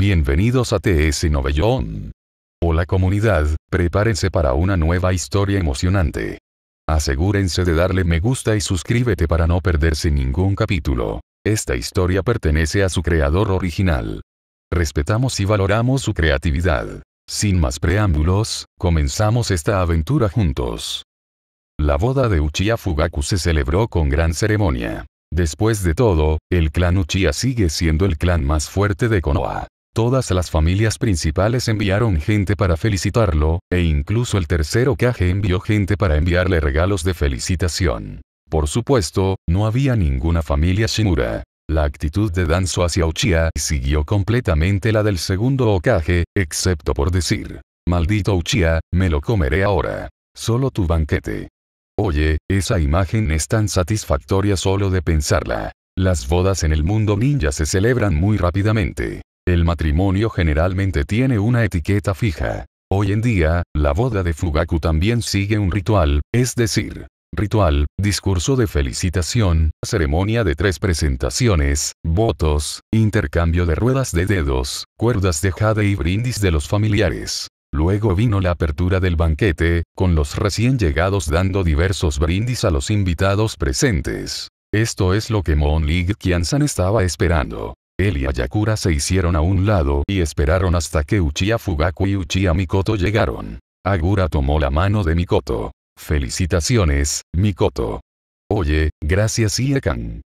Bienvenidos a TS Novellón. Hola comunidad, prepárense para una nueva historia emocionante. Asegúrense de darle me gusta y suscríbete para no perderse ningún capítulo. Esta historia pertenece a su creador original. Respetamos y valoramos su creatividad. Sin más preámbulos, comenzamos esta aventura juntos. La boda de Uchiha Fugaku se celebró con gran ceremonia. Después de todo, el clan Uchiha sigue siendo el clan más fuerte de Konoha. Todas las familias principales enviaron gente para felicitarlo, e incluso el tercer okaje envió gente para enviarle regalos de felicitación. Por supuesto, no había ninguna familia Shimura. La actitud de Danzo hacia Uchiha siguió completamente la del segundo Okage, excepto por decir, maldito Uchiha, me lo comeré ahora. Solo tu banquete. Oye, esa imagen es tan satisfactoria solo de pensarla. Las bodas en el mundo ninja se celebran muy rápidamente. El matrimonio generalmente tiene una etiqueta fija. Hoy en día, la boda de Fugaku también sigue un ritual, es decir, ritual, discurso de felicitación, ceremonia de tres presentaciones, votos, intercambio de ruedas de dedos, cuerdas de jade y brindis de los familiares. Luego vino la apertura del banquete, con los recién llegados dando diversos brindis a los invitados presentes. Esto es lo que Moon Lig Kiansan estaba esperando. Él y Ayakura se hicieron a un lado y esperaron hasta que Uchiha Fugaku y Uchiha Mikoto llegaron. Agura tomó la mano de Mikoto. Felicitaciones, Mikoto. Oye, gracias Iekan.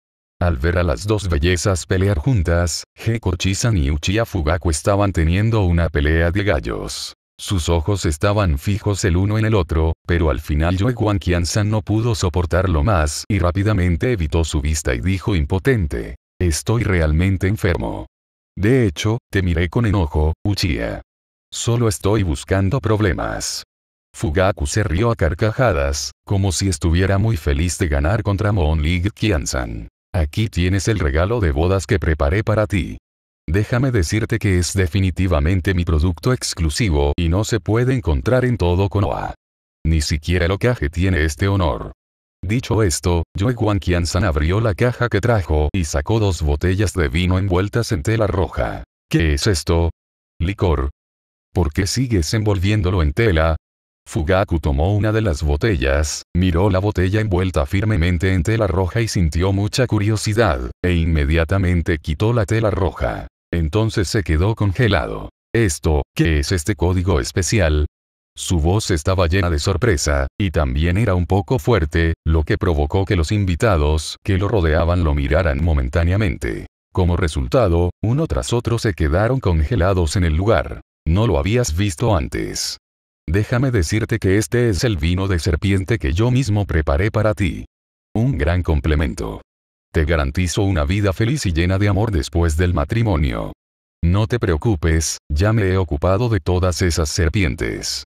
Al ver a las dos bellezas pelear juntas, heko Chisan y Uchiha Fugaku estaban teniendo una pelea de gallos. Sus ojos estaban fijos el uno en el otro, pero al final Yueguan Kian-san no pudo soportarlo más y rápidamente evitó su vista y dijo impotente. Estoy realmente enfermo. De hecho, te miré con enojo, Uchiha. Solo estoy buscando problemas. Fugaku se rió a carcajadas, como si estuviera muy feliz de ganar contra Moon League Kiansan. Aquí tienes el regalo de bodas que preparé para ti. Déjame decirte que es definitivamente mi producto exclusivo y no se puede encontrar en todo Konoha. Ni siquiera Okage tiene este honor. Dicho esto, Yue San abrió la caja que trajo y sacó dos botellas de vino envueltas en tela roja. ¿Qué es esto? Licor. ¿Por qué sigues envolviéndolo en tela? Fugaku tomó una de las botellas, miró la botella envuelta firmemente en tela roja y sintió mucha curiosidad, e inmediatamente quitó la tela roja. Entonces se quedó congelado. Esto, ¿qué es este código especial? Su voz estaba llena de sorpresa, y también era un poco fuerte, lo que provocó que los invitados que lo rodeaban lo miraran momentáneamente. Como resultado, uno tras otro se quedaron congelados en el lugar. No lo habías visto antes. Déjame decirte que este es el vino de serpiente que yo mismo preparé para ti. Un gran complemento. Te garantizo una vida feliz y llena de amor después del matrimonio. No te preocupes, ya me he ocupado de todas esas serpientes.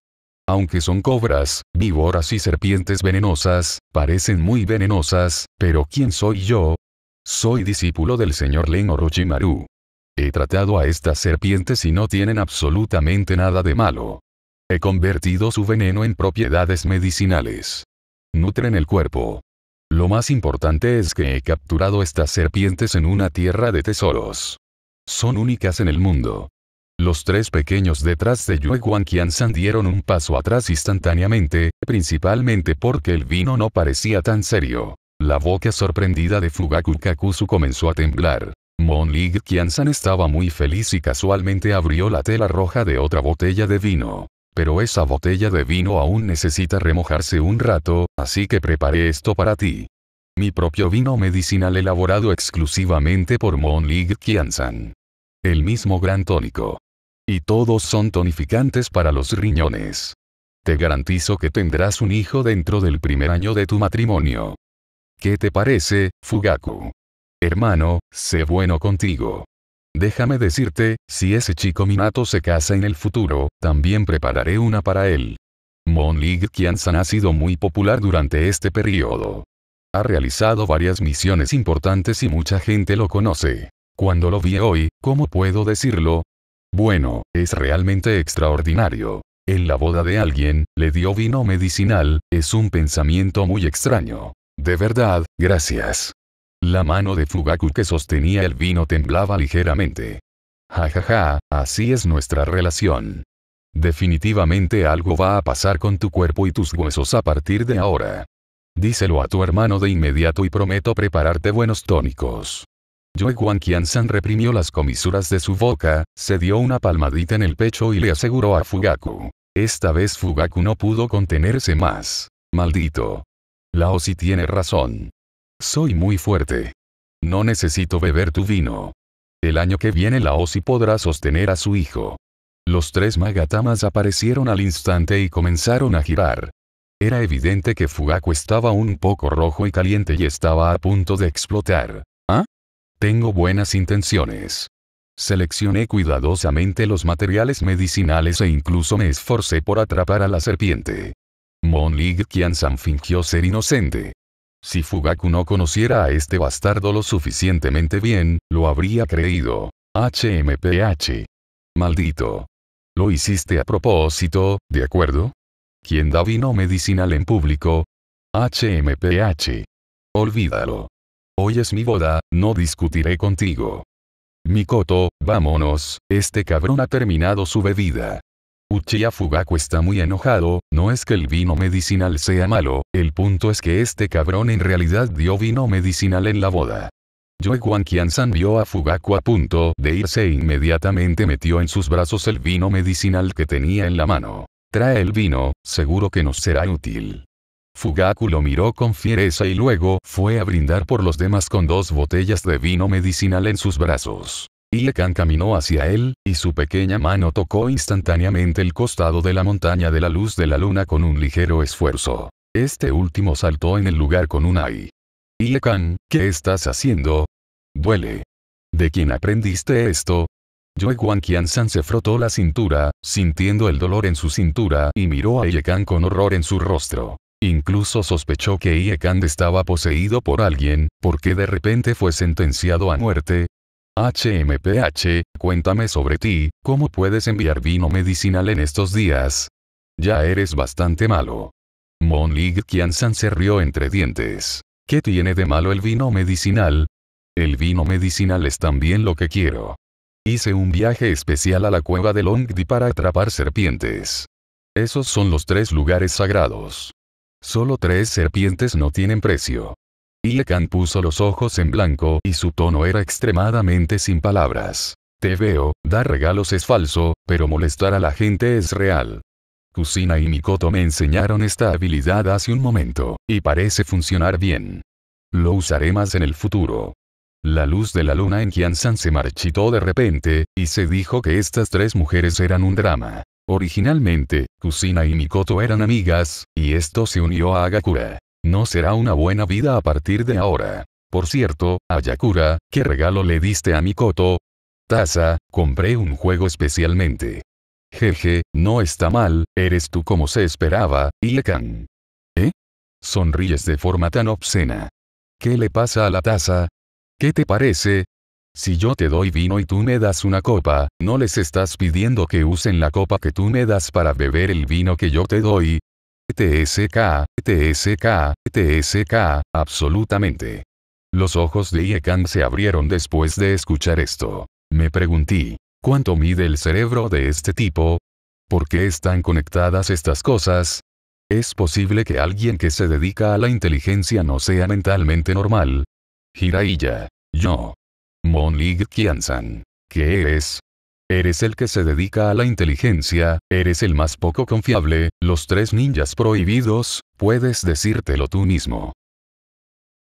Aunque son cobras, víboras y serpientes venenosas, parecen muy venenosas, pero ¿quién soy yo? Soy discípulo del señor Len Orochimaru. He tratado a estas serpientes y no tienen absolutamente nada de malo. He convertido su veneno en propiedades medicinales. Nutren el cuerpo. Lo más importante es que he capturado estas serpientes en una tierra de tesoros. Son únicas en el mundo. Los tres pequeños detrás de Yue San dieron un paso atrás instantáneamente, principalmente porque el vino no parecía tan serio. La boca sorprendida de Fugaku Kakusu comenzó a temblar. Mon Lig Kiansan estaba muy feliz y casualmente abrió la tela roja de otra botella de vino. Pero esa botella de vino aún necesita remojarse un rato, así que preparé esto para ti. Mi propio vino medicinal elaborado exclusivamente por Mon Lig Kiansan. El mismo gran tónico. Y todos son tonificantes para los riñones. Te garantizo que tendrás un hijo dentro del primer año de tu matrimonio. ¿Qué te parece, Fugaku? Hermano, sé bueno contigo. Déjame decirte, si ese chico Minato se casa en el futuro, también prepararé una para él. Mon Lig Kiansan ha sido muy popular durante este periodo. Ha realizado varias misiones importantes y mucha gente lo conoce. Cuando lo vi hoy, ¿cómo puedo decirlo? Bueno, es realmente extraordinario. En la boda de alguien, le dio vino medicinal, es un pensamiento muy extraño. De verdad, gracias. La mano de Fugaku que sostenía el vino temblaba ligeramente. Jajaja, ja, ja, así es nuestra relación. Definitivamente algo va a pasar con tu cuerpo y tus huesos a partir de ahora. Díselo a tu hermano de inmediato y prometo prepararte buenos tónicos. Yue Kiansan reprimió las comisuras de su boca, se dio una palmadita en el pecho y le aseguró a Fugaku. Esta vez Fugaku no pudo contenerse más. Maldito. Laosi tiene razón. Soy muy fuerte. No necesito beber tu vino. El año que viene Laosi podrá sostener a su hijo. Los tres magatamas aparecieron al instante y comenzaron a girar. Era evidente que Fugaku estaba un poco rojo y caliente y estaba a punto de explotar. Tengo buenas intenciones. Seleccioné cuidadosamente los materiales medicinales e incluso me esforcé por atrapar a la serpiente. Mon Lig Kiansan fingió ser inocente. Si Fugaku no conociera a este bastardo lo suficientemente bien, lo habría creído. HMPH. Maldito. Lo hiciste a propósito, ¿de acuerdo? ¿Quién da vino medicinal en público? HMPH. Olvídalo. Hoy es mi boda, no discutiré contigo. Mikoto, vámonos, este cabrón ha terminado su bebida. Uchiha Fugaku está muy enojado, no es que el vino medicinal sea malo, el punto es que este cabrón en realidad dio vino medicinal en la boda. yo san vio a Fugaku a punto de irse e inmediatamente metió en sus brazos el vino medicinal que tenía en la mano. Trae el vino, seguro que nos será útil. Fugaku lo miró con fiereza y luego fue a brindar por los demás con dos botellas de vino medicinal en sus brazos. Iekan caminó hacia él, y su pequeña mano tocó instantáneamente el costado de la montaña de la luz de la luna con un ligero esfuerzo. Este último saltó en el lugar con un ay. Iekan, ¿qué estás haciendo? Duele. ¿De quién aprendiste esto? Yue San se frotó la cintura, sintiendo el dolor en su cintura y miró a Iekan con horror en su rostro. Incluso sospechó que Iekand estaba poseído por alguien, porque de repente fue sentenciado a muerte. HMPH, cuéntame sobre ti, ¿cómo puedes enviar vino medicinal en estos días? Ya eres bastante malo. Mon Lig san se rió entre dientes. ¿Qué tiene de malo el vino medicinal? El vino medicinal es también lo que quiero. Hice un viaje especial a la cueva de Longdi para atrapar serpientes. Esos son los tres lugares sagrados. Solo tres serpientes no tienen precio. Ilekan puso los ojos en blanco y su tono era extremadamente sin palabras. Te veo, dar regalos es falso, pero molestar a la gente es real. Kusina y Mikoto me enseñaron esta habilidad hace un momento, y parece funcionar bien. Lo usaré más en el futuro. La luz de la luna en Kiansan se marchitó de repente, y se dijo que estas tres mujeres eran un drama. Originalmente, Kusina y Mikoto eran amigas, y esto se unió a Agakura. No será una buena vida a partir de ahora. Por cierto, Ayakura, ¿qué regalo le diste a Mikoto? Taza, compré un juego especialmente. Jeje, no está mal, eres tú como se esperaba, Iekan. ¿Eh? Sonríes de forma tan obscena. ¿Qué le pasa a la taza? ¿Qué te parece, si yo te doy vino y tú me das una copa, no les estás pidiendo que usen la copa que tú me das para beber el vino que yo te doy. TSK, TSK, TSK, absolutamente. Los ojos de Iekan se abrieron después de escuchar esto. Me pregunté, ¿cuánto mide el cerebro de este tipo? ¿Por qué están conectadas estas cosas? Es posible que alguien que se dedica a la inteligencia no sea mentalmente normal. Jiraiya. Yo. Mon Monlig Kiansan. ¿Qué eres? Eres el que se dedica a la inteligencia, eres el más poco confiable, los tres ninjas prohibidos, puedes decírtelo tú mismo.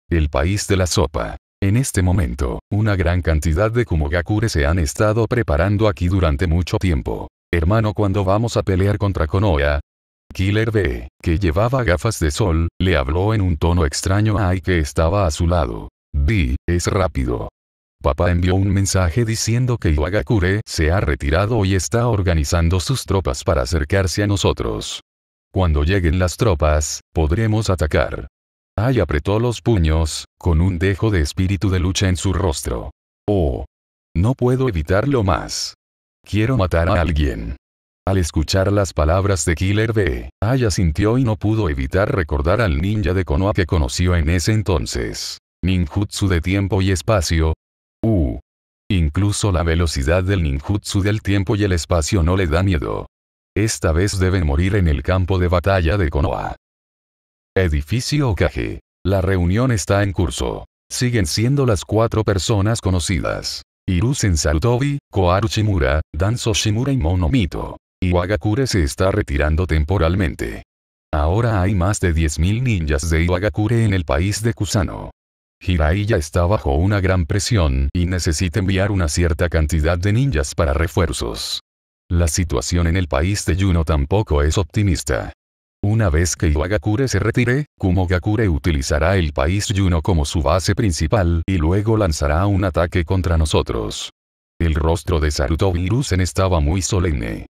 El país de la sopa. En este momento, una gran cantidad de Kumogakure se han estado preparando aquí durante mucho tiempo. Hermano cuando vamos a pelear contra Konoha, Killer B, que llevaba gafas de sol, le habló en un tono extraño a Ai que estaba a su lado. B, es rápido. Papá envió un mensaje diciendo que Iwagakure se ha retirado y está organizando sus tropas para acercarse a nosotros. Cuando lleguen las tropas, podremos atacar. Aya apretó los puños, con un dejo de espíritu de lucha en su rostro. Oh. No puedo evitarlo más. Quiero matar a alguien. Al escuchar las palabras de Killer B, Aya sintió y no pudo evitar recordar al ninja de Konoha que conoció en ese entonces. Ninjutsu de tiempo y espacio, Incluso la velocidad del ninjutsu del tiempo y el espacio no le da miedo. Esta vez deben morir en el campo de batalla de Konoha. Edificio Okage. La reunión está en curso. Siguen siendo las cuatro personas conocidas. Hiruzen Sarutobi, Koharu Shimura, Danzo Shimura y Monomito. Iwagakure se está retirando temporalmente. Ahora hay más de 10.000 ninjas de Iwagakure en el país de Kusano ya está bajo una gran presión y necesita enviar una cierta cantidad de ninjas para refuerzos. La situación en el país de Yuno tampoco es optimista. Una vez que Iwagakure se retire, Kumogakure utilizará el país Yuno como su base principal y luego lanzará un ataque contra nosotros. El rostro de Saruto Rusen estaba muy solemne.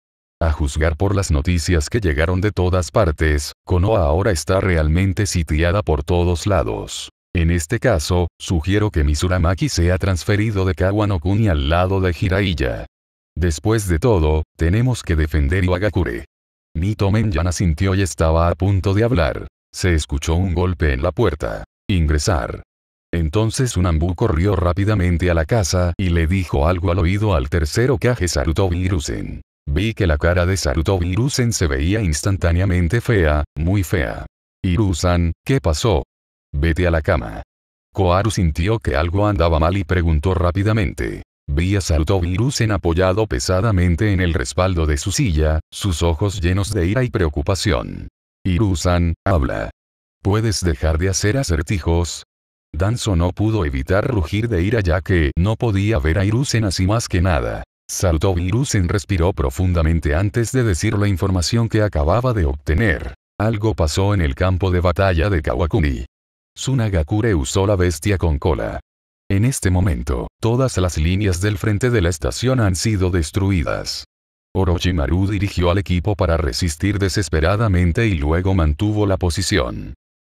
A juzgar por las noticias que llegaron de todas partes, Konoha ahora está realmente sitiada por todos lados. En este caso, sugiero que Misuramaki sea transferido de Kawanokuni al lado de Hiraiya. Después de todo, tenemos que defender Iwagakure. Mito Menyan asintió y estaba a punto de hablar. Se escuchó un golpe en la puerta. Ingresar. Entonces Unambu corrió rápidamente a la casa y le dijo algo al oído al tercero Kage Sarutobi Irusen. Vi que la cara de Sarutobi Irusen se veía instantáneamente fea, muy fea. Irusan, ¿qué pasó? Vete a la cama. Koaru sintió que algo andaba mal y preguntó rápidamente. Vía a Virusen apoyado pesadamente en el respaldo de su silla, sus ojos llenos de ira y preocupación. Irusan, habla. ¿Puedes dejar de hacer acertijos? Danzo no pudo evitar rugir de ira ya que no podía ver a Irusen así más que nada. Saltó respiró profundamente antes de decir la información que acababa de obtener. Algo pasó en el campo de batalla de Kawakuni. Tsunagakure usó la bestia con cola. En este momento, todas las líneas del frente de la estación han sido destruidas. Orochimaru dirigió al equipo para resistir desesperadamente y luego mantuvo la posición.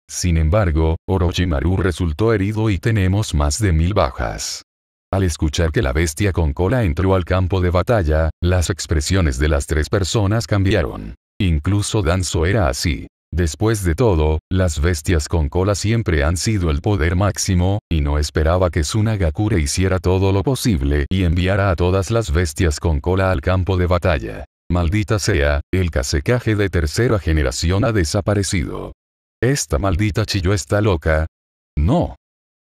Sin embargo, Orochimaru resultó herido y tenemos más de mil bajas. Al escuchar que la bestia con cola entró al campo de batalla, las expresiones de las tres personas cambiaron. Incluso Danzo era así. Después de todo, las bestias con cola siempre han sido el poder máximo, y no esperaba que Sunagakure hiciera todo lo posible y enviara a todas las bestias con cola al campo de batalla. Maldita sea, el casecaje de tercera generación ha desaparecido. ¿Esta maldita Chiyo está loca? No.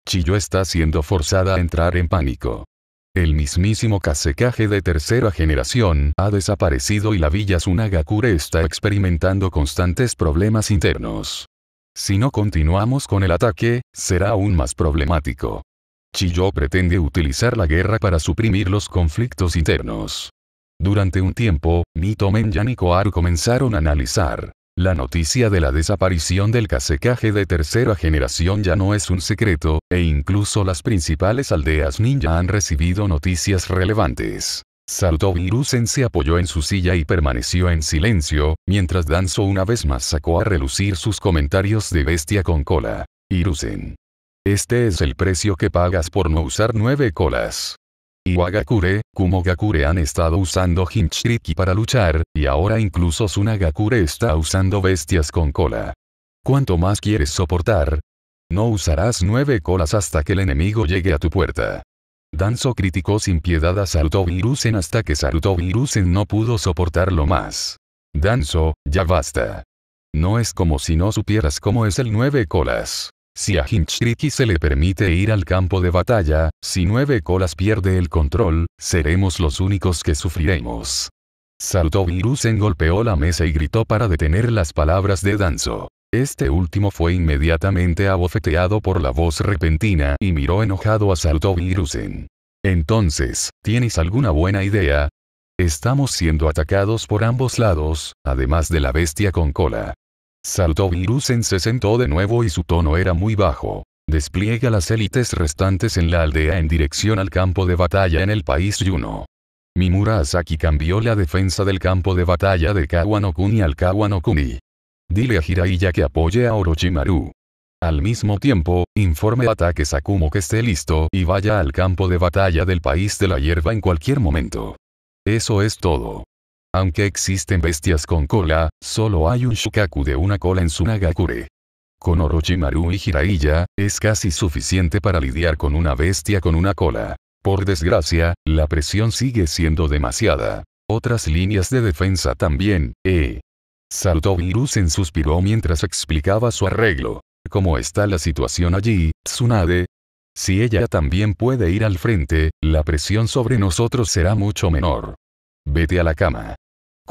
Chiyo está siendo forzada a entrar en pánico. El mismísimo casecaje de tercera generación ha desaparecido y la villa Sunagakure está experimentando constantes problemas internos. Si no continuamos con el ataque, será aún más problemático. Chiyo pretende utilizar la guerra para suprimir los conflictos internos. Durante un tiempo, Nito Menyan y Koar comenzaron a analizar la noticia de la desaparición del casecaje de tercera generación ya no es un secreto, e incluso las principales aldeas ninja han recibido noticias relevantes. Saltó Hiruzen se apoyó en su silla y permaneció en silencio, mientras Danzo una vez más sacó a relucir sus comentarios de bestia con cola. Irusen. Este es el precio que pagas por no usar nueve colas. Iwagakure, Kumo Kumogakure han estado usando Hinchriki para luchar, y ahora incluso Sunagakure está usando bestias con cola. ¿Cuánto más quieres soportar? No usarás nueve colas hasta que el enemigo llegue a tu puerta. Danzo criticó sin piedad a Sarutovirusen hasta que Sarutovirusen no pudo soportarlo más. Danzo, ya basta. No es como si no supieras cómo es el nueve colas. Si a Hinchtriki se le permite ir al campo de batalla, si Nueve Colas pierde el control, seremos los únicos que sufriremos. Saltó golpeó la mesa y gritó para detener las palabras de Danzo. Este último fue inmediatamente abofeteado por la voz repentina y miró enojado a Saltó Entonces, ¿tienes alguna buena idea? Estamos siendo atacados por ambos lados, además de la bestia con cola virusen se sentó de nuevo y su tono era muy bajo. Despliega las élites restantes en la aldea en dirección al campo de batalla en el país Yuno. Mimura Asaki cambió la defensa del campo de batalla de Kawanokuni al Kawanokuni. Dile a Jiraiya que apoye a Orochimaru. Al mismo tiempo, informe a Ataque Sakumo que esté listo y vaya al campo de batalla del país de la hierba en cualquier momento. Eso es todo. Aunque existen bestias con cola, solo hay un shukaku de una cola en Sunagakure. Con Orochimaru y Jiraiya, es casi suficiente para lidiar con una bestia con una cola. Por desgracia, la presión sigue siendo demasiada. Otras líneas de defensa también, eh. Saltó en suspiró mientras explicaba su arreglo. ¿Cómo está la situación allí, Tsunade? Si ella también puede ir al frente, la presión sobre nosotros será mucho menor. Vete a la cama.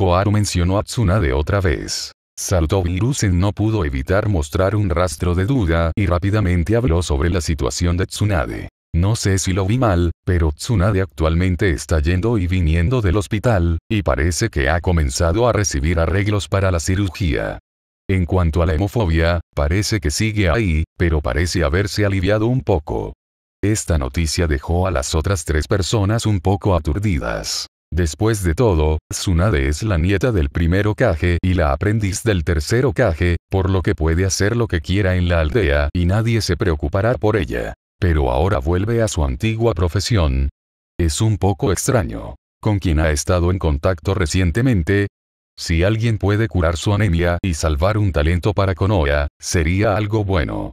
Koharu mencionó a Tsunade otra vez. Saltó no pudo evitar mostrar un rastro de duda y rápidamente habló sobre la situación de Tsunade. No sé si lo vi mal, pero Tsunade actualmente está yendo y viniendo del hospital, y parece que ha comenzado a recibir arreglos para la cirugía. En cuanto a la hemofobia, parece que sigue ahí, pero parece haberse aliviado un poco. Esta noticia dejó a las otras tres personas un poco aturdidas. Después de todo, Tsunade es la nieta del primero Kage y la aprendiz del tercero Kage, por lo que puede hacer lo que quiera en la aldea y nadie se preocupará por ella. Pero ahora vuelve a su antigua profesión. Es un poco extraño. ¿Con quién ha estado en contacto recientemente? Si alguien puede curar su anemia y salvar un talento para Konoha, sería algo bueno.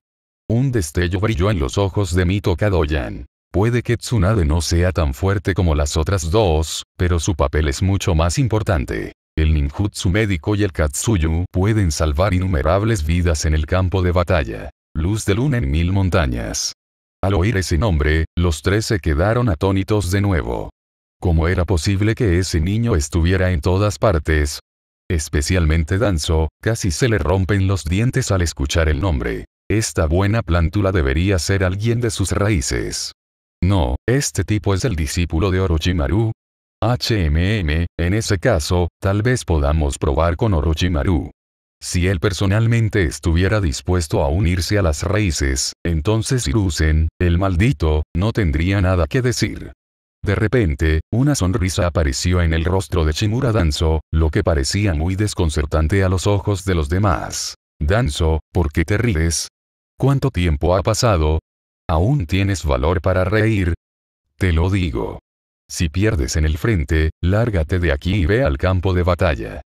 Un destello brilló en los ojos de Mito Kadoyan. Puede que Tsunade no sea tan fuerte como las otras dos, pero su papel es mucho más importante. El ninjutsu médico y el katsuyu pueden salvar innumerables vidas en el campo de batalla. Luz de luna en mil montañas. Al oír ese nombre, los tres se quedaron atónitos de nuevo. ¿Cómo era posible que ese niño estuviera en todas partes? Especialmente Danzo, casi se le rompen los dientes al escuchar el nombre. Esta buena plántula debería ser alguien de sus raíces. No, este tipo es el discípulo de Orochimaru. HMM, en ese caso, tal vez podamos probar con Orochimaru. Si él personalmente estuviera dispuesto a unirse a las raíces, entonces Irusen, el maldito, no tendría nada que decir. De repente, una sonrisa apareció en el rostro de Shimura Danzo, lo que parecía muy desconcertante a los ojos de los demás. Danzo, ¿por qué te ríes? ¿Cuánto tiempo ha pasado? ¿Aún tienes valor para reír? Te lo digo. Si pierdes en el frente, lárgate de aquí y ve al campo de batalla.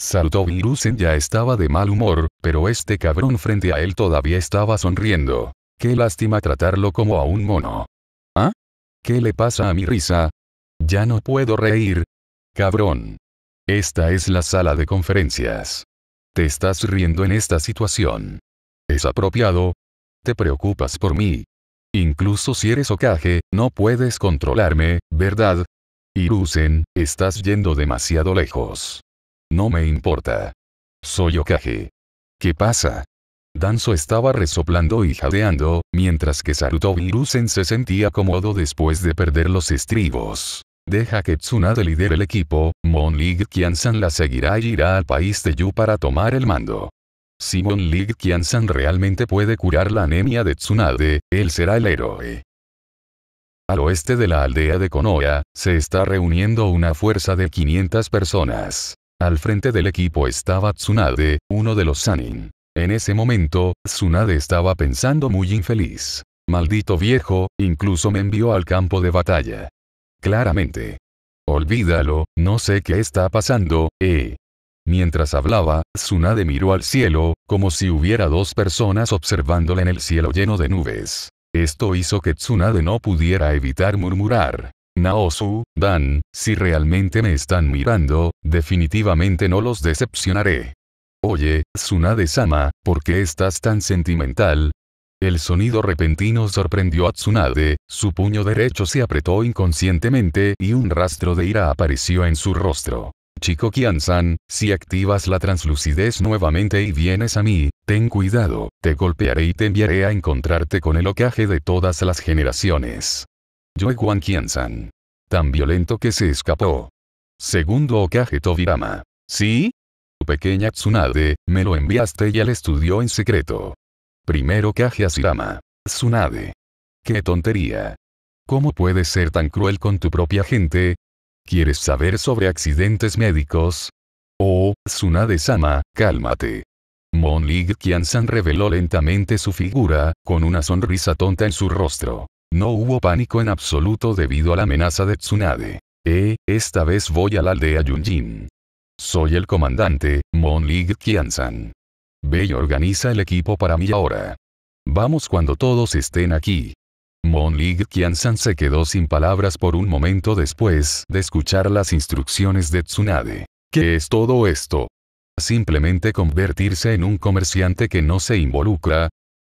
Saltó Virusen ya estaba de mal humor, pero este cabrón frente a él todavía estaba sonriendo. Qué lástima tratarlo como a un mono. ¿Ah? ¿Qué le pasa a mi risa? Ya no puedo reír. Cabrón. Esta es la sala de conferencias. Te estás riendo en esta situación. ¿Es apropiado? ¿Te preocupas por mí? Incluso si eres Okage, no puedes controlarme, ¿verdad? Irusen, estás yendo demasiado lejos. No me importa. Soy Okage. ¿Qué pasa? Danzo estaba resoplando y jadeando, mientras que Sarutobi Irusen se sentía cómodo después de perder los estribos. Deja que Tsunade lidere el equipo, Mon Lig kian la seguirá y irá al país de Yu para tomar el mando. Simon League Kian-san realmente puede curar la anemia de Tsunade, él será el héroe. Al oeste de la aldea de Konoha, se está reuniendo una fuerza de 500 personas. Al frente del equipo estaba Tsunade, uno de los Sanin. En ese momento, Tsunade estaba pensando muy infeliz. Maldito viejo, incluso me envió al campo de batalla. Claramente. Olvídalo, no sé qué está pasando, eh. Mientras hablaba, Tsunade miró al cielo, como si hubiera dos personas observándola en el cielo lleno de nubes. Esto hizo que Tsunade no pudiera evitar murmurar. Naosu, Dan, si realmente me están mirando, definitivamente no los decepcionaré. Oye, Tsunade-sama, ¿por qué estás tan sentimental? El sonido repentino sorprendió a Tsunade, su puño derecho se apretó inconscientemente y un rastro de ira apareció en su rostro. Chico kian san si activas la translucidez nuevamente y vienes a mí, ten cuidado, te golpearé y te enviaré a encontrarte con el ocaje de todas las generaciones. Yue Guan san Tan violento que se escapó. Segundo ocaje Tobirama. ¿Sí? Tu pequeña Tsunade, me lo enviaste y él estudió en secreto. Primero ocaje Asirama. Tsunade. ¡Qué tontería! ¿Cómo puedes ser tan cruel con tu propia gente? ¿Quieres saber sobre accidentes médicos? Oh, Tsunade-sama, cálmate. Mon Lig Kiansan reveló lentamente su figura, con una sonrisa tonta en su rostro. No hubo pánico en absoluto debido a la amenaza de Tsunade. Eh, esta vez voy a la aldea Yunjin. Soy el comandante, Mon Lig Kiansan. Ve y organiza el equipo para mí ahora. Vamos cuando todos estén aquí. Mon Lig san se quedó sin palabras por un momento después de escuchar las instrucciones de Tsunade. ¿Qué es todo esto? ¿Simplemente convertirse en un comerciante que no se involucra?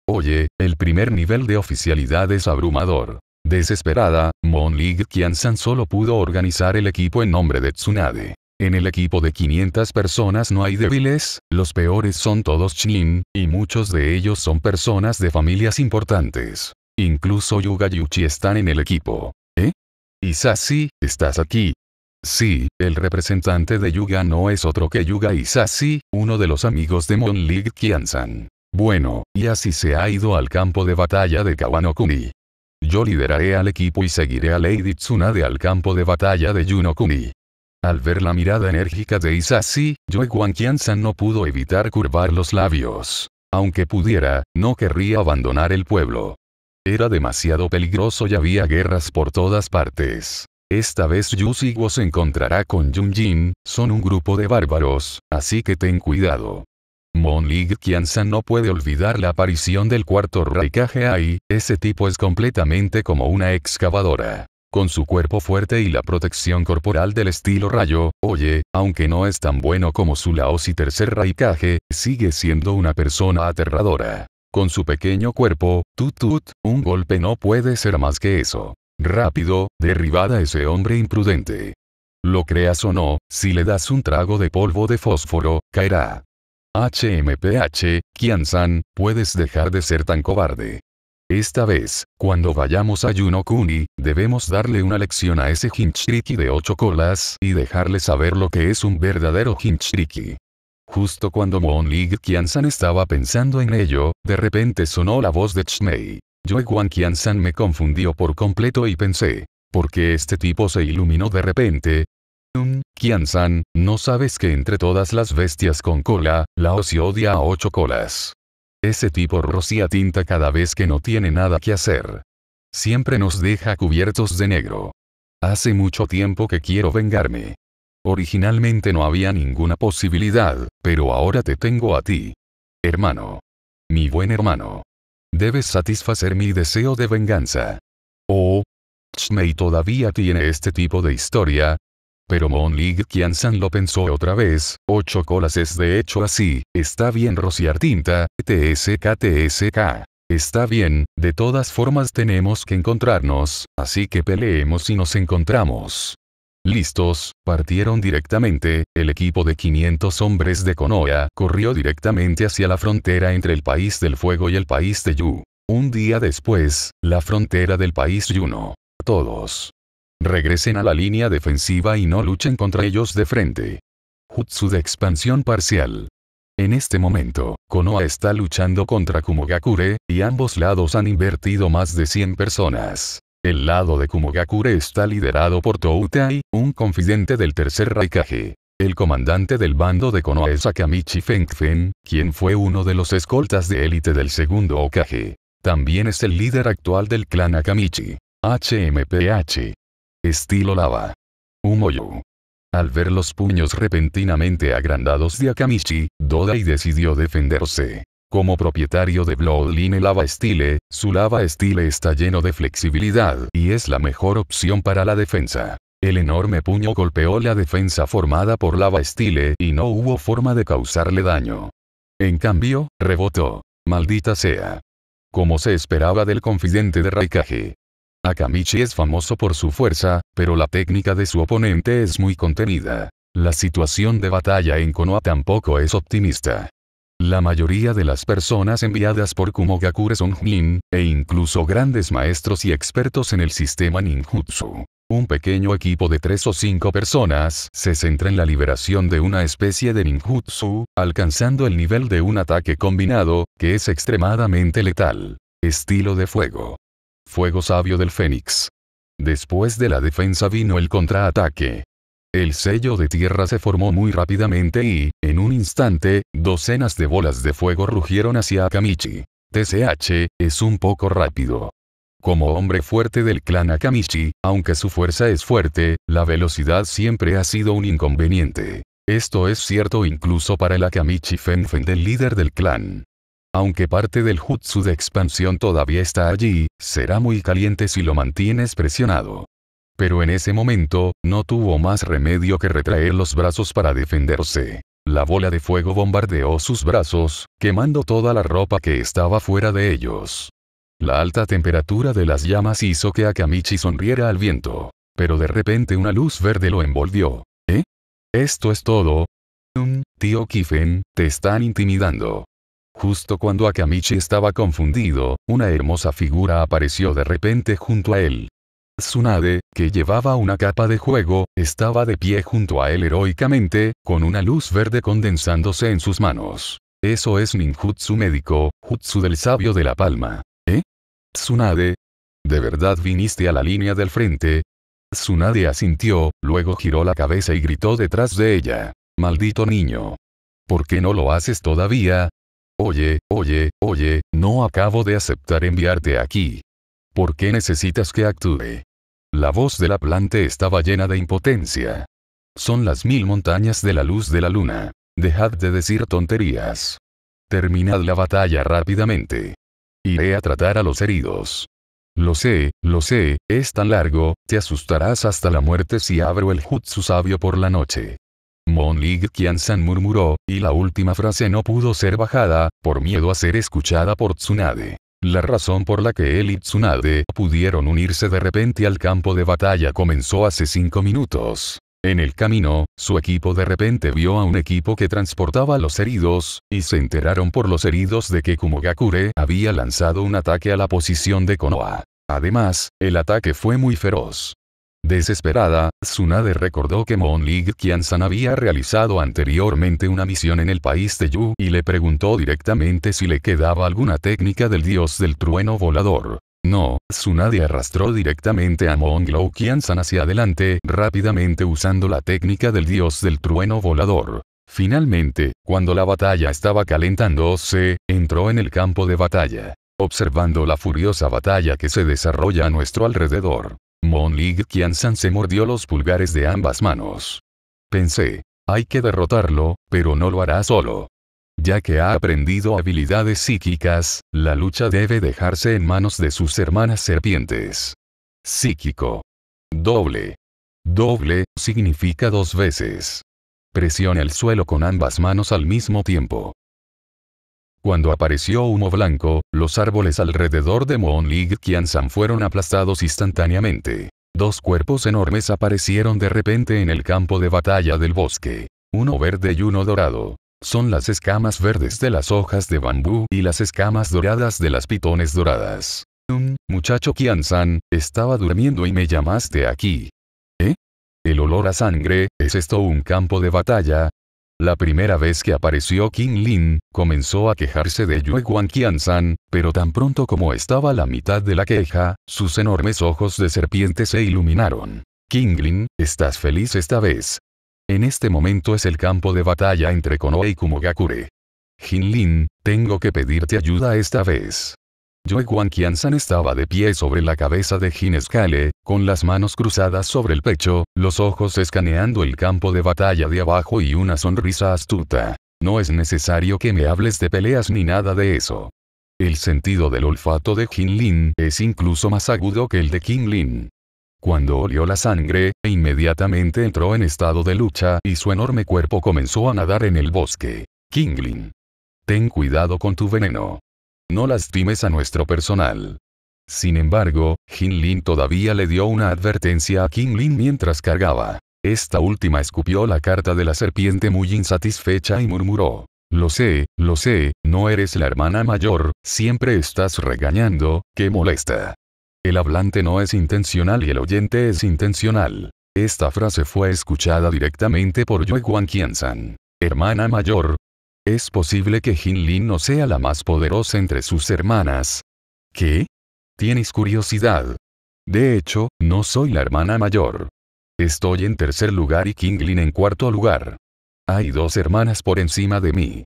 Oye, el primer nivel de oficialidad es abrumador. Desesperada, Mon Lig san solo pudo organizar el equipo en nombre de Tsunade. En el equipo de 500 personas no hay débiles, los peores son todos Chin, y muchos de ellos son personas de familias importantes. Incluso Yuga Yuchi están en el equipo. ¿Eh? Isasi, estás aquí. Sí, el representante de Yuga no es otro que Yuga Isasi, uno de los amigos de Mon League Kiansan. Bueno, y así se ha ido al campo de batalla de Kawanokuni. Yo lideraré al equipo y seguiré a Lady Tsunade al campo de batalla de Yuno Kuni. Al ver la mirada enérgica de Isasi, Yueguan Kiansan no pudo evitar curvar los labios. Aunque pudiera, no querría abandonar el pueblo. Era demasiado peligroso y había guerras por todas partes. Esta vez Siguo se encontrará con Jin, son un grupo de bárbaros, así que ten cuidado. Mon Monlig Kiansan no puede olvidar la aparición del cuarto Raikage ahí, ese tipo es completamente como una excavadora. Con su cuerpo fuerte y la protección corporal del estilo rayo, oye, aunque no es tan bueno como su Laos y tercer Raikage, sigue siendo una persona aterradora. Con su pequeño cuerpo, tut tut, un golpe no puede ser más que eso. Rápido, derribada ese hombre imprudente. Lo creas o no, si le das un trago de polvo de fósforo, caerá. HMPH, Kian-san, puedes dejar de ser tan cobarde. Esta vez, cuando vayamos a Yuno Kuni, debemos darle una lección a ese Hinchriki de ocho colas y dejarle saber lo que es un verdadero Hinchriki. Justo cuando Moon Lig san estaba pensando en ello, de repente sonó la voz de Chmei. Yo Kian-san me confundió por completo y pensé, ¿por qué este tipo se iluminó de repente? Kian-san, ¿no sabes que entre todas las bestias con cola, Lao se odia a ocho colas? Ese tipo rocía tinta cada vez que no tiene nada que hacer. Siempre nos deja cubiertos de negro. Hace mucho tiempo que quiero vengarme. Originalmente no había ninguna posibilidad, pero ahora te tengo a ti. Hermano. Mi buen hermano. Debes satisfacer mi deseo de venganza. Oh. Chmei todavía tiene este tipo de historia. Pero Mon Lig San lo pensó otra vez, ocho colas es de hecho así, está bien rociar tinta, TSK TSK. Está bien, de todas formas tenemos que encontrarnos, así que peleemos y nos encontramos. Listos, partieron directamente, el equipo de 500 hombres de Konoha corrió directamente hacia la frontera entre el país del fuego y el país de Yu. Un día después, la frontera del país Yuno. Todos. Regresen a la línea defensiva y no luchen contra ellos de frente. Jutsu de expansión parcial. En este momento, Konoha está luchando contra Kumogakure, y ambos lados han invertido más de 100 personas. El lado de Kumogakure está liderado por Toutai, un confidente del Tercer Raikage. El comandante del bando de Konoha es Akamichi Fengfen, quien fue uno de los escoltas de élite del segundo Okage. También es el líder actual del clan Akamichi. HMPH. Estilo lava. Humoyo. Al ver los puños repentinamente agrandados de Akamichi, Dodai decidió defenderse. Como propietario de Bloodline Lava Style, su Lava Style está lleno de flexibilidad y es la mejor opción para la defensa. El enorme puño golpeó la defensa formada por Lava Style y no hubo forma de causarle daño. En cambio, rebotó. Maldita sea. Como se esperaba del confidente de Raikage. Akamichi es famoso por su fuerza, pero la técnica de su oponente es muy contenida. La situación de batalla en Konoha tampoco es optimista. La mayoría de las personas enviadas por Kumogakure son jin e incluso grandes maestros y expertos en el sistema ninjutsu. Un pequeño equipo de tres o cinco personas se centra en la liberación de una especie de ninjutsu, alcanzando el nivel de un ataque combinado, que es extremadamente letal. Estilo de fuego. Fuego sabio del Fénix. Después de la defensa vino el contraataque. El sello de tierra se formó muy rápidamente y, en un instante, docenas de bolas de fuego rugieron hacia Akamichi. TCH, es un poco rápido. Como hombre fuerte del clan Akamichi, aunque su fuerza es fuerte, la velocidad siempre ha sido un inconveniente. Esto es cierto incluso para el Akamichi Fenfen del líder del clan. Aunque parte del jutsu de expansión todavía está allí, será muy caliente si lo mantienes presionado. Pero en ese momento, no tuvo más remedio que retraer los brazos para defenderse. La bola de fuego bombardeó sus brazos, quemando toda la ropa que estaba fuera de ellos. La alta temperatura de las llamas hizo que Akamichi sonriera al viento. Pero de repente una luz verde lo envolvió. ¿Eh? ¿Esto es todo? Mm, tío Kifen, te están intimidando. Justo cuando Akamichi estaba confundido, una hermosa figura apareció de repente junto a él. Tsunade, que llevaba una capa de juego, estaba de pie junto a él heroicamente, con una luz verde condensándose en sus manos. Eso es ninjutsu médico, jutsu del sabio de la palma. ¿Eh? Tsunade. ¿De verdad viniste a la línea del frente? Tsunade asintió, luego giró la cabeza y gritó detrás de ella. Maldito niño. ¿Por qué no lo haces todavía? Oye, oye, oye, no acabo de aceptar enviarte aquí. ¿Por qué necesitas que actúe? La voz de la planta estaba llena de impotencia. Son las mil montañas de la luz de la luna. Dejad de decir tonterías. Terminad la batalla rápidamente. Iré a tratar a los heridos. Lo sé, lo sé, es tan largo, te asustarás hasta la muerte si abro el jutsu sabio por la noche. Mon Lig Kiansan murmuró, y la última frase no pudo ser bajada, por miedo a ser escuchada por Tsunade. La razón por la que él y Tsunade pudieron unirse de repente al campo de batalla comenzó hace 5 minutos. En el camino, su equipo de repente vio a un equipo que transportaba a los heridos, y se enteraron por los heridos de que Kumogakure había lanzado un ataque a la posición de Konoha. Además, el ataque fue muy feroz. Desesperada, Tsunade recordó que Mon Lig San había realizado anteriormente una misión en el país de Yu y le preguntó directamente si le quedaba alguna técnica del dios del trueno volador. No, Tsunade arrastró directamente a Moon Kian San hacia adelante rápidamente usando la técnica del dios del trueno volador. Finalmente, cuando la batalla estaba calentándose, entró en el campo de batalla observando la furiosa batalla que se desarrolla a nuestro alrededor. Kian San se mordió los pulgares de ambas manos. Pensé, hay que derrotarlo, pero no lo hará solo. Ya que ha aprendido habilidades psíquicas, la lucha debe dejarse en manos de sus hermanas serpientes. Psíquico. Doble. Doble, significa dos veces. Presiona el suelo con ambas manos al mismo tiempo. Cuando apareció humo blanco, los árboles alrededor de Moon Lig San fueron aplastados instantáneamente. Dos cuerpos enormes aparecieron de repente en el campo de batalla del bosque. Uno verde y uno dorado. Son las escamas verdes de las hojas de bambú y las escamas doradas de las pitones doradas. Un mm, muchacho San estaba durmiendo y me llamaste aquí. ¿Eh? El olor a sangre, ¿es esto un campo de batalla? La primera vez que apareció King Lin, comenzó a quejarse de Yue Guan San, pero tan pronto como estaba la mitad de la queja, sus enormes ojos de serpiente se iluminaron. King Lin, estás feliz esta vez. En este momento es el campo de batalla entre Konoe y Kumogakure. Jin Lin, tengo que pedirte ayuda esta vez. Joe Qianzan estaba de pie sobre la cabeza de Jin Scale, con las manos cruzadas sobre el pecho, los ojos escaneando el campo de batalla de abajo y una sonrisa astuta. No es necesario que me hables de peleas ni nada de eso. El sentido del olfato de Jin Lin es incluso más agudo que el de King Lin. Cuando olió la sangre, e inmediatamente entró en estado de lucha y su enorme cuerpo comenzó a nadar en el bosque. Kinglin, Ten cuidado con tu veneno. No lastimes a nuestro personal. Sin embargo, Jin Lin todavía le dio una advertencia a Kim Lin mientras cargaba. Esta última escupió la carta de la serpiente muy insatisfecha y murmuró. Lo sé, lo sé, no eres la hermana mayor, siempre estás regañando, qué molesta. El hablante no es intencional y el oyente es intencional. Esta frase fue escuchada directamente por Yue Guan San. Hermana mayor, es posible que Jinlin no sea la más poderosa entre sus hermanas. ¿Qué? Tienes curiosidad. De hecho, no soy la hermana mayor. Estoy en tercer lugar y King en cuarto lugar. Hay dos hermanas por encima de mí.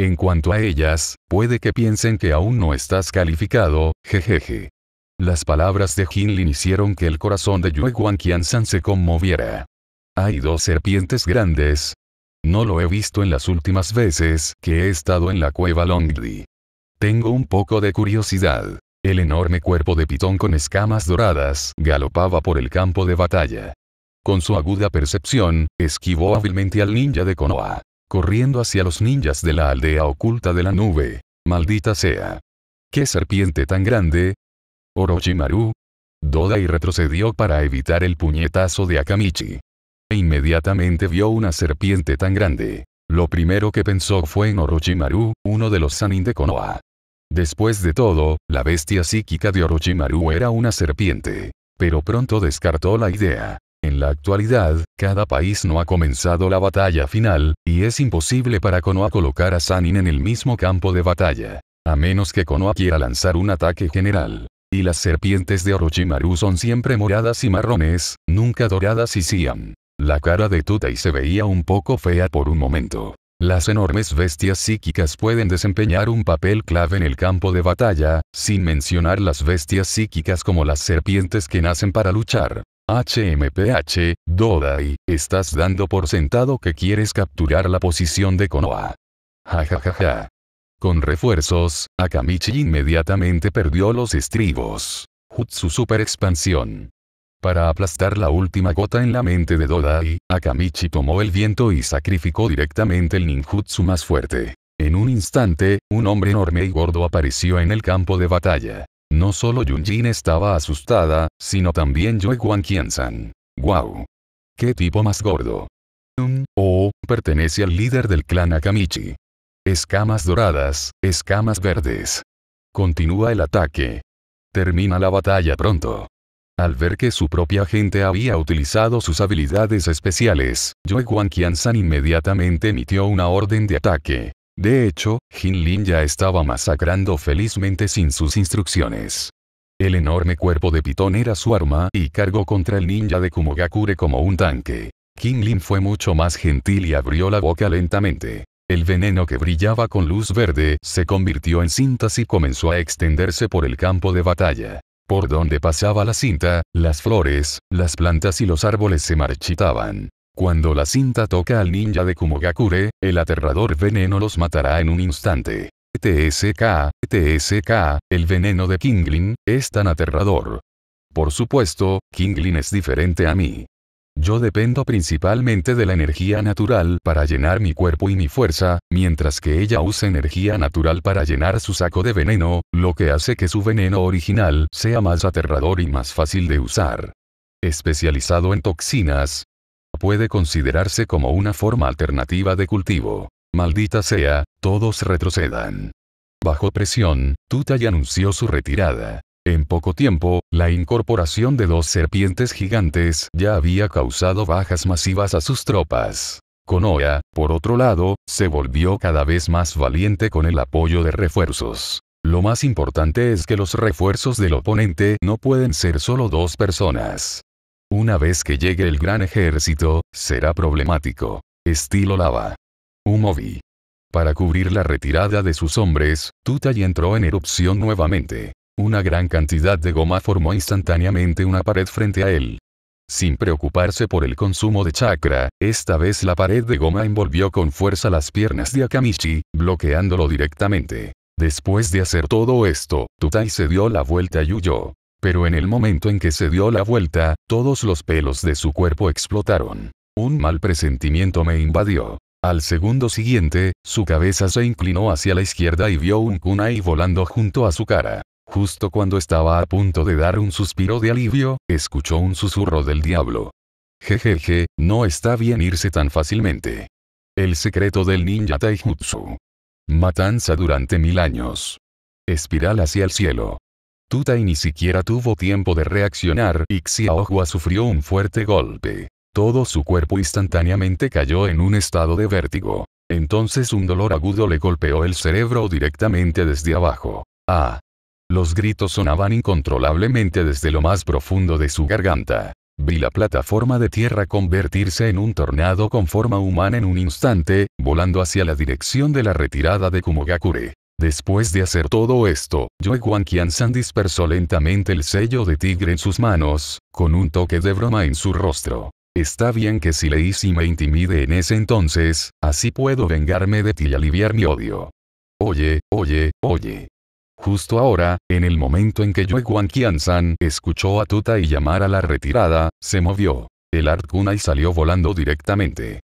En cuanto a ellas, puede que piensen que aún no estás calificado, jejeje. Las palabras de Jinlin hicieron que el corazón de Yue San se conmoviera. Hay dos serpientes grandes, no lo he visto en las últimas veces que he estado en la cueva Longdi. Tengo un poco de curiosidad. El enorme cuerpo de pitón con escamas doradas galopaba por el campo de batalla. Con su aguda percepción, esquivó hábilmente al ninja de Konoha, corriendo hacia los ninjas de la aldea oculta de la nube. Maldita sea. ¿Qué serpiente tan grande? Orochimaru. Doda y retrocedió para evitar el puñetazo de Akamichi. E inmediatamente vio una serpiente tan grande. Lo primero que pensó fue en Orochimaru, uno de los Sanin de Konoha. Después de todo, la bestia psíquica de Orochimaru era una serpiente. Pero pronto descartó la idea. En la actualidad, cada país no ha comenzado la batalla final, y es imposible para Konoha colocar a Sanin en el mismo campo de batalla. A menos que Konoha quiera lanzar un ataque general. Y las serpientes de Orochimaru son siempre moradas y marrones, nunca doradas y siam. La cara de Tutei se veía un poco fea por un momento. Las enormes bestias psíquicas pueden desempeñar un papel clave en el campo de batalla, sin mencionar las bestias psíquicas como las serpientes que nacen para luchar. HMPH, Dodai, estás dando por sentado que quieres capturar la posición de Konoha. ja. Con refuerzos, Akamichi inmediatamente perdió los estribos. Jutsu Super Expansión. Para aplastar la última gota en la mente de Dodai, Akamichi tomó el viento y sacrificó directamente el ninjutsu más fuerte. En un instante, un hombre enorme y gordo apareció en el campo de batalla. No solo Yunjin estaba asustada, sino también Yueguan Kian-san. ¡Guau! ¡Qué tipo más gordo! oh, pertenece al líder del clan Akamichi. Escamas doradas, escamas verdes. Continúa el ataque. Termina la batalla pronto. Al ver que su propia gente había utilizado sus habilidades especiales, Yue Guan San inmediatamente emitió una orden de ataque. De hecho, Jin Lin ya estaba masacrando felizmente sin sus instrucciones. El enorme cuerpo de Pitón era su arma y cargó contra el ninja de Kumogakure como un tanque. Jin Lin fue mucho más gentil y abrió la boca lentamente. El veneno que brillaba con luz verde se convirtió en cintas y comenzó a extenderse por el campo de batalla. Por donde pasaba la cinta, las flores, las plantas y los árboles se marchitaban. Cuando la cinta toca al ninja de Kumogakure, el aterrador veneno los matará en un instante. TSK, TSK, el veneno de Kinglin, es tan aterrador. Por supuesto, Kinglin es diferente a mí. Yo dependo principalmente de la energía natural para llenar mi cuerpo y mi fuerza, mientras que ella usa energía natural para llenar su saco de veneno, lo que hace que su veneno original sea más aterrador y más fácil de usar. Especializado en toxinas, puede considerarse como una forma alternativa de cultivo. Maldita sea, todos retrocedan. Bajo presión, Tutay anunció su retirada. En poco tiempo, la incorporación de dos serpientes gigantes ya había causado bajas masivas a sus tropas. Konoa, por otro lado, se volvió cada vez más valiente con el apoyo de refuerzos. Lo más importante es que los refuerzos del oponente no pueden ser solo dos personas. Una vez que llegue el gran ejército, será problemático. Estilo lava. Umovi. Para cubrir la retirada de sus hombres, Tutai entró en erupción nuevamente. Una gran cantidad de goma formó instantáneamente una pared frente a él. Sin preocuparse por el consumo de chakra, esta vez la pared de goma envolvió con fuerza las piernas de Akamichi, bloqueándolo directamente. Después de hacer todo esto, Tutai se dio la vuelta y huyó. Pero en el momento en que se dio la vuelta, todos los pelos de su cuerpo explotaron. Un mal presentimiento me invadió. Al segundo siguiente, su cabeza se inclinó hacia la izquierda y vio un kunai volando junto a su cara. Justo cuando estaba a punto de dar un suspiro de alivio, escuchó un susurro del diablo. Jejeje, no está bien irse tan fácilmente. El secreto del ninja taijutsu. Matanza durante mil años. Espiral hacia el cielo. Tutai ni siquiera tuvo tiempo de reaccionar y Xiaohua sufrió un fuerte golpe. Todo su cuerpo instantáneamente cayó en un estado de vértigo. Entonces un dolor agudo le golpeó el cerebro directamente desde abajo. Ah, los gritos sonaban incontrolablemente desde lo más profundo de su garganta. Vi la plataforma de tierra convertirse en un tornado con forma humana en un instante, volando hacia la dirección de la retirada de Kumogakure. Después de hacer todo esto, Yue San dispersó lentamente el sello de tigre en sus manos, con un toque de broma en su rostro. Está bien que si leí y me intimide en ese entonces, así puedo vengarme de ti y aliviar mi odio. Oye, oye, oye. Justo ahora, en el momento en que Yue san escuchó a Tuta y llamar a la retirada, se movió. El y salió volando directamente.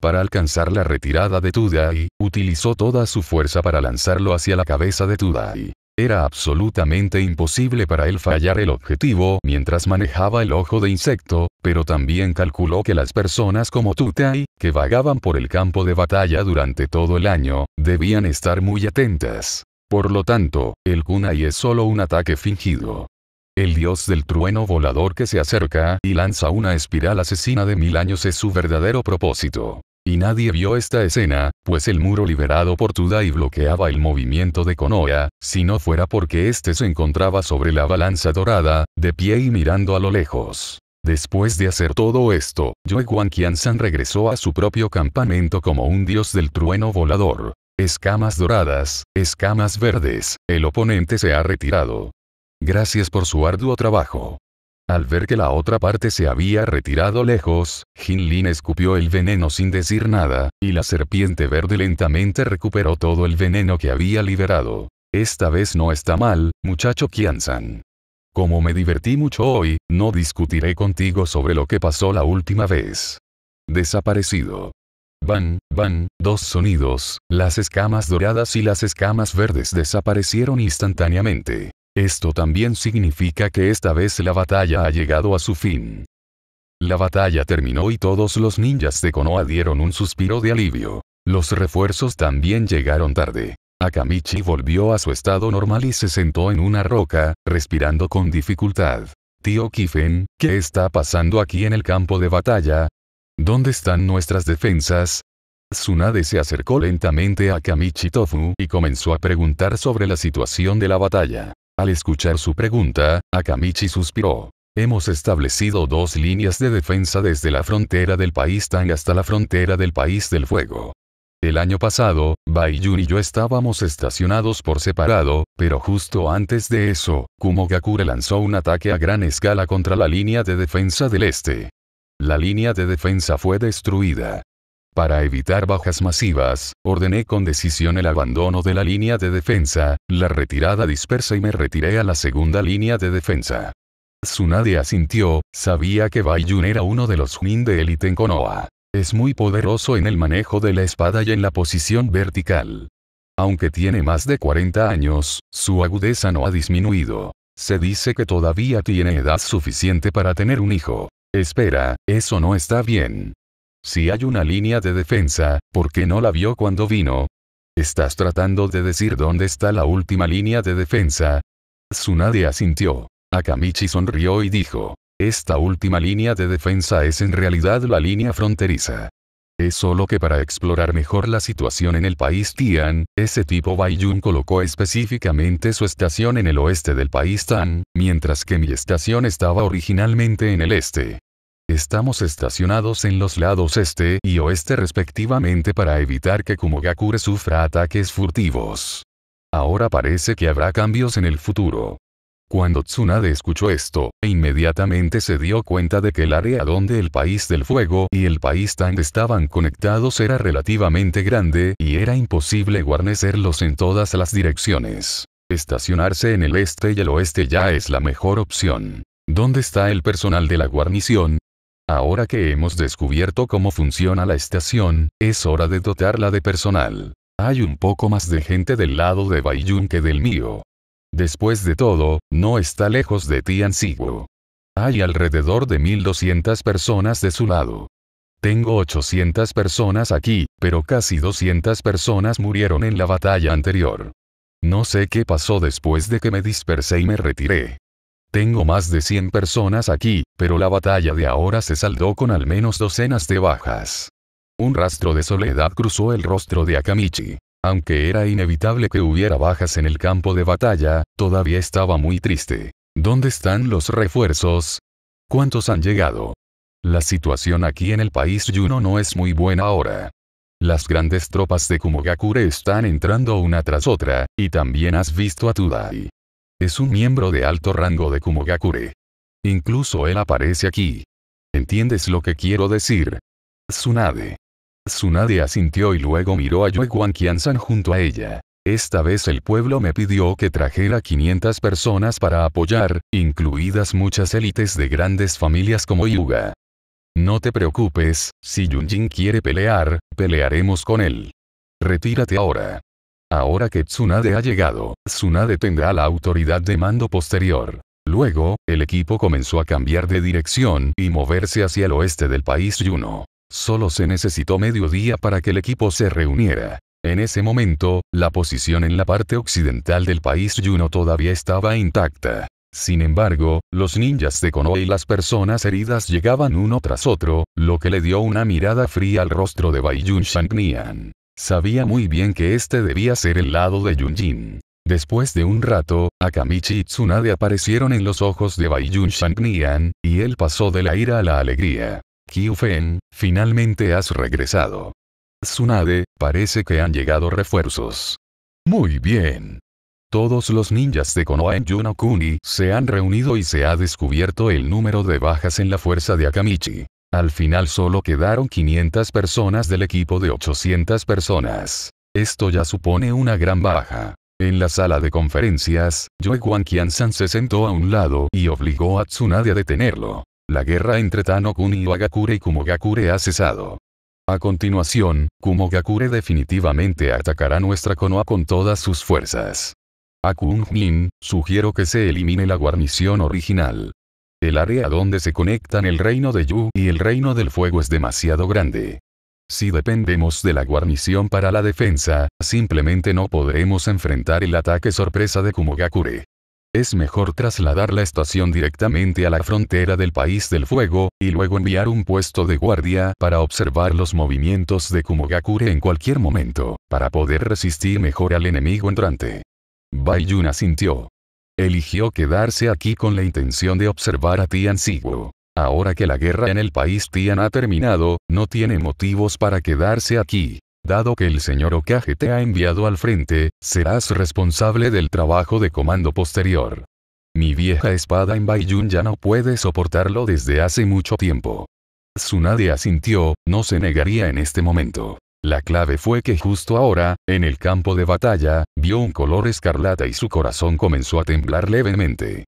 Para alcanzar la retirada de Tudai, utilizó toda su fuerza para lanzarlo hacia la cabeza de Tudai. Era absolutamente imposible para él fallar el objetivo mientras manejaba el ojo de insecto, pero también calculó que las personas como Tutai, que vagaban por el campo de batalla durante todo el año, debían estar muy atentas. Por lo tanto, el kunai es solo un ataque fingido. El dios del trueno volador que se acerca y lanza una espiral asesina de mil años es su verdadero propósito. Y nadie vio esta escena, pues el muro liberado por Tudai bloqueaba el movimiento de Konoha, si no fuera porque éste se encontraba sobre la balanza dorada, de pie y mirando a lo lejos. Después de hacer todo esto, Yue Kiansan San regresó a su propio campamento como un dios del trueno volador. Escamas doradas, escamas verdes, el oponente se ha retirado. Gracias por su arduo trabajo. Al ver que la otra parte se había retirado lejos, Jin Lin escupió el veneno sin decir nada, y la serpiente verde lentamente recuperó todo el veneno que había liberado. Esta vez no está mal, muchacho San. Como me divertí mucho hoy, no discutiré contigo sobre lo que pasó la última vez. Desaparecido. Van, van, dos sonidos, las escamas doradas y las escamas verdes desaparecieron instantáneamente. Esto también significa que esta vez la batalla ha llegado a su fin. La batalla terminó y todos los ninjas de Konoha dieron un suspiro de alivio. Los refuerzos también llegaron tarde. Akamichi volvió a su estado normal y se sentó en una roca, respirando con dificultad. Tío Kifen, ¿qué está pasando aquí en el campo de batalla? ¿Dónde están nuestras defensas? Tsunade se acercó lentamente a Kamichi Tofu y comenzó a preguntar sobre la situación de la batalla. Al escuchar su pregunta, Akamichi suspiró. Hemos establecido dos líneas de defensa desde la frontera del país Tang hasta la frontera del país del fuego. El año pasado, Baiyun y yo estábamos estacionados por separado, pero justo antes de eso, Kumogakure lanzó un ataque a gran escala contra la línea de defensa del este. La línea de defensa fue destruida. Para evitar bajas masivas, ordené con decisión el abandono de la línea de defensa, la retirada dispersa y me retiré a la segunda línea de defensa. Tsunade asintió, sabía que Baiyun era uno de los Jin de élite en Konoha. Es muy poderoso en el manejo de la espada y en la posición vertical. Aunque tiene más de 40 años, su agudeza no ha disminuido. Se dice que todavía tiene edad suficiente para tener un hijo. Espera, eso no está bien. Si hay una línea de defensa, ¿por qué no la vio cuando vino? ¿Estás tratando de decir dónde está la última línea de defensa? Tsunade asintió. Akamichi sonrió y dijo. Esta última línea de defensa es en realidad la línea fronteriza. Es solo que para explorar mejor la situación en el país Tian, ese tipo Baiyun colocó específicamente su estación en el oeste del país Tan, mientras que mi estación estaba originalmente en el este. Estamos estacionados en los lados este y oeste respectivamente para evitar que Kumogakure sufra ataques furtivos. Ahora parece que habrá cambios en el futuro. Cuando Tsunade escuchó esto, e inmediatamente se dio cuenta de que el área donde el país del fuego y el país Tang estaban conectados era relativamente grande y era imposible guarnecerlos en todas las direcciones. Estacionarse en el este y el oeste ya es la mejor opción. ¿Dónde está el personal de la guarnición? Ahora que hemos descubierto cómo funciona la estación, es hora de dotarla de personal. Hay un poco más de gente del lado de Baiyun que del mío. Después de todo, no está lejos de ti Tianziguo. Hay alrededor de 1200 personas de su lado. Tengo 800 personas aquí, pero casi 200 personas murieron en la batalla anterior. No sé qué pasó después de que me dispersé y me retiré. Tengo más de 100 personas aquí, pero la batalla de ahora se saldó con al menos docenas de bajas. Un rastro de soledad cruzó el rostro de Akamichi. Aunque era inevitable que hubiera bajas en el campo de batalla, todavía estaba muy triste. ¿Dónde están los refuerzos? ¿Cuántos han llegado? La situación aquí en el país Yuno no es muy buena ahora. Las grandes tropas de Kumogakure están entrando una tras otra, y también has visto a Tudai. Es un miembro de alto rango de Kumogakure. Incluso él aparece aquí. ¿Entiendes lo que quiero decir? Tsunade. Tsunade asintió y luego miró a Yue Qianzan junto a ella. Esta vez el pueblo me pidió que trajera 500 personas para apoyar, incluidas muchas élites de grandes familias como Yuga. No te preocupes, si Yunjin quiere pelear, pelearemos con él. Retírate ahora. Ahora que Tsunade ha llegado, Tsunade tendrá la autoridad de mando posterior. Luego, el equipo comenzó a cambiar de dirección y moverse hacia el oeste del país Yuno. Solo se necesitó medio día para que el equipo se reuniera. En ese momento, la posición en la parte occidental del país Yuno todavía estaba intacta. Sin embargo, los ninjas de Konoha y las personas heridas llegaban uno tras otro, lo que le dio una mirada fría al rostro de Baiyun Nian. Sabía muy bien que este debía ser el lado de Jin. Después de un rato, Akamichi y Tsunade aparecieron en los ojos de Baiyun Nian, y él pasó de la ira a la alegría. Kyufen, finalmente has regresado. Tsunade, parece que han llegado refuerzos. Muy bien. Todos los ninjas de Konoha en Yunokuni se han reunido y se ha descubierto el número de bajas en la fuerza de Akamichi. Al final solo quedaron 500 personas del equipo de 800 personas. Esto ya supone una gran baja. En la sala de conferencias, Yue Qian-san se sentó a un lado y obligó a Tsunade a detenerlo. La guerra entre tano y Wagakure y Kumogakure ha cesado. A continuación, Kumogakure definitivamente atacará nuestra Konoha con todas sus fuerzas. A Min, sugiero que se elimine la guarnición original. El área donde se conectan el reino de Yu y el reino del fuego es demasiado grande. Si dependemos de la guarnición para la defensa, simplemente no podremos enfrentar el ataque sorpresa de Kumogakure es mejor trasladar la estación directamente a la frontera del país del fuego, y luego enviar un puesto de guardia para observar los movimientos de Kumogakure en cualquier momento, para poder resistir mejor al enemigo entrante. Baiyuna sintió. Eligió quedarse aquí con la intención de observar a Tian Ahora que la guerra en el país Tian ha terminado, no tiene motivos para quedarse aquí. Dado que el señor Okage te ha enviado al frente, serás responsable del trabajo de comando posterior. Mi vieja espada en Baiyun ya no puede soportarlo desde hace mucho tiempo. Tsunade asintió, no se negaría en este momento. La clave fue que justo ahora, en el campo de batalla, vio un color escarlata y su corazón comenzó a temblar levemente.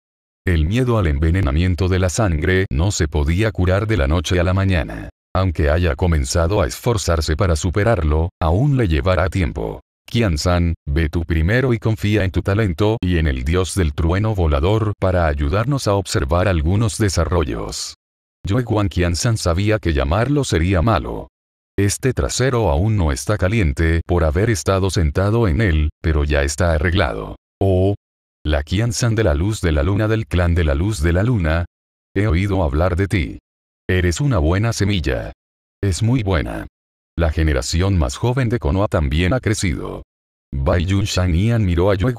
El miedo al envenenamiento de la sangre no se podía curar de la noche a la mañana. Aunque haya comenzado a esforzarse para superarlo, aún le llevará tiempo. kian san ve tú primero y confía en tu talento y en el dios del trueno volador para ayudarnos a observar algunos desarrollos. Yue Guan kian san sabía que llamarlo sería malo. Este trasero aún no está caliente por haber estado sentado en él, pero ya está arreglado. Oh. La kian san de la luz de la luna del clan de la luz de la luna. He oído hablar de ti. Eres una buena semilla. Es muy buena. La generación más joven de Konoha también ha crecido. Bai Yunshan miró a Yue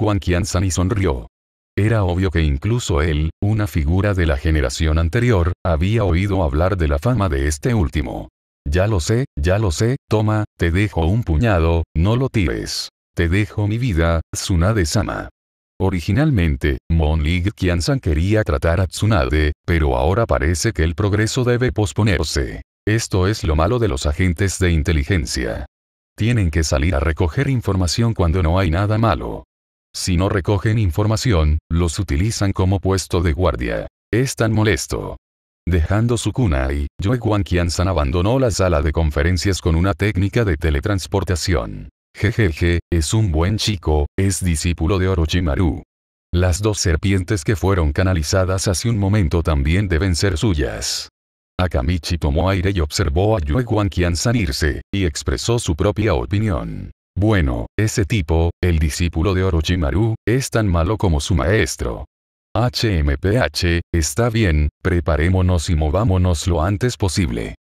San y sonrió. Era obvio que incluso él, una figura de la generación anterior, había oído hablar de la fama de este último. Ya lo sé, ya lo sé, toma, te dejo un puñado, no lo tires. Te dejo mi vida, Tsunade-sama. Originalmente, Mon Lig Kiansan quería tratar a Tsunade, pero ahora parece que el progreso debe posponerse. Esto es lo malo de los agentes de inteligencia. Tienen que salir a recoger información cuando no hay nada malo. Si no recogen información, los utilizan como puesto de guardia. Es tan molesto. Dejando su kunai, Yueguan Joe Kiansan abandonó la sala de conferencias con una técnica de teletransportación. Jejeje, es un buen chico, es discípulo de Orochimaru. Las dos serpientes que fueron canalizadas hace un momento también deben ser suyas. Akamichi tomó aire y observó a Yue salirse, sanirse, y expresó su propia opinión. Bueno, ese tipo, el discípulo de Orochimaru, es tan malo como su maestro. HMPH, está bien, preparémonos y movámonos lo antes posible.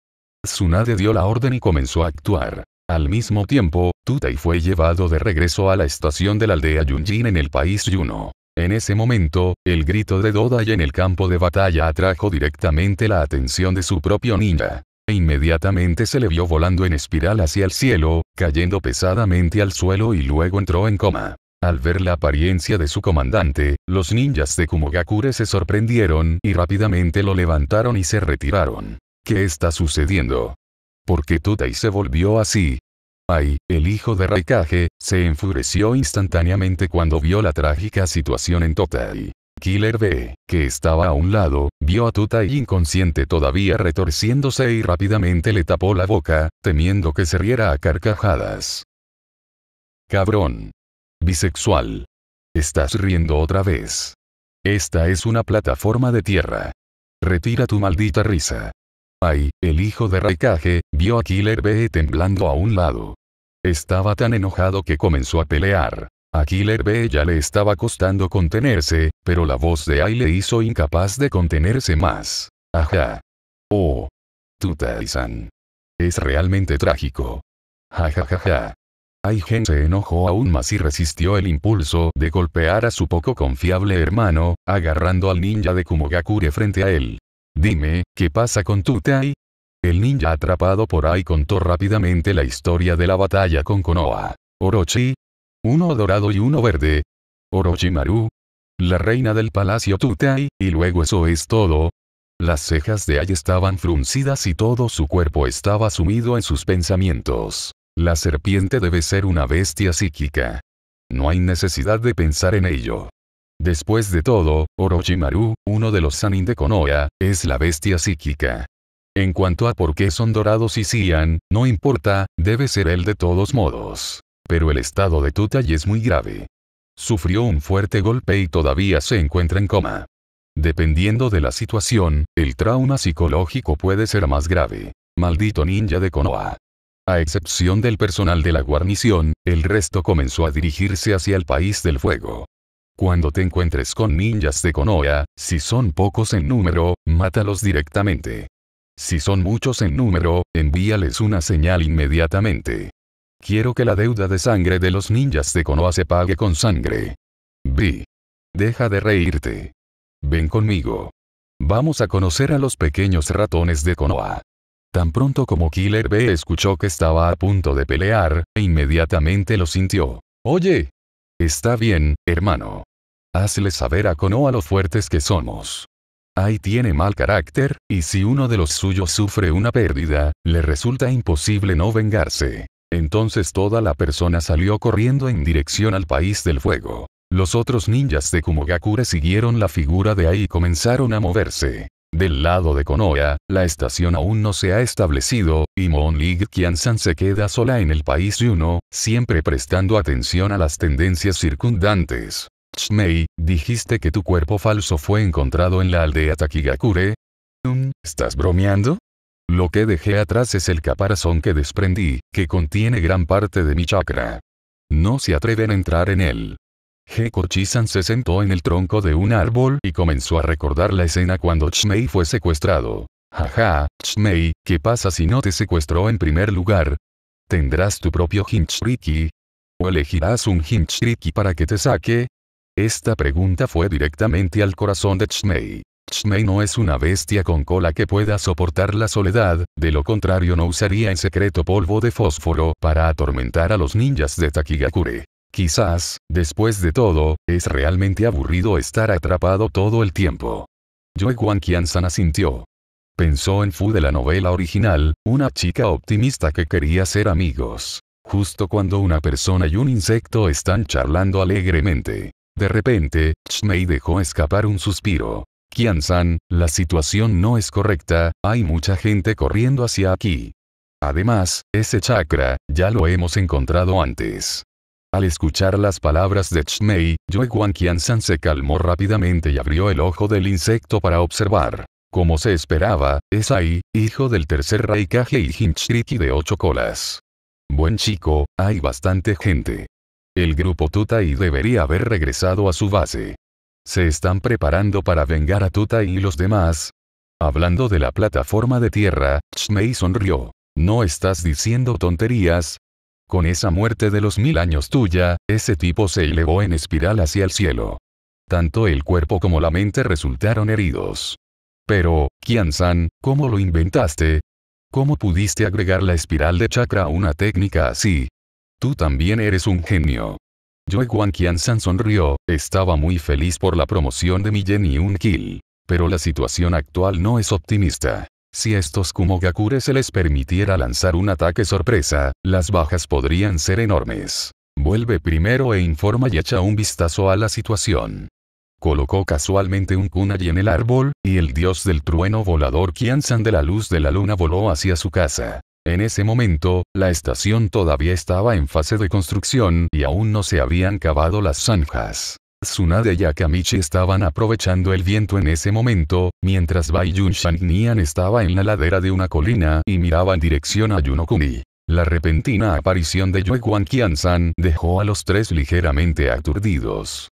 Tsunade dio la orden y comenzó a actuar. Al mismo tiempo, Tutai fue llevado de regreso a la estación de la aldea Yunjin en el país Yuno. En ese momento, el grito de Dodai en el campo de batalla atrajo directamente la atención de su propio ninja. E inmediatamente se le vio volando en espiral hacia el cielo, cayendo pesadamente al suelo y luego entró en coma. Al ver la apariencia de su comandante, los ninjas de Kumogakure se sorprendieron y rápidamente lo levantaron y se retiraron. ¿Qué está sucediendo? porque Tutai se volvió así. Ay, el hijo de Raikage, se enfureció instantáneamente cuando vio la trágica situación en Totai. Killer B, que estaba a un lado, vio a Tutai inconsciente todavía retorciéndose y rápidamente le tapó la boca, temiendo que se riera a carcajadas. Cabrón. Bisexual. Estás riendo otra vez. Esta es una plataforma de tierra. Retira tu maldita risa. Ay, el hijo de Raikage, vio a Killer B temblando a un lado. Estaba tan enojado que comenzó a pelear. A Killer B ya le estaba costando contenerse, pero la voz de Ai le hizo incapaz de contenerse más. Ajá. Oh. tutai Es realmente trágico. Jajajaja. Ja, ja, se enojó aún más y resistió el impulso de golpear a su poco confiable hermano, agarrando al ninja de Kumogakure frente a él. Dime, ¿qué pasa con Tutai? El ninja atrapado por Ai contó rápidamente la historia de la batalla con Konoha. Orochi. Uno dorado y uno verde. Orochimaru. La reina del palacio Tutai, y luego eso es todo. Las cejas de Ai estaban fruncidas y todo su cuerpo estaba sumido en sus pensamientos. La serpiente debe ser una bestia psíquica. No hay necesidad de pensar en ello. Después de todo, Orochimaru, uno de los Sanin de Konoha, es la bestia psíquica. En cuanto a por qué son dorados y Sian, no importa, debe ser él de todos modos. Pero el estado de Tutay es muy grave. Sufrió un fuerte golpe y todavía se encuentra en coma. Dependiendo de la situación, el trauma psicológico puede ser más grave. Maldito ninja de Konoha. A excepción del personal de la guarnición, el resto comenzó a dirigirse hacia el país del fuego. Cuando te encuentres con ninjas de Konoha, si son pocos en número, mátalos directamente. Si son muchos en número, envíales una señal inmediatamente. Quiero que la deuda de sangre de los ninjas de Konoha se pague con sangre. B. Deja de reírte. Ven conmigo. Vamos a conocer a los pequeños ratones de Konoha. Tan pronto como Killer B escuchó que estaba a punto de pelear, e inmediatamente lo sintió. Oye. Está bien, hermano. Hazle saber a Konoha lo fuertes que somos. Ai tiene mal carácter, y si uno de los suyos sufre una pérdida, le resulta imposible no vengarse. Entonces toda la persona salió corriendo en dirección al país del fuego. Los otros ninjas de Kumogakure siguieron la figura de Ai y comenzaron a moverse. Del lado de Konoha, la estación aún no se ha establecido, y Moon League Kiansan se queda sola en el país uno siempre prestando atención a las tendencias circundantes. Chmei, dijiste que tu cuerpo falso fue encontrado en la aldea Takigakure. Um, ¿Estás bromeando? Lo que dejé atrás es el caparazón que desprendí, que contiene gran parte de mi chakra. No se atreven a entrar en él. Heko Chisan se sentó en el tronco de un árbol y comenzó a recordar la escena cuando Chmei fue secuestrado. Jaja, Chmei, ¿qué pasa si no te secuestró en primer lugar? ¿Tendrás tu propio Hinchriki? ¿O elegirás un Hinchriki para que te saque? Esta pregunta fue directamente al corazón de Chmei. Chmei no es una bestia con cola que pueda soportar la soledad, de lo contrario no usaría en secreto polvo de fósforo para atormentar a los ninjas de Takigakure. Quizás, después de todo, es realmente aburrido estar atrapado todo el tiempo. Yue San asintió. Pensó en Fu de la novela original, una chica optimista que quería ser amigos. Justo cuando una persona y un insecto están charlando alegremente. De repente, Chmei dejó escapar un suspiro. kian san la situación no es correcta, hay mucha gente corriendo hacia aquí. Además, ese chakra, ya lo hemos encontrado antes. Al escuchar las palabras de Chmei, Yue Guan san se calmó rápidamente y abrió el ojo del insecto para observar. Como se esperaba, es ahí, hijo del tercer Raikage y Hinchriki de ocho colas. Buen chico, hay bastante gente el grupo Tutai debería haber regresado a su base. Se están preparando para vengar a Tutai y los demás. Hablando de la plataforma de tierra, Shmei sonrió. No estás diciendo tonterías. Con esa muerte de los mil años tuya, ese tipo se elevó en espiral hacia el cielo. Tanto el cuerpo como la mente resultaron heridos. Pero, Kian-san, ¿cómo lo inventaste? ¿Cómo pudiste agregar la espiral de chakra a una técnica así? Tú también eres un genio. Yo Kian San sonrió, estaba muy feliz por la promoción de mi y un kill. Pero la situación actual no es optimista. Si a estos Kumogakure se les permitiera lanzar un ataque sorpresa, las bajas podrían ser enormes. Vuelve primero e informa y echa un vistazo a la situación. Colocó casualmente un kunai en el árbol, y el dios del trueno volador Kiansan de la luz de la luna voló hacia su casa. En ese momento, la estación todavía estaba en fase de construcción y aún no se habían cavado las zanjas. Tsunade y Akamichi estaban aprovechando el viento en ese momento, mientras Bai Yunshan Nian estaba en la ladera de una colina y miraba en dirección a Yunokuni. La repentina aparición de Yueguan San dejó a los tres ligeramente aturdidos.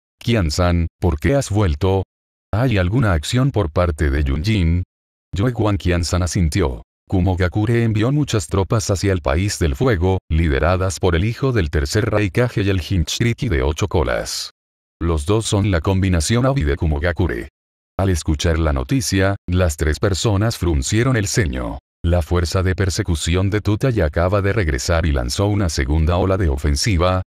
San, ¿por qué has vuelto? ¿Hay alguna acción por parte de Yunjin? Yueguan San asintió. Kumogakure envió muchas tropas hacia el país del fuego, lideradas por el hijo del tercer Raikage y el Hinchriki de ocho colas. Los dos son la combinación Abi de Kumogakure. Al escuchar la noticia, las tres personas fruncieron el ceño. La fuerza de persecución de Tuta ya acaba de regresar y lanzó una segunda ola de ofensiva.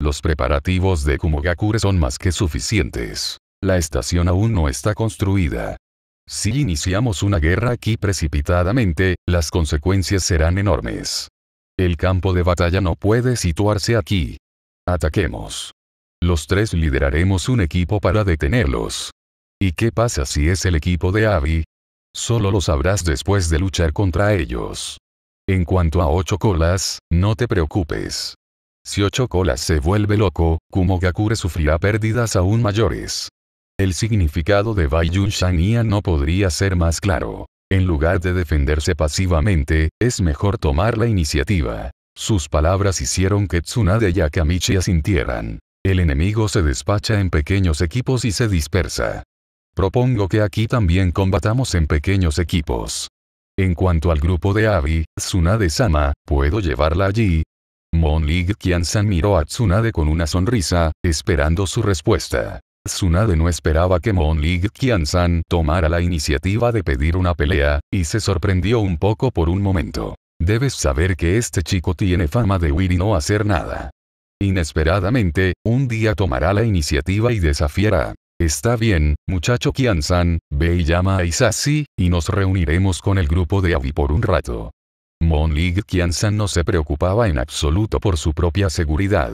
Los preparativos de Kumogakure son más que suficientes. La estación aún no está construida. Si iniciamos una guerra aquí precipitadamente, las consecuencias serán enormes. El campo de batalla no puede situarse aquí. Ataquemos. Los tres lideraremos un equipo para detenerlos. ¿Y qué pasa si es el equipo de Abby? Solo lo sabrás después de luchar contra ellos. En cuanto a ocho colas, no te preocupes. Si ocho colas se vuelve loco, Kumogakure sufrirá pérdidas aún mayores. El significado de Bai Yun no podría ser más claro. En lugar de defenderse pasivamente, es mejor tomar la iniciativa. Sus palabras hicieron que Tsunade y Akamichi asintieran. El enemigo se despacha en pequeños equipos y se dispersa. Propongo que aquí también combatamos en pequeños equipos. En cuanto al grupo de Abby, Tsunade-sama, ¿puedo llevarla allí? Mon Lig kian miró a Tsunade con una sonrisa, esperando su respuesta. Tsunade no esperaba que Mon League kian san tomara la iniciativa de pedir una pelea, y se sorprendió un poco por un momento. Debes saber que este chico tiene fama de huir y no hacer nada. Inesperadamente, un día tomará la iniciativa y desafiará. Está bien, muchacho Kian-san, ve y llama a Isasi y nos reuniremos con el grupo de Avi por un rato. Mon League Kian-san no se preocupaba en absoluto por su propia seguridad.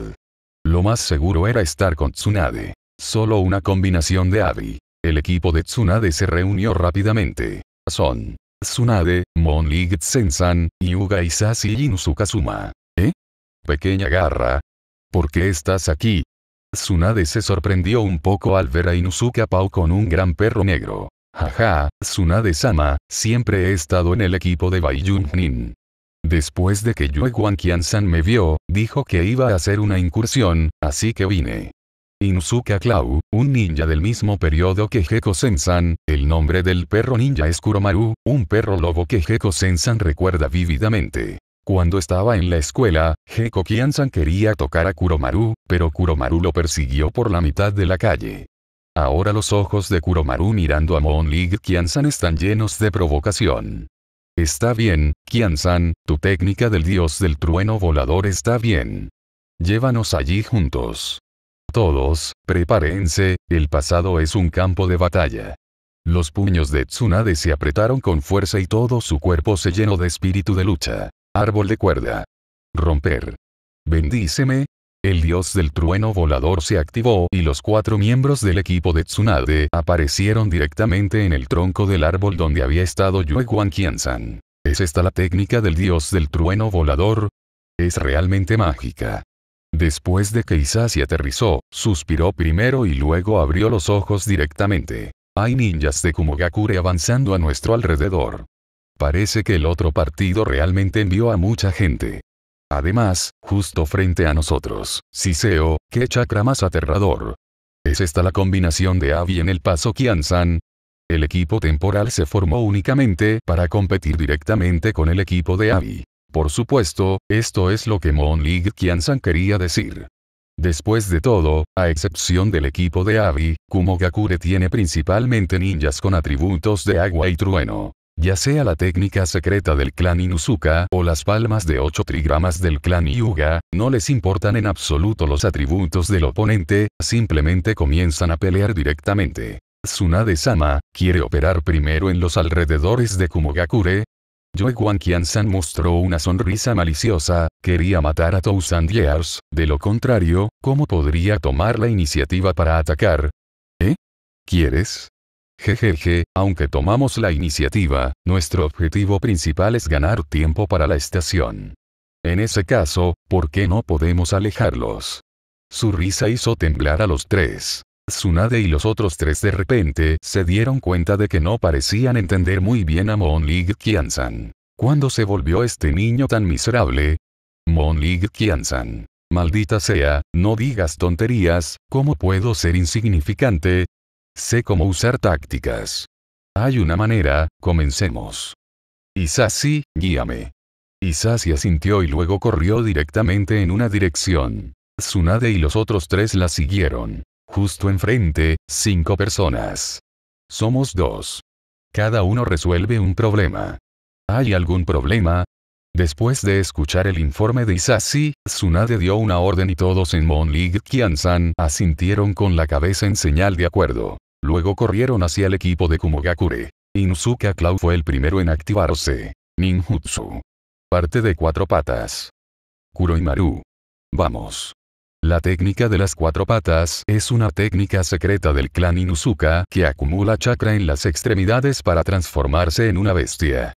Lo más seguro era estar con Tsunade. Solo una combinación de Abi. El equipo de Tsunade se reunió rápidamente. Son Tsunade, Monlig Tsensan, Yuga Isashi y Suma. ¿Eh? Pequeña garra. ¿Por qué estás aquí? Tsunade se sorprendió un poco al ver a Inuzuka Pau con un gran perro negro. Jaja, Tsunade-sama, siempre he estado en el equipo de Baiyun-nin. Después de que Yue Guan san me vio, dijo que iba a hacer una incursión, así que vine. Inuzuka Klau, un ninja del mismo periodo que Geko Sensan, el nombre del perro ninja es Kuromaru, un perro lobo que Geko Sensan recuerda vívidamente. Cuando estaba en la escuela, Heko Kiansan quería tocar a Kuromaru, pero Kuromaru lo persiguió por la mitad de la calle. Ahora los ojos de Kuromaru mirando a Moon League Kiansan están llenos de provocación. Está bien, kian tu técnica del dios del trueno volador está bien. Llévanos allí juntos. Todos, prepárense, el pasado es un campo de batalla. Los puños de Tsunade se apretaron con fuerza y todo su cuerpo se llenó de espíritu de lucha. Árbol de cuerda. Romper. Bendíceme. El dios del trueno volador se activó y los cuatro miembros del equipo de Tsunade aparecieron directamente en el tronco del árbol donde había estado Yue Guan ¿Es esta la técnica del dios del trueno volador? Es realmente mágica. Después de que se aterrizó, suspiró primero y luego abrió los ojos directamente. Hay ninjas de Kumogakure avanzando a nuestro alrededor. Parece que el otro partido realmente envió a mucha gente. Además, justo frente a nosotros, Siseo, qué chakra más aterrador. ¿Es esta la combinación de Avi en el paso Kian-san? El equipo temporal se formó únicamente para competir directamente con el equipo de Avi. Por supuesto, esto es lo que Moon League Kiansan quería decir. Después de todo, a excepción del equipo de Abby, Kumogakure tiene principalmente ninjas con atributos de agua y trueno. Ya sea la técnica secreta del clan Inuzuka o las palmas de 8 trigramas del clan Yuga, no les importan en absoluto los atributos del oponente, simplemente comienzan a pelear directamente. Tsunade-sama, quiere operar primero en los alrededores de Kumogakure, Joe qian San mostró una sonrisa maliciosa, quería matar a Thousand Years, de lo contrario, ¿cómo podría tomar la iniciativa para atacar? ¿Eh? ¿Quieres? Jejeje, aunque tomamos la iniciativa, nuestro objetivo principal es ganar tiempo para la estación. En ese caso, ¿por qué no podemos alejarlos? Su risa hizo temblar a los tres. Tsunade y los otros tres de repente se dieron cuenta de que no parecían entender muy bien a Monlig Kiansan. ¿Cuándo se volvió este niño tan miserable? mon Monlig Kiansan. Maldita sea, no digas tonterías, ¿cómo puedo ser insignificante? Sé cómo usar tácticas. Hay una manera, comencemos. Isasi, guíame. Isasi asintió y luego corrió directamente en una dirección. Tsunade y los otros tres la siguieron. Justo enfrente, cinco personas. Somos dos. Cada uno resuelve un problema. ¿Hay algún problema? Después de escuchar el informe de Isashi, Tsunade dio una orden y todos en Mon League Kiansan asintieron con la cabeza en señal de acuerdo. Luego corrieron hacia el equipo de Kumogakure. Inuzuka Klau fue el primero en activarse. Ninjutsu. Parte de cuatro patas. Kuroimaru. Vamos. La técnica de las cuatro patas es una técnica secreta del clan Inuzuka que acumula chakra en las extremidades para transformarse en una bestia.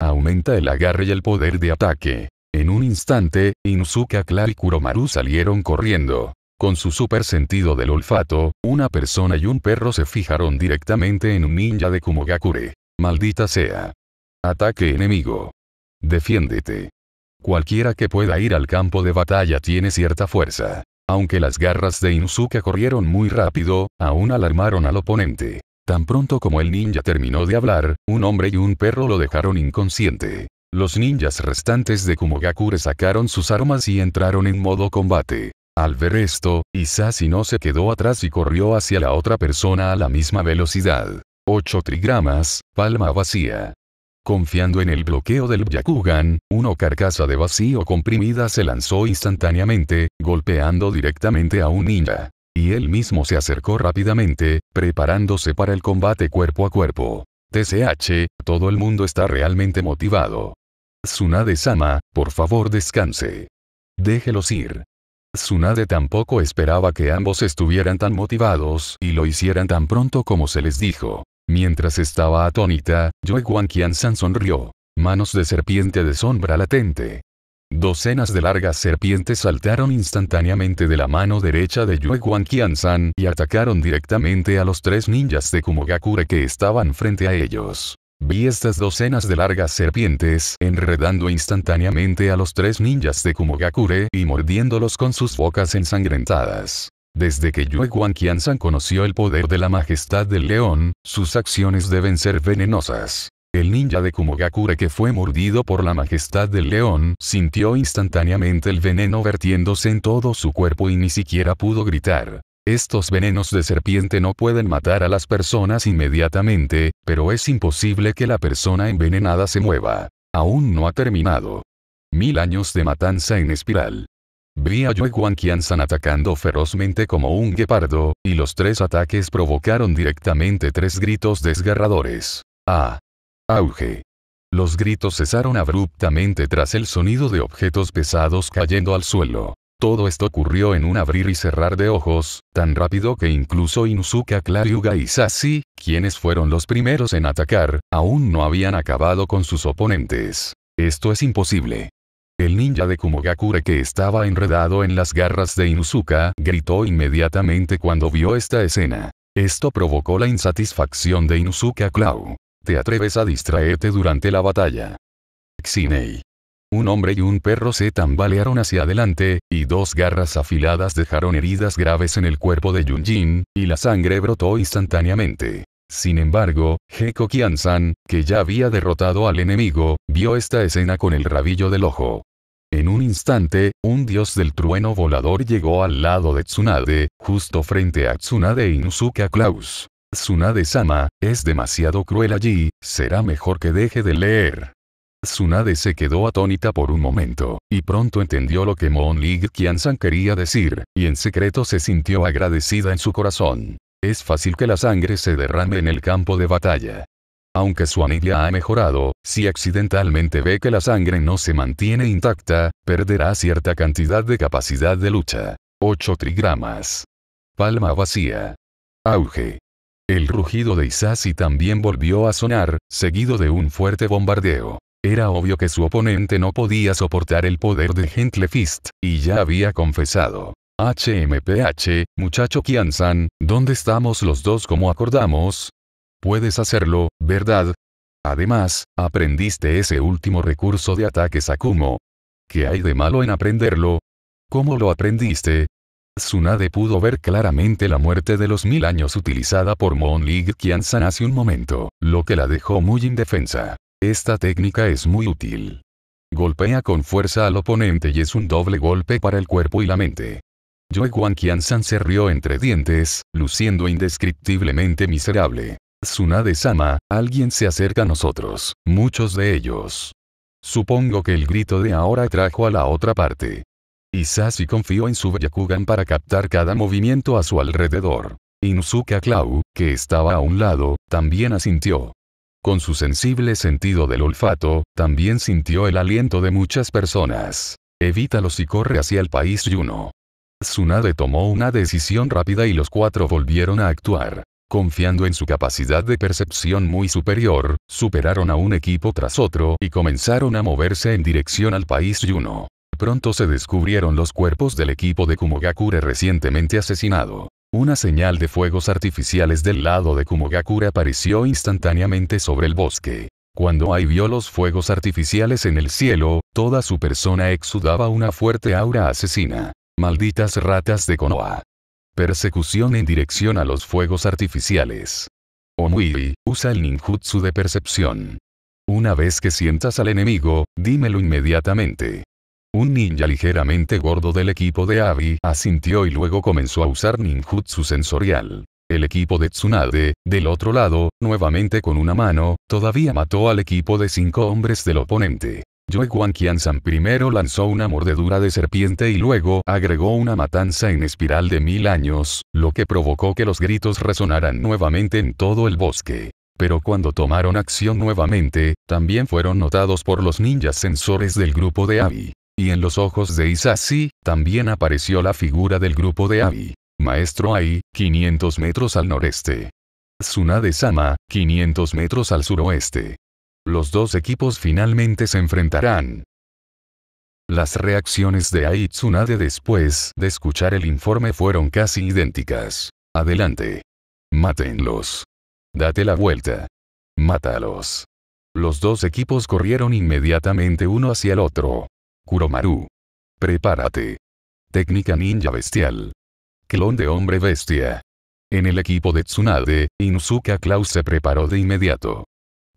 Aumenta el agarre y el poder de ataque. En un instante, Inuzuka Clar y Kuromaru salieron corriendo. Con su super sentido del olfato, una persona y un perro se fijaron directamente en un ninja de Kumogakure. Maldita sea. Ataque enemigo. Defiéndete. Cualquiera que pueda ir al campo de batalla tiene cierta fuerza. Aunque las garras de Inuzuka corrieron muy rápido, aún alarmaron al oponente. Tan pronto como el ninja terminó de hablar, un hombre y un perro lo dejaron inconsciente. Los ninjas restantes de Kumogakure sacaron sus armas y entraron en modo combate. Al ver esto, Isashi no se quedó atrás y corrió hacia la otra persona a la misma velocidad. 8 trigramas, palma vacía. Confiando en el bloqueo del Byakugan, una carcasa de vacío comprimida se lanzó instantáneamente, golpeando directamente a un ninja. Y él mismo se acercó rápidamente, preparándose para el combate cuerpo a cuerpo. TCH, todo el mundo está realmente motivado. Tsunade-sama, por favor descanse. Déjelos ir. Tsunade tampoco esperaba que ambos estuvieran tan motivados y lo hicieran tan pronto como se les dijo. Mientras estaba atónita, Yue San sonrió. Manos de serpiente de sombra latente. Docenas de largas serpientes saltaron instantáneamente de la mano derecha de Yue San y atacaron directamente a los tres ninjas de Kumogakure que estaban frente a ellos. Vi estas docenas de largas serpientes enredando instantáneamente a los tres ninjas de Kumogakure y mordiéndolos con sus bocas ensangrentadas. Desde que Yue Qianzan conoció el poder de la majestad del león, sus acciones deben ser venenosas. El ninja de Kumogakure que fue mordido por la majestad del león sintió instantáneamente el veneno vertiéndose en todo su cuerpo y ni siquiera pudo gritar. Estos venenos de serpiente no pueden matar a las personas inmediatamente, pero es imposible que la persona envenenada se mueva. Aún no ha terminado. Mil años de matanza en espiral. Vi a Yue atacando ferozmente como un guepardo, y los tres ataques provocaron directamente tres gritos desgarradores. ¡Ah! ¡Auge! Los gritos cesaron abruptamente tras el sonido de objetos pesados cayendo al suelo. Todo esto ocurrió en un abrir y cerrar de ojos, tan rápido que incluso Inuzuka, Klaryuga y Sasi, quienes fueron los primeros en atacar, aún no habían acabado con sus oponentes. Esto es imposible. El ninja de Kumogakure que estaba enredado en las garras de Inuzuka gritó inmediatamente cuando vio esta escena. Esto provocó la insatisfacción de Inuzuka Clau. Te atreves a distraerte durante la batalla. Xinei. Un hombre y un perro se tambalearon hacia adelante, y dos garras afiladas dejaron heridas graves en el cuerpo de Yunjin, y la sangre brotó instantáneamente. Sin embargo, Heko kian que ya había derrotado al enemigo, vio esta escena con el rabillo del ojo. En un instante, un dios del trueno volador llegó al lado de Tsunade, justo frente a Tsunade y Nusuka Klaus. Tsunade-sama, es demasiado cruel allí, será mejor que deje de leer. Tsunade se quedó atónita por un momento, y pronto entendió lo que Moon League Kian-san quería decir, y en secreto se sintió agradecida en su corazón. Es fácil que la sangre se derrame en el campo de batalla. Aunque su anilla ha mejorado, si accidentalmente ve que la sangre no se mantiene intacta, perderá cierta cantidad de capacidad de lucha. 8 trigramas. Palma vacía. Auge. El rugido de Isashi también volvió a sonar, seguido de un fuerte bombardeo. Era obvio que su oponente no podía soportar el poder de Gentle Fist, y ya había confesado. HMPH, muchacho kian ¿dónde estamos los dos como acordamos? Puedes hacerlo, ¿verdad? Además, aprendiste ese último recurso de ataque Sakumo. ¿Qué hay de malo en aprenderlo? ¿Cómo lo aprendiste? Tsunade pudo ver claramente la muerte de los mil años utilizada por Mon League kian hace un momento, lo que la dejó muy indefensa. Esta técnica es muy útil. Golpea con fuerza al oponente y es un doble golpe para el cuerpo y la mente. Yue Guan se rió entre dientes, luciendo indescriptiblemente miserable. Tsunade-sama, alguien se acerca a nosotros, muchos de ellos. Supongo que el grito de ahora trajo a la otra parte. Isasi confió en su Byakugan para captar cada movimiento a su alrededor. Inuzuka Klau, que estaba a un lado, también asintió. Con su sensible sentido del olfato, también sintió el aliento de muchas personas. Evítalos y corre hacia el país Yuno. Tsunade tomó una decisión rápida y los cuatro volvieron a actuar. Confiando en su capacidad de percepción muy superior, superaron a un equipo tras otro y comenzaron a moverse en dirección al país Yuno. Pronto se descubrieron los cuerpos del equipo de Kumogakure recientemente asesinado. Una señal de fuegos artificiales del lado de Kumogakure apareció instantáneamente sobre el bosque. Cuando Ai vio los fuegos artificiales en el cielo, toda su persona exudaba una fuerte aura asesina. Malditas ratas de Konoha. Persecución en dirección a los fuegos artificiales. Omuiri, usa el ninjutsu de percepción. Una vez que sientas al enemigo, dímelo inmediatamente. Un ninja ligeramente gordo del equipo de Abby asintió y luego comenzó a usar ninjutsu sensorial. El equipo de Tsunade, del otro lado, nuevamente con una mano, todavía mató al equipo de cinco hombres del oponente. Yue Kiansan primero lanzó una mordedura de serpiente y luego agregó una matanza en espiral de mil años, lo que provocó que los gritos resonaran nuevamente en todo el bosque. Pero cuando tomaron acción nuevamente, también fueron notados por los ninjas sensores del grupo de Abi. Y en los ojos de Isasi, también apareció la figura del grupo de Abi. Maestro Ai, 500 metros al noreste. Tsunade-sama, 500 metros al suroeste. Los dos equipos finalmente se enfrentarán. Las reacciones de Aitsunade después de escuchar el informe fueron casi idénticas. Adelante. Mátenlos. Date la vuelta. Mátalos. Los dos equipos corrieron inmediatamente uno hacia el otro. Kuromaru. Prepárate. Técnica ninja bestial. Clon de hombre bestia. En el equipo de Tsunade, Inuzuka Klaus se preparó de inmediato.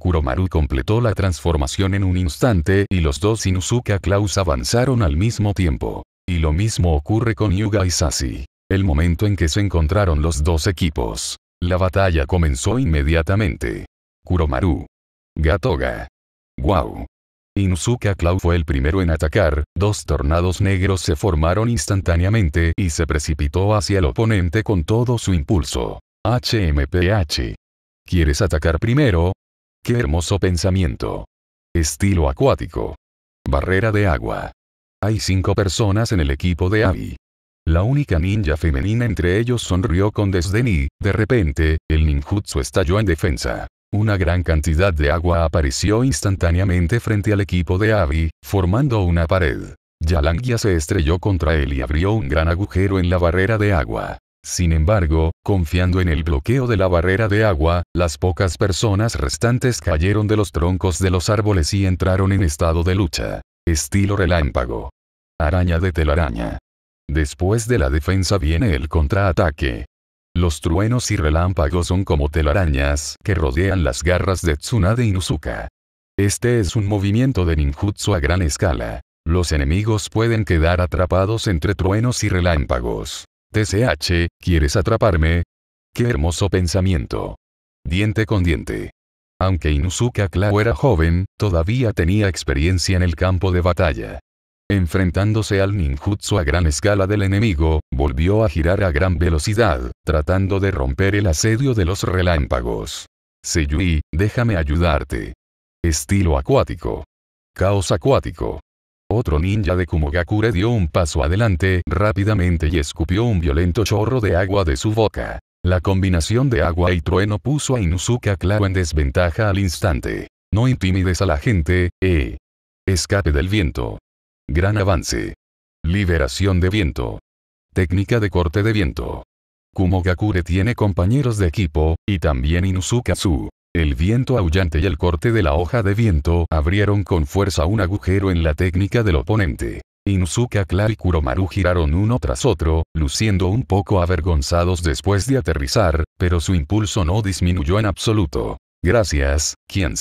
Kuromaru completó la transformación en un instante y los dos Inuzuka Klaus avanzaron al mismo tiempo. Y lo mismo ocurre con Yuga y Sasi. El momento en que se encontraron los dos equipos. La batalla comenzó inmediatamente. Kuromaru. Gatoga. Wow. Inuzuka Klaus fue el primero en atacar, dos tornados negros se formaron instantáneamente y se precipitó hacia el oponente con todo su impulso. HMPH. ¿Quieres atacar primero? Qué hermoso pensamiento. Estilo acuático. Barrera de agua. Hay cinco personas en el equipo de Abby. La única ninja femenina entre ellos sonrió con desdén y, de repente, el ninjutsu estalló en defensa. Una gran cantidad de agua apareció instantáneamente frente al equipo de Abby, formando una pared. Yalangia se estrelló contra él y abrió un gran agujero en la barrera de agua. Sin embargo, confiando en el bloqueo de la barrera de agua, las pocas personas restantes cayeron de los troncos de los árboles y entraron en estado de lucha. Estilo relámpago. Araña de telaraña. Después de la defensa viene el contraataque. Los truenos y relámpagos son como telarañas que rodean las garras de Tsunade Inuzuka. Este es un movimiento de ninjutsu a gran escala. Los enemigos pueden quedar atrapados entre truenos y relámpagos. TCH, ¿quieres atraparme? ¡Qué hermoso pensamiento! Diente con diente. Aunque Inuzuka Klau era joven, todavía tenía experiencia en el campo de batalla. Enfrentándose al ninjutsu a gran escala del enemigo, volvió a girar a gran velocidad, tratando de romper el asedio de los relámpagos. Seiyui, déjame ayudarte. Estilo acuático. Caos acuático. Otro ninja de Kumogakure dio un paso adelante rápidamente y escupió un violento chorro de agua de su boca. La combinación de agua y trueno puso a Inuzuka claro en desventaja al instante. No intimides a la gente, eh. Escape del viento. Gran avance. Liberación de viento. Técnica de corte de viento. Kumogakure tiene compañeros de equipo, y también Inuzuka-su. El viento aullante y el corte de la hoja de viento abrieron con fuerza un agujero en la técnica del oponente. Inuzuka Klar y Kuromaru giraron uno tras otro, luciendo un poco avergonzados después de aterrizar, pero su impulso no disminuyó en absoluto. Gracias, kian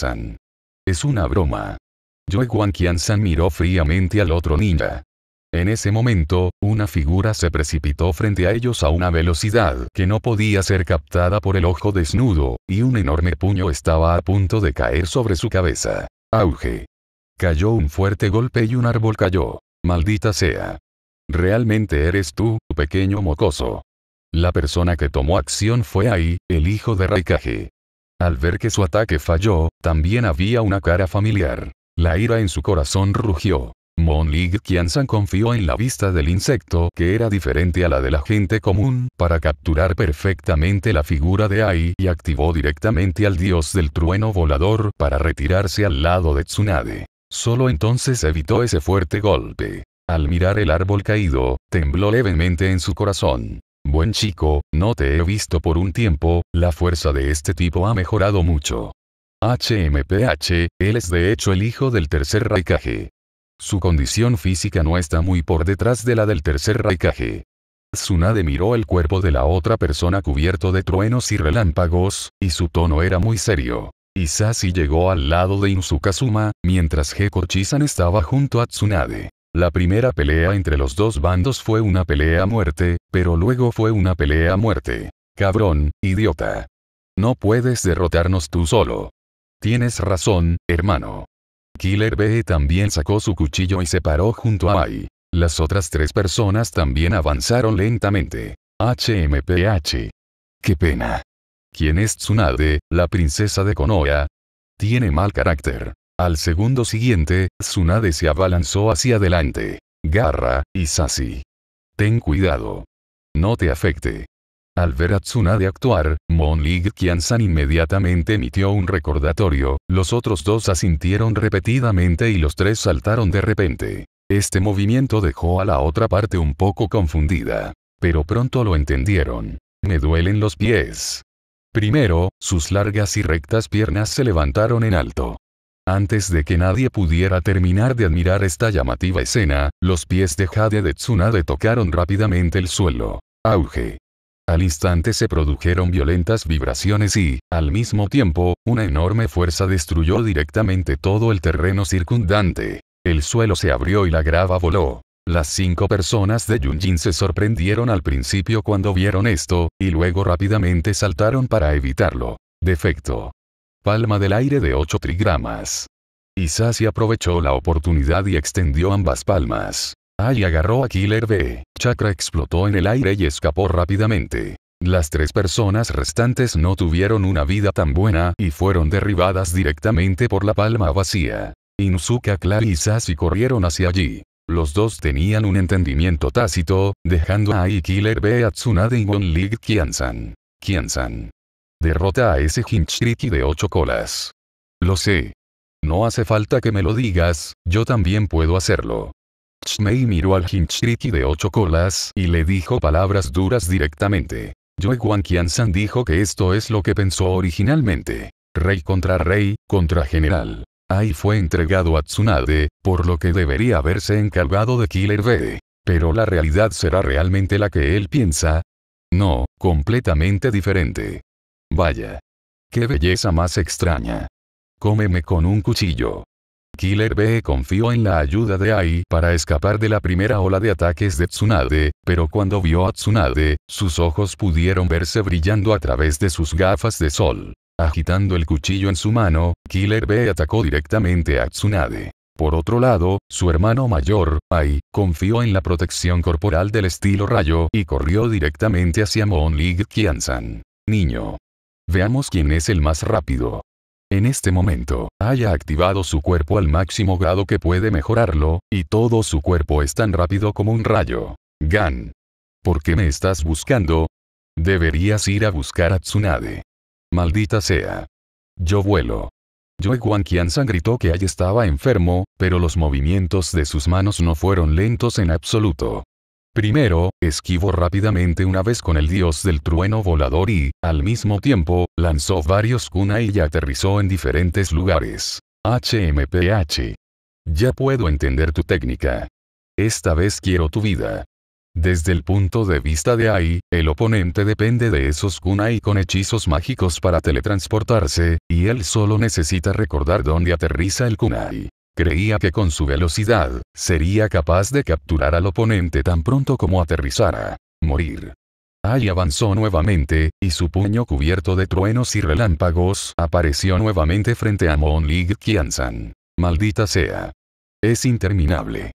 Es una broma. Joe kian miró fríamente al otro ninja. En ese momento, una figura se precipitó frente a ellos a una velocidad que no podía ser captada por el ojo desnudo, y un enorme puño estaba a punto de caer sobre su cabeza. Auge. Cayó un fuerte golpe y un árbol cayó. Maldita sea. Realmente eres tú, pequeño mocoso. La persona que tomó acción fue ahí, el hijo de Raikage. Al ver que su ataque falló, también había una cara familiar. La ira en su corazón rugió. Monlig Kiansan confió en la vista del insecto que era diferente a la de la gente común, para capturar perfectamente la figura de Ai y activó directamente al dios del trueno volador para retirarse al lado de Tsunade. Solo entonces evitó ese fuerte golpe. Al mirar el árbol caído, tembló levemente en su corazón. Buen chico, no te he visto por un tiempo, la fuerza de este tipo ha mejorado mucho. HMPH, él es de hecho el hijo del tercer raikage. Su condición física no está muy por detrás de la del tercer raikaje. Tsunade miró el cuerpo de la otra persona cubierto de truenos y relámpagos, y su tono era muy serio. Isashi llegó al lado de Suma mientras heko estaba junto a Tsunade. La primera pelea entre los dos bandos fue una pelea a muerte, pero luego fue una pelea a muerte. Cabrón, idiota. No puedes derrotarnos tú solo. Tienes razón, hermano. Killer B también sacó su cuchillo y se paró junto a Mai. Las otras tres personas también avanzaron lentamente. HMPH. Qué pena. ¿Quién es Tsunade, la princesa de Konoha? Tiene mal carácter. Al segundo siguiente, Tsunade se abalanzó hacia adelante. Garra, y Sasi. Ten cuidado. No te afecte. Al ver a Tsunade actuar, Mon Lig Kian-san inmediatamente emitió un recordatorio, los otros dos asintieron repetidamente y los tres saltaron de repente. Este movimiento dejó a la otra parte un poco confundida. Pero pronto lo entendieron. Me duelen los pies. Primero, sus largas y rectas piernas se levantaron en alto. Antes de que nadie pudiera terminar de admirar esta llamativa escena, los pies de Jade de Tsunade tocaron rápidamente el suelo. Auge. Al instante se produjeron violentas vibraciones y, al mismo tiempo, una enorme fuerza destruyó directamente todo el terreno circundante. El suelo se abrió y la grava voló. Las cinco personas de Yunjin se sorprendieron al principio cuando vieron esto, y luego rápidamente saltaron para evitarlo. Defecto. Palma del aire de 8 trigramas. Isasi aprovechó la oportunidad y extendió ambas palmas. Y agarró a Killer B. Chakra explotó en el aire y escapó rápidamente. Las tres personas restantes no tuvieron una vida tan buena y fueron derribadas directamente por la palma vacía. Inuzuka, Clara y Sasi corrieron hacia allí. Los dos tenían un entendimiento tácito, dejando a Killer B a Tsunade y One League Kiansan. Kiansan. Derrota a ese Hinchriki de ocho colas. Lo sé. No hace falta que me lo digas, yo también puedo hacerlo me miró al Hinchriki de ocho colas y le dijo palabras duras directamente. Joe Wan San dijo que esto es lo que pensó originalmente. Rey contra rey, contra general. Ahí fue entregado a Tsunade, por lo que debería haberse encargado de Killer B. Pero la realidad será realmente la que él piensa. No, completamente diferente. Vaya. Qué belleza más extraña. Cómeme con un cuchillo. Killer B confió en la ayuda de Ai para escapar de la primera ola de ataques de Tsunade, pero cuando vio a Tsunade, sus ojos pudieron verse brillando a través de sus gafas de sol. Agitando el cuchillo en su mano, Killer B atacó directamente a Tsunade. Por otro lado, su hermano mayor, Ai, confió en la protección corporal del estilo rayo y corrió directamente hacia Moon League san Niño. Veamos quién es el más rápido en este momento, haya activado su cuerpo al máximo grado que puede mejorarlo, y todo su cuerpo es tan rápido como un rayo. Gan. ¿Por qué me estás buscando? Deberías ir a buscar a Tsunade. Maldita sea. Yo vuelo. Joe Kian gritó que Ai estaba enfermo, pero los movimientos de sus manos no fueron lentos en absoluto. Primero, esquivó rápidamente una vez con el dios del trueno volador y, al mismo tiempo, lanzó varios kunai y aterrizó en diferentes lugares. HMPH. Ya puedo entender tu técnica. Esta vez quiero tu vida. Desde el punto de vista de Ai, el oponente depende de esos kunai con hechizos mágicos para teletransportarse, y él solo necesita recordar dónde aterriza el kunai. Creía que con su velocidad, sería capaz de capturar al oponente tan pronto como aterrizara. Morir. Ai avanzó nuevamente, y su puño cubierto de truenos y relámpagos apareció nuevamente frente a Moon League San. Maldita sea. Es interminable.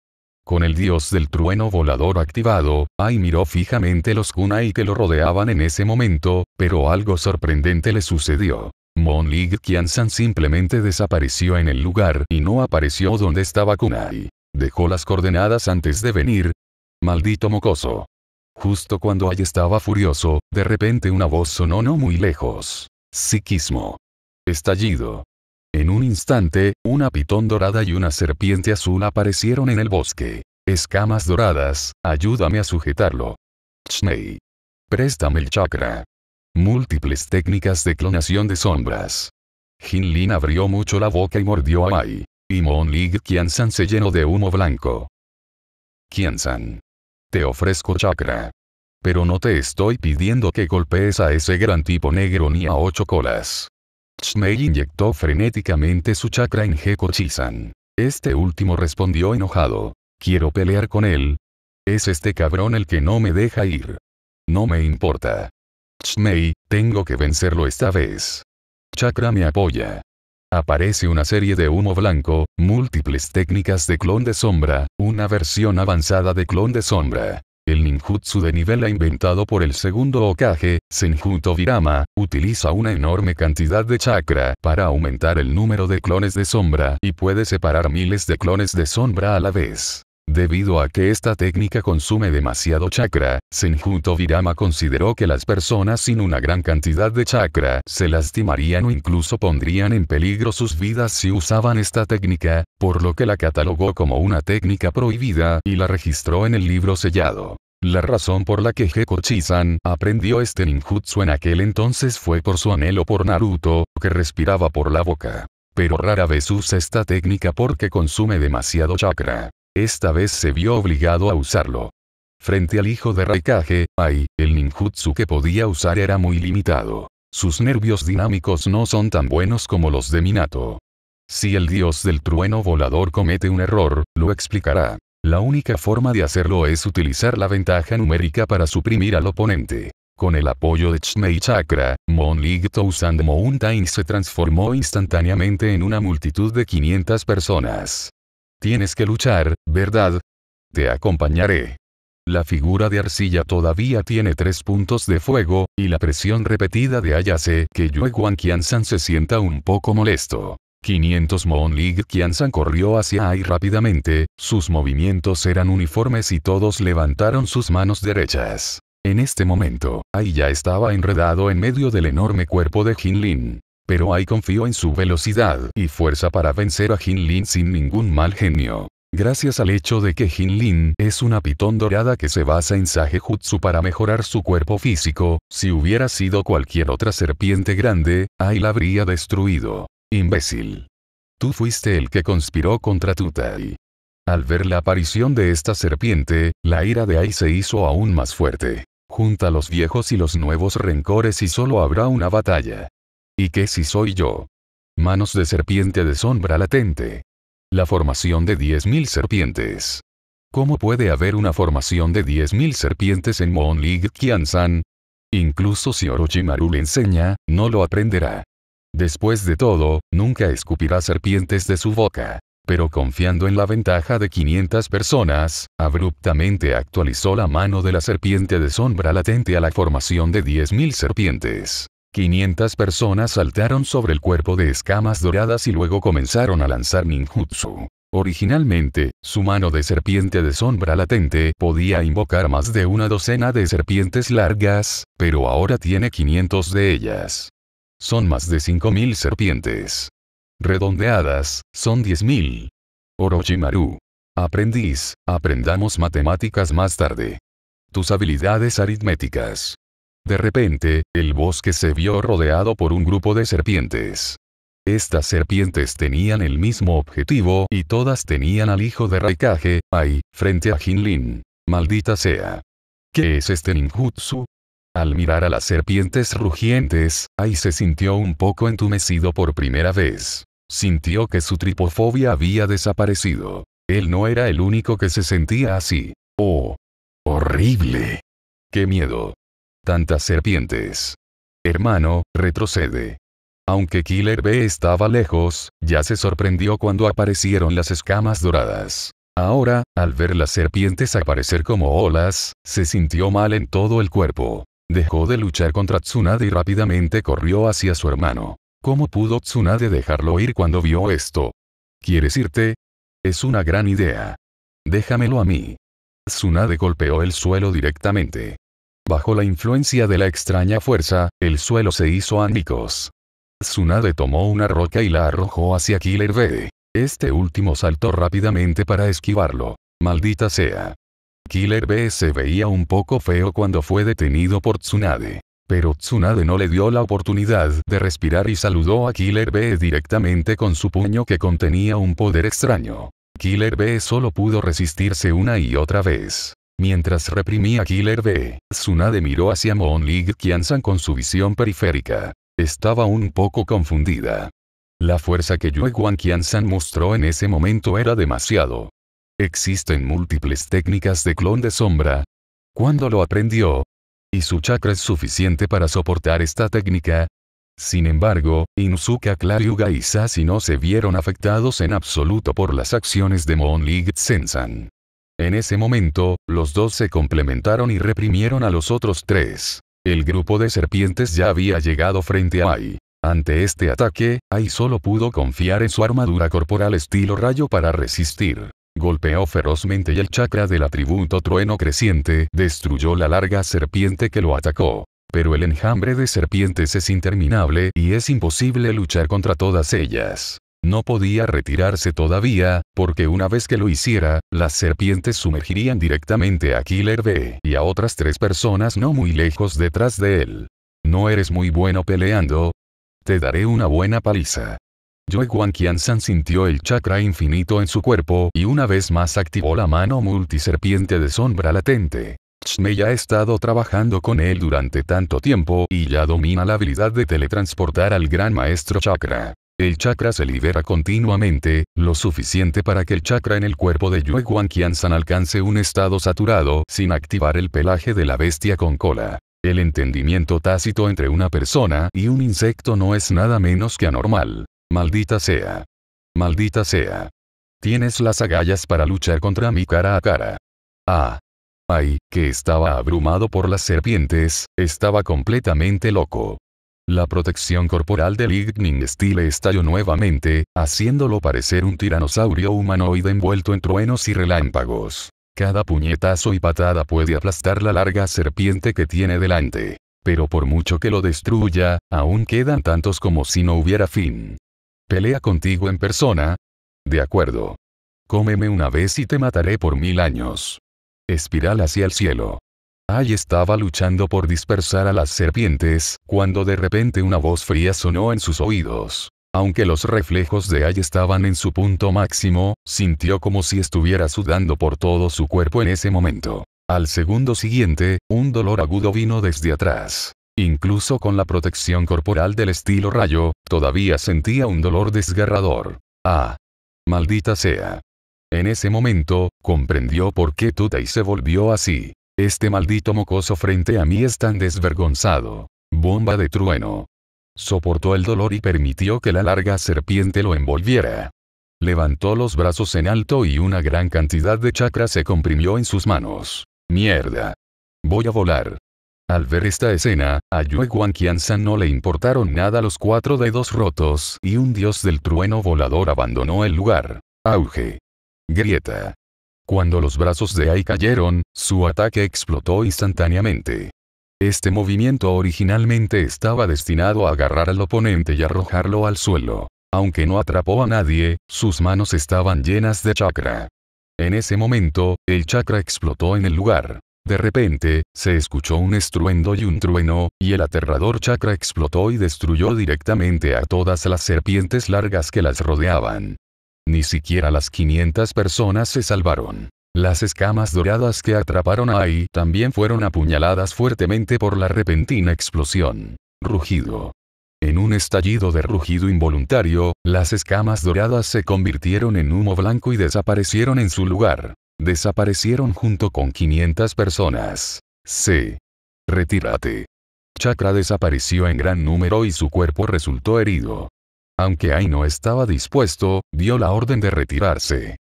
Con el dios del trueno volador activado, Ai miró fijamente los kunai que lo rodeaban en ese momento, pero algo sorprendente le sucedió. Moon League san simplemente desapareció en el lugar y no apareció donde estaba Kunai. Dejó las coordenadas antes de venir. Maldito mocoso. Justo cuando Ai estaba furioso, de repente una voz sonó no muy lejos. Psiquismo. Estallido. En un instante, una pitón dorada y una serpiente azul aparecieron en el bosque. Escamas doradas, ayúdame a sujetarlo. Chnei. Préstame el chakra. Múltiples técnicas de clonación de sombras. Jinlin abrió mucho la boca y mordió a Mai. Y Mon Lig Kiansan se llenó de humo blanco. Kiansan. Te ofrezco chakra. Pero no te estoy pidiendo que golpees a ese gran tipo negro ni a ocho colas. Chmei inyectó frenéticamente su chakra en Heko Chisan. Este último respondió enojado. Quiero pelear con él. Es este cabrón el que no me deja ir. No me importa. May, tengo que vencerlo esta vez. Chakra me apoya. Aparece una serie de humo blanco, múltiples técnicas de clon de sombra, una versión avanzada de clon de sombra. El ninjutsu de nivel ha inventado por el segundo Okage, Senjuto Virama, utiliza una enorme cantidad de chakra para aumentar el número de clones de sombra y puede separar miles de clones de sombra a la vez. Debido a que esta técnica consume demasiado chakra, Senjuto Virama consideró que las personas sin una gran cantidad de chakra se lastimarían o incluso pondrían en peligro sus vidas si usaban esta técnica, por lo que la catalogó como una técnica prohibida y la registró en el libro sellado. La razón por la que heko Chisan aprendió este ninjutsu en aquel entonces fue por su anhelo por Naruto, que respiraba por la boca pero rara vez usa esta técnica porque consume demasiado chakra. Esta vez se vio obligado a usarlo. Frente al hijo de Raikage, Ai, el ninjutsu que podía usar era muy limitado. Sus nervios dinámicos no son tan buenos como los de Minato. Si el dios del trueno volador comete un error, lo explicará. La única forma de hacerlo es utilizar la ventaja numérica para suprimir al oponente. Con el apoyo de Chmei Chakra, Mon League Sand Mountain se transformó instantáneamente en una multitud de 500 personas. Tienes que luchar, ¿verdad? Te acompañaré. La figura de arcilla todavía tiene tres puntos de fuego, y la presión repetida de Ayase que Yue Guan se sienta un poco molesto. 500 Moon League Qianzan corrió hacia Ai rápidamente, sus movimientos eran uniformes y todos levantaron sus manos derechas. En este momento, Ai ya estaba enredado en medio del enorme cuerpo de Jin Lin. Pero Ai confió en su velocidad y fuerza para vencer a Jin Lin sin ningún mal genio. Gracias al hecho de que Jin Lin es una pitón dorada que se basa en Sage Jutsu para mejorar su cuerpo físico, si hubiera sido cualquier otra serpiente grande, Ai la habría destruido. Imbécil. Tú fuiste el que conspiró contra Tutai. Al ver la aparición de esta serpiente, la ira de Ai se hizo aún más fuerte. Junta los viejos y los nuevos rencores y solo habrá una batalla. ¿Y qué si soy yo? Manos de serpiente de sombra latente. La formación de 10.000 serpientes. ¿Cómo puede haber una formación de 10.000 serpientes en Moon League Kiansan? Incluso si Orochimaru le enseña, no lo aprenderá. Después de todo, nunca escupirá serpientes de su boca. Pero confiando en la ventaja de 500 personas, abruptamente actualizó la mano de la serpiente de sombra latente a la formación de 10.000 serpientes. 500 personas saltaron sobre el cuerpo de escamas doradas y luego comenzaron a lanzar ninjutsu. Originalmente, su mano de serpiente de sombra latente podía invocar más de una docena de serpientes largas, pero ahora tiene 500 de ellas. Son más de 5.000 serpientes. Redondeadas, son 10.000. Orochimaru. Aprendiz, aprendamos matemáticas más tarde. Tus habilidades aritméticas. De repente, el bosque se vio rodeado por un grupo de serpientes. Estas serpientes tenían el mismo objetivo y todas tenían al hijo de Raikage, ahí, frente a Jinlin. Maldita sea. ¿Qué es este ninjutsu? Al mirar a las serpientes rugientes, Ai se sintió un poco entumecido por primera vez. Sintió que su tripofobia había desaparecido. Él no era el único que se sentía así. ¡Oh! ¡Horrible! ¡Qué miedo! Tantas serpientes. Hermano, retrocede. Aunque Killer B estaba lejos, ya se sorprendió cuando aparecieron las escamas doradas. Ahora, al ver las serpientes aparecer como olas, se sintió mal en todo el cuerpo. Dejó de luchar contra Tsunade y rápidamente corrió hacia su hermano. ¿Cómo pudo Tsunade dejarlo ir cuando vio esto? ¿Quieres irte? Es una gran idea. Déjamelo a mí. Tsunade golpeó el suelo directamente. Bajo la influencia de la extraña fuerza, el suelo se hizo ánicos. Tsunade tomó una roca y la arrojó hacia Killer B. Este último saltó rápidamente para esquivarlo. Maldita sea. Killer B se veía un poco feo cuando fue detenido por Tsunade. Pero Tsunade no le dio la oportunidad de respirar y saludó a Killer B directamente con su puño que contenía un poder extraño. Killer B solo pudo resistirse una y otra vez. Mientras reprimía Killer B, Tsunade miró hacia Moonlight Kiansan con su visión periférica. Estaba un poco confundida. La fuerza que Yue Kiansan mostró en ese momento era demasiado. Existen múltiples técnicas de clon de sombra. ¿Cuándo lo aprendió? ¿Y su chakra es suficiente para soportar esta técnica? Sin embargo, Inuzuka, Claryuga y Sasi no se vieron afectados en absoluto por las acciones de Moonlight Sensan. En ese momento, los dos se complementaron y reprimieron a los otros tres. El grupo de serpientes ya había llegado frente a Ai. Ante este ataque, Ai solo pudo confiar en su armadura corporal estilo rayo para resistir. Golpeó ferozmente y el chakra del atributo trueno creciente destruyó la larga serpiente que lo atacó. Pero el enjambre de serpientes es interminable y es imposible luchar contra todas ellas. No podía retirarse todavía, porque una vez que lo hiciera, las serpientes sumergirían directamente a Killer B y a otras tres personas no muy lejos detrás de él. No eres muy bueno peleando. Te daré una buena paliza. Joe Qian San sintió el chakra infinito en su cuerpo y una vez más activó la mano multiserpiente de sombra latente. ya ha estado trabajando con él durante tanto tiempo y ya domina la habilidad de teletransportar al gran maestro chakra. El chakra se libera continuamente, lo suficiente para que el chakra en el cuerpo de Yue San alcance un estado saturado sin activar el pelaje de la bestia con cola. El entendimiento tácito entre una persona y un insecto no es nada menos que anormal. Maldita sea. Maldita sea. Tienes las agallas para luchar contra mí cara a cara. Ah. Ay, que estaba abrumado por las serpientes, estaba completamente loco. La protección corporal del Lightning style estalló nuevamente, haciéndolo parecer un tiranosaurio humanoide envuelto en truenos y relámpagos. Cada puñetazo y patada puede aplastar la larga serpiente que tiene delante. Pero por mucho que lo destruya, aún quedan tantos como si no hubiera fin. ¿Pelea contigo en persona? De acuerdo. Cómeme una vez y te mataré por mil años. Espiral hacia el cielo. Ai estaba luchando por dispersar a las serpientes, cuando de repente una voz fría sonó en sus oídos. Aunque los reflejos de Ai estaban en su punto máximo, sintió como si estuviera sudando por todo su cuerpo en ese momento. Al segundo siguiente, un dolor agudo vino desde atrás. Incluso con la protección corporal del estilo rayo, todavía sentía un dolor desgarrador. Ah. Maldita sea. En ese momento, comprendió por qué y se volvió así. Este maldito mocoso frente a mí es tan desvergonzado. Bomba de trueno. Soportó el dolor y permitió que la larga serpiente lo envolviera. Levantó los brazos en alto y una gran cantidad de chakra se comprimió en sus manos. Mierda. Voy a volar. Al ver esta escena, a Yue San no le importaron nada los cuatro dedos rotos y un dios del trueno volador abandonó el lugar. Auge. Grieta. Cuando los brazos de Ai cayeron, su ataque explotó instantáneamente. Este movimiento originalmente estaba destinado a agarrar al oponente y arrojarlo al suelo. Aunque no atrapó a nadie, sus manos estaban llenas de chakra. En ese momento, el chakra explotó en el lugar. De repente, se escuchó un estruendo y un trueno, y el aterrador chakra explotó y destruyó directamente a todas las serpientes largas que las rodeaban. Ni siquiera las 500 personas se salvaron. Las escamas doradas que atraparon a Ai también fueron apuñaladas fuertemente por la repentina explosión. Rugido. En un estallido de rugido involuntario, las escamas doradas se convirtieron en humo blanco y desaparecieron en su lugar. Desaparecieron junto con 500 personas. C. Retírate. Chakra desapareció en gran número y su cuerpo resultó herido aunque no estaba dispuesto, dio la orden de retirarse.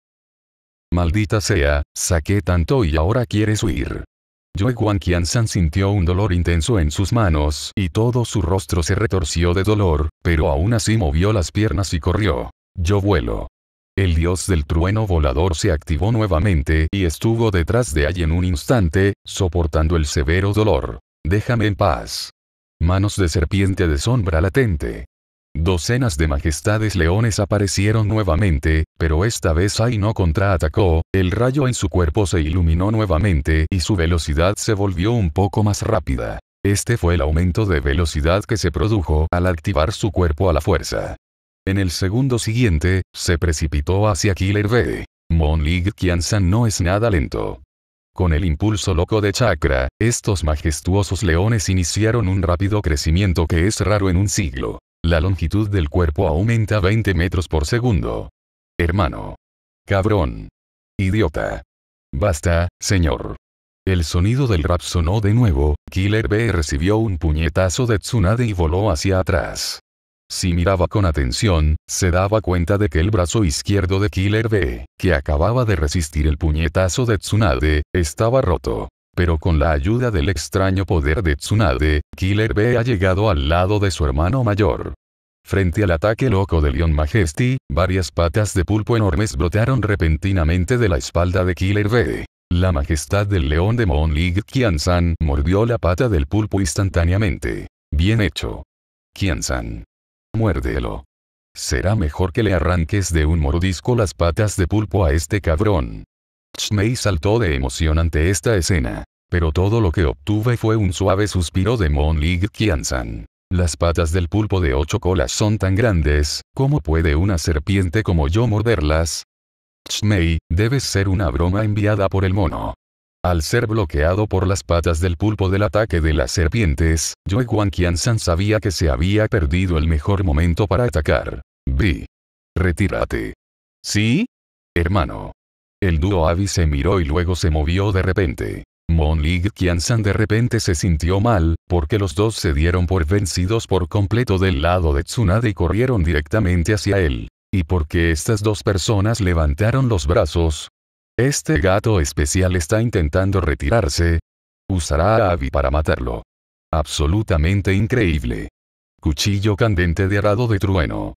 Maldita sea, saqué tanto y ahora quieres huir. Yue Guan San sintió un dolor intenso en sus manos y todo su rostro se retorció de dolor, pero aún así movió las piernas y corrió. Yo vuelo. El dios del trueno volador se activó nuevamente y estuvo detrás de allí en un instante, soportando el severo dolor. Déjame en paz. Manos de serpiente de sombra latente. Docenas de majestades leones aparecieron nuevamente, pero esta vez Ai no contraatacó, el rayo en su cuerpo se iluminó nuevamente y su velocidad se volvió un poco más rápida. Este fue el aumento de velocidad que se produjo al activar su cuerpo a la fuerza. En el segundo siguiente, se precipitó hacia Killer B. Mon Lig San no es nada lento. Con el impulso loco de Chakra, estos majestuosos leones iniciaron un rápido crecimiento que es raro en un siglo. La longitud del cuerpo aumenta 20 metros por segundo. Hermano. Cabrón. Idiota. Basta, señor. El sonido del rap sonó de nuevo, Killer B recibió un puñetazo de Tsunade y voló hacia atrás. Si miraba con atención, se daba cuenta de que el brazo izquierdo de Killer B, que acababa de resistir el puñetazo de Tsunade, estaba roto pero con la ayuda del extraño poder de Tsunade, Killer B ha llegado al lado de su hermano mayor. Frente al ataque loco de Leon Majesty, varias patas de pulpo enormes brotaron repentinamente de la espalda de Killer B. La majestad del león de Moon League kian mordió la pata del pulpo instantáneamente. Bien hecho. Kiansan. Muérdelo. Será mejor que le arranques de un mordisco las patas de pulpo a este cabrón. Chmei saltó de emoción ante esta escena. Pero todo lo que obtuve fue un suave suspiro de Mon Lig Kiansan. Las patas del pulpo de ocho colas son tan grandes, ¿cómo puede una serpiente como yo morderlas? Chmei, debes ser una broma enviada por el mono. Al ser bloqueado por las patas del pulpo del ataque de las serpientes, Yue Guan san sabía que se había perdido el mejor momento para atacar. Vi. Retírate. ¿Sí? Hermano. El dúo Abby se miró y luego se movió de repente. Mon Kian-san de repente se sintió mal, porque los dos se dieron por vencidos por completo del lado de Tsunade y corrieron directamente hacia él. ¿Y porque estas dos personas levantaron los brazos? Este gato especial está intentando retirarse. Usará a Abby para matarlo. Absolutamente increíble. Cuchillo candente de arado de trueno.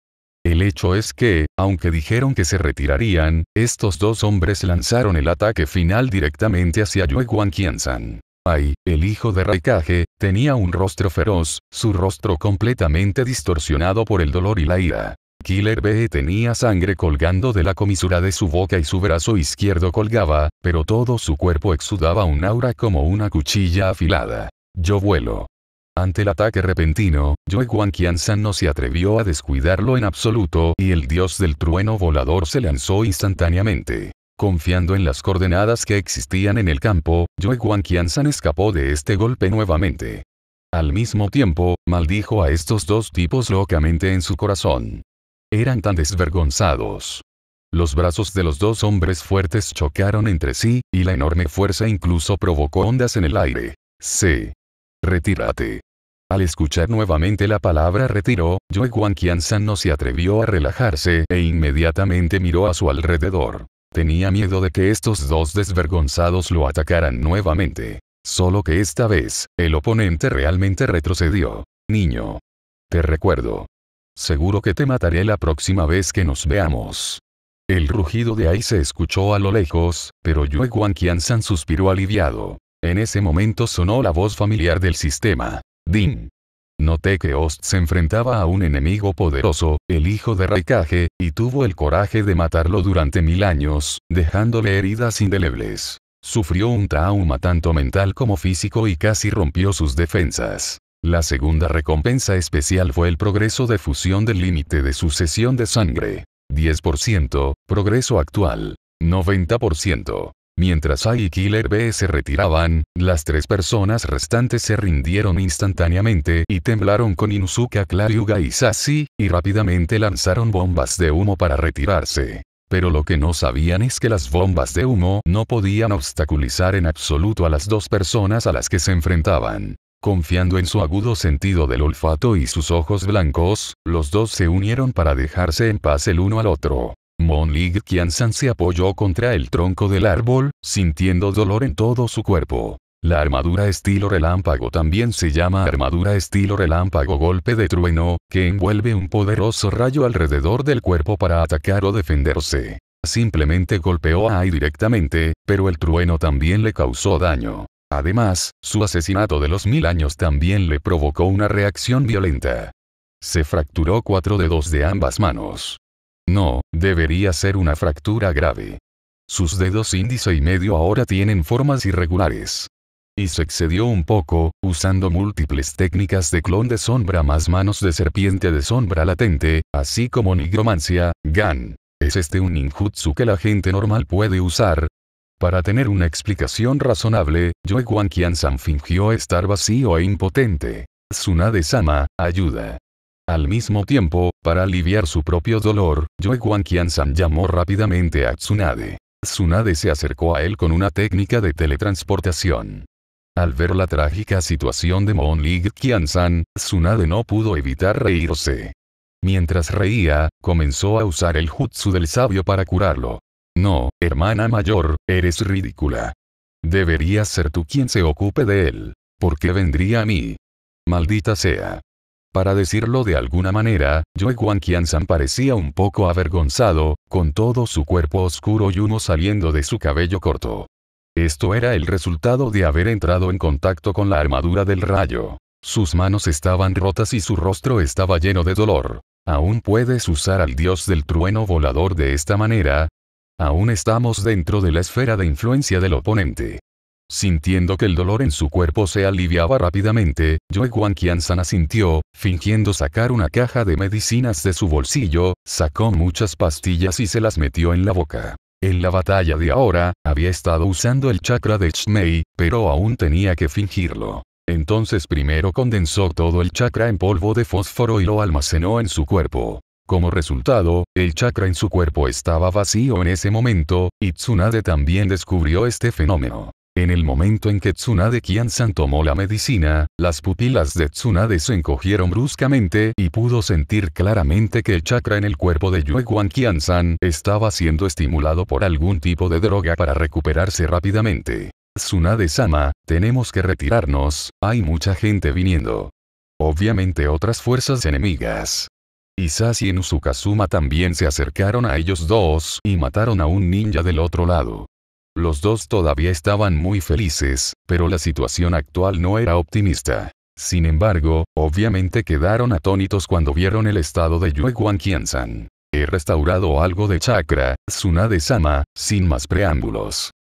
El hecho es que, aunque dijeron que se retirarían, estos dos hombres lanzaron el ataque final directamente hacia Yue Guan san Ai, el hijo de Raikage, tenía un rostro feroz, su rostro completamente distorsionado por el dolor y la ira. Killer B tenía sangre colgando de la comisura de su boca y su brazo izquierdo colgaba, pero todo su cuerpo exudaba un aura como una cuchilla afilada. Yo vuelo. Ante el ataque repentino, Yue Guan no se atrevió a descuidarlo en absoluto y el dios del trueno volador se lanzó instantáneamente. Confiando en las coordenadas que existían en el campo, Yue Guan san escapó de este golpe nuevamente. Al mismo tiempo, maldijo a estos dos tipos locamente en su corazón. Eran tan desvergonzados. Los brazos de los dos hombres fuertes chocaron entre sí, y la enorme fuerza incluso provocó ondas en el aire. C. Retírate. Al escuchar nuevamente la palabra retiro, Yue Wankians-san no se atrevió a relajarse e inmediatamente miró a su alrededor. Tenía miedo de que estos dos desvergonzados lo atacaran nuevamente. Solo que esta vez, el oponente realmente retrocedió. Niño. Te recuerdo. Seguro que te mataré la próxima vez que nos veamos. El rugido de ahí se escuchó a lo lejos, pero Yue Wonkians-san suspiró aliviado. En ese momento sonó la voz familiar del sistema. Din. Noté que Ost se enfrentaba a un enemigo poderoso, el hijo de Raikage, y tuvo el coraje de matarlo durante mil años, dejándole heridas indelebles. Sufrió un trauma tanto mental como físico y casi rompió sus defensas. La segunda recompensa especial fue el progreso de fusión del límite de sucesión de sangre. 10%, progreso actual. 90%. Mientras A y Killer B se retiraban, las tres personas restantes se rindieron instantáneamente y temblaron con Inuzuka, Claryuga y Sasi, y rápidamente lanzaron bombas de humo para retirarse. Pero lo que no sabían es que las bombas de humo no podían obstaculizar en absoluto a las dos personas a las que se enfrentaban. Confiando en su agudo sentido del olfato y sus ojos blancos, los dos se unieron para dejarse en paz el uno al otro. Monlig san se apoyó contra el tronco del árbol, sintiendo dolor en todo su cuerpo. La armadura estilo relámpago también se llama armadura estilo relámpago golpe de trueno, que envuelve un poderoso rayo alrededor del cuerpo para atacar o defenderse. Simplemente golpeó a Ai directamente, pero el trueno también le causó daño. Además, su asesinato de los mil años también le provocó una reacción violenta. Se fracturó cuatro dedos de ambas manos. No, debería ser una fractura grave. Sus dedos índice y medio ahora tienen formas irregulares. Y se excedió un poco, usando múltiples técnicas de clon de sombra más manos de serpiente de sombra latente, así como nigromancia, GAN. ¿Es este un ninjutsu que la gente normal puede usar? Para tener una explicación razonable, Joe Wan San fingió estar vacío e impotente. Tsunade-sama, ayuda. Al mismo tiempo, para aliviar su propio dolor, Yue Qian-san llamó rápidamente a Tsunade. Tsunade se acercó a él con una técnica de teletransportación. Al ver la trágica situación de Moon League Qian-san, Tsunade no pudo evitar reírse. Mientras reía, comenzó a usar el jutsu del sabio para curarlo. No, hermana mayor, eres ridícula. Deberías ser tú quien se ocupe de él. ¿Por qué vendría a mí? Maldita sea. Para decirlo de alguna manera, Yue Guan Qianzan parecía un poco avergonzado, con todo su cuerpo oscuro y humo saliendo de su cabello corto. Esto era el resultado de haber entrado en contacto con la armadura del rayo. Sus manos estaban rotas y su rostro estaba lleno de dolor. ¿Aún puedes usar al dios del trueno volador de esta manera? Aún estamos dentro de la esfera de influencia del oponente. Sintiendo que el dolor en su cuerpo se aliviaba rápidamente, Yue San asintió, fingiendo sacar una caja de medicinas de su bolsillo, sacó muchas pastillas y se las metió en la boca. En la batalla de ahora, había estado usando el chakra de Shmei, pero aún tenía que fingirlo. Entonces primero condensó todo el chakra en polvo de fósforo y lo almacenó en su cuerpo. Como resultado, el chakra en su cuerpo estaba vacío en ese momento, y Tsunade también descubrió este fenómeno. En el momento en que Tsunade Kiansan tomó la medicina, las pupilas de Tsunade se encogieron bruscamente y pudo sentir claramente que el chakra en el cuerpo de Yueguan kian estaba siendo estimulado por algún tipo de droga para recuperarse rápidamente. Tsunade-sama, tenemos que retirarnos, hay mucha gente viniendo. Obviamente otras fuerzas enemigas. Isashi y Nusukazuma también se acercaron a ellos dos y mataron a un ninja del otro lado. Los dos todavía estaban muy felices, pero la situación actual no era optimista. Sin embargo, obviamente quedaron atónitos cuando vieron el estado de Yue Kiansan. He restaurado algo de chakra, Tsunade-sama, sin más preámbulos.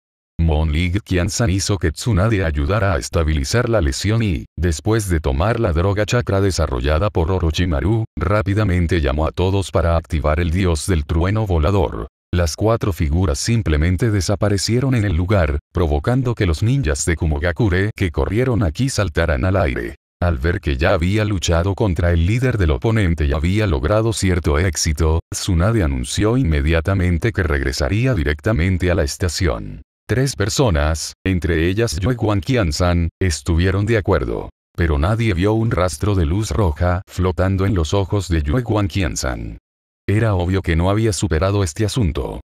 Mon Lig Kiansan hizo que Tsunade ayudara a estabilizar la lesión y, después de tomar la droga chakra desarrollada por Orochimaru, rápidamente llamó a todos para activar el dios del trueno volador. Las cuatro figuras simplemente desaparecieron en el lugar, provocando que los ninjas de Kumogakure que corrieron aquí saltaran al aire. Al ver que ya había luchado contra el líder del oponente y había logrado cierto éxito, Tsunade anunció inmediatamente que regresaría directamente a la estación. Tres personas, entre ellas Yue san estuvieron de acuerdo. Pero nadie vio un rastro de luz roja flotando en los ojos de Yue san era obvio que no había superado este asunto.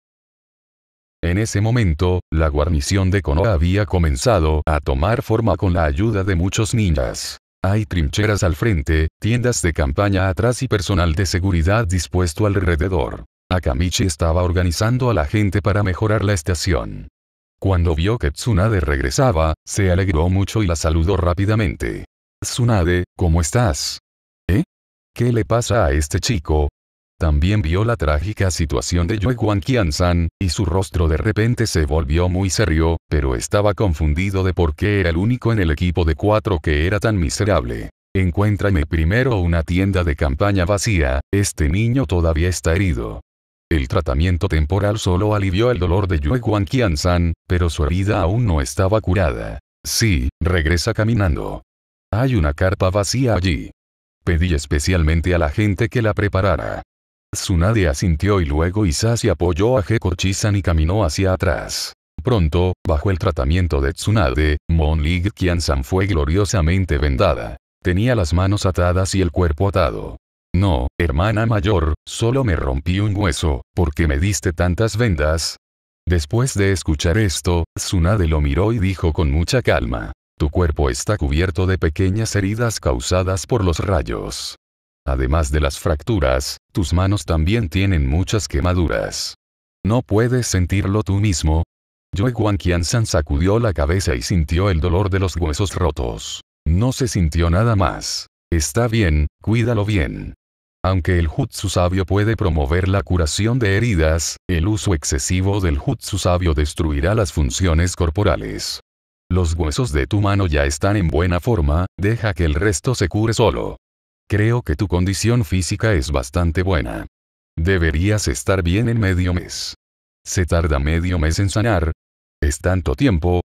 En ese momento, la guarnición de Konoha había comenzado a tomar forma con la ayuda de muchos ninjas. Hay trincheras al frente, tiendas de campaña atrás y personal de seguridad dispuesto alrededor. Akamichi estaba organizando a la gente para mejorar la estación. Cuando vio que Tsunade regresaba, se alegró mucho y la saludó rápidamente. Tsunade, ¿cómo estás? ¿Eh? ¿Qué le pasa a este chico? También vio la trágica situación de Yue Guan san y su rostro de repente se volvió muy serio, pero estaba confundido de por qué era el único en el equipo de cuatro que era tan miserable. Encuéntrame primero una tienda de campaña vacía, este niño todavía está herido. El tratamiento temporal solo alivió el dolor de Yue Guan san pero su herida aún no estaba curada. Sí, regresa caminando. Hay una carpa vacía allí. Pedí especialmente a la gente que la preparara. Tsunade asintió y luego se apoyó a heko Chisan y caminó hacia atrás. Pronto, bajo el tratamiento de Tsunade, Mon Lig San fue gloriosamente vendada. Tenía las manos atadas y el cuerpo atado. No, hermana mayor, solo me rompí un hueso, ¿por qué me diste tantas vendas. Después de escuchar esto, Tsunade lo miró y dijo con mucha calma. Tu cuerpo está cubierto de pequeñas heridas causadas por los rayos. Además de las fracturas, tus manos también tienen muchas quemaduras. ¿No puedes sentirlo tú mismo? Yue San sacudió la cabeza y sintió el dolor de los huesos rotos. No se sintió nada más. Está bien, cuídalo bien. Aunque el jutsu sabio puede promover la curación de heridas, el uso excesivo del jutsu sabio destruirá las funciones corporales. Los huesos de tu mano ya están en buena forma, deja que el resto se cure solo. Creo que tu condición física es bastante buena. Deberías estar bien en medio mes. Se tarda medio mes en sanar. Es tanto tiempo.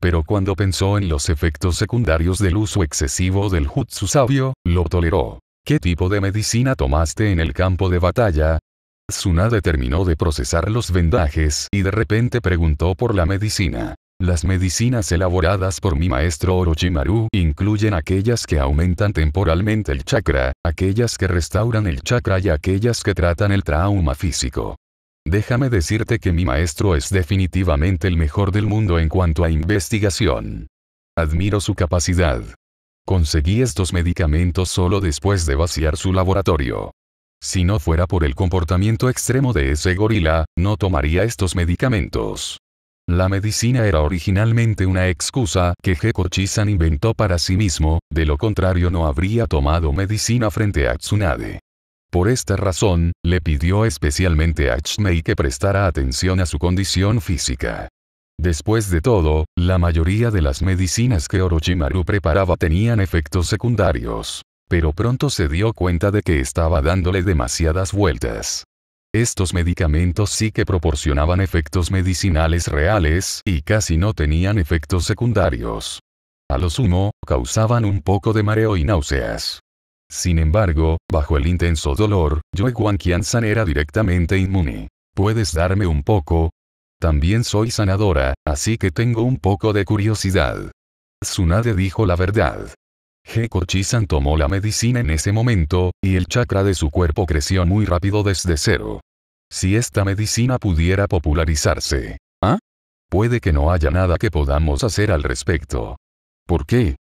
Pero cuando pensó en los efectos secundarios del uso excesivo del jutsu sabio, lo toleró. ¿Qué tipo de medicina tomaste en el campo de batalla? Suna terminó de procesar los vendajes y de repente preguntó por la medicina. Las medicinas elaboradas por mi maestro Orochimaru incluyen aquellas que aumentan temporalmente el chakra, aquellas que restauran el chakra y aquellas que tratan el trauma físico. Déjame decirte que mi maestro es definitivamente el mejor del mundo en cuanto a investigación. Admiro su capacidad. Conseguí estos medicamentos solo después de vaciar su laboratorio. Si no fuera por el comportamiento extremo de ese gorila, no tomaría estos medicamentos. La medicina era originalmente una excusa que Heko-Chisan inventó para sí mismo, de lo contrario no habría tomado medicina frente a Tsunade. Por esta razón, le pidió especialmente a Shmei que prestara atención a su condición física. Después de todo, la mayoría de las medicinas que Orochimaru preparaba tenían efectos secundarios. Pero pronto se dio cuenta de que estaba dándole demasiadas vueltas. Estos medicamentos sí que proporcionaban efectos medicinales reales y casi no tenían efectos secundarios. A lo sumo, causaban un poco de mareo y náuseas. Sin embargo, bajo el intenso dolor, Joe San era directamente inmune. ¿Puedes darme un poco? También soy sanadora, así que tengo un poco de curiosidad. Tsunade dijo la verdad. G. Chisan tomó la medicina en ese momento, y el chakra de su cuerpo creció muy rápido desde cero. Si esta medicina pudiera popularizarse. ¿Ah? Puede que no haya nada que podamos hacer al respecto. ¿Por qué?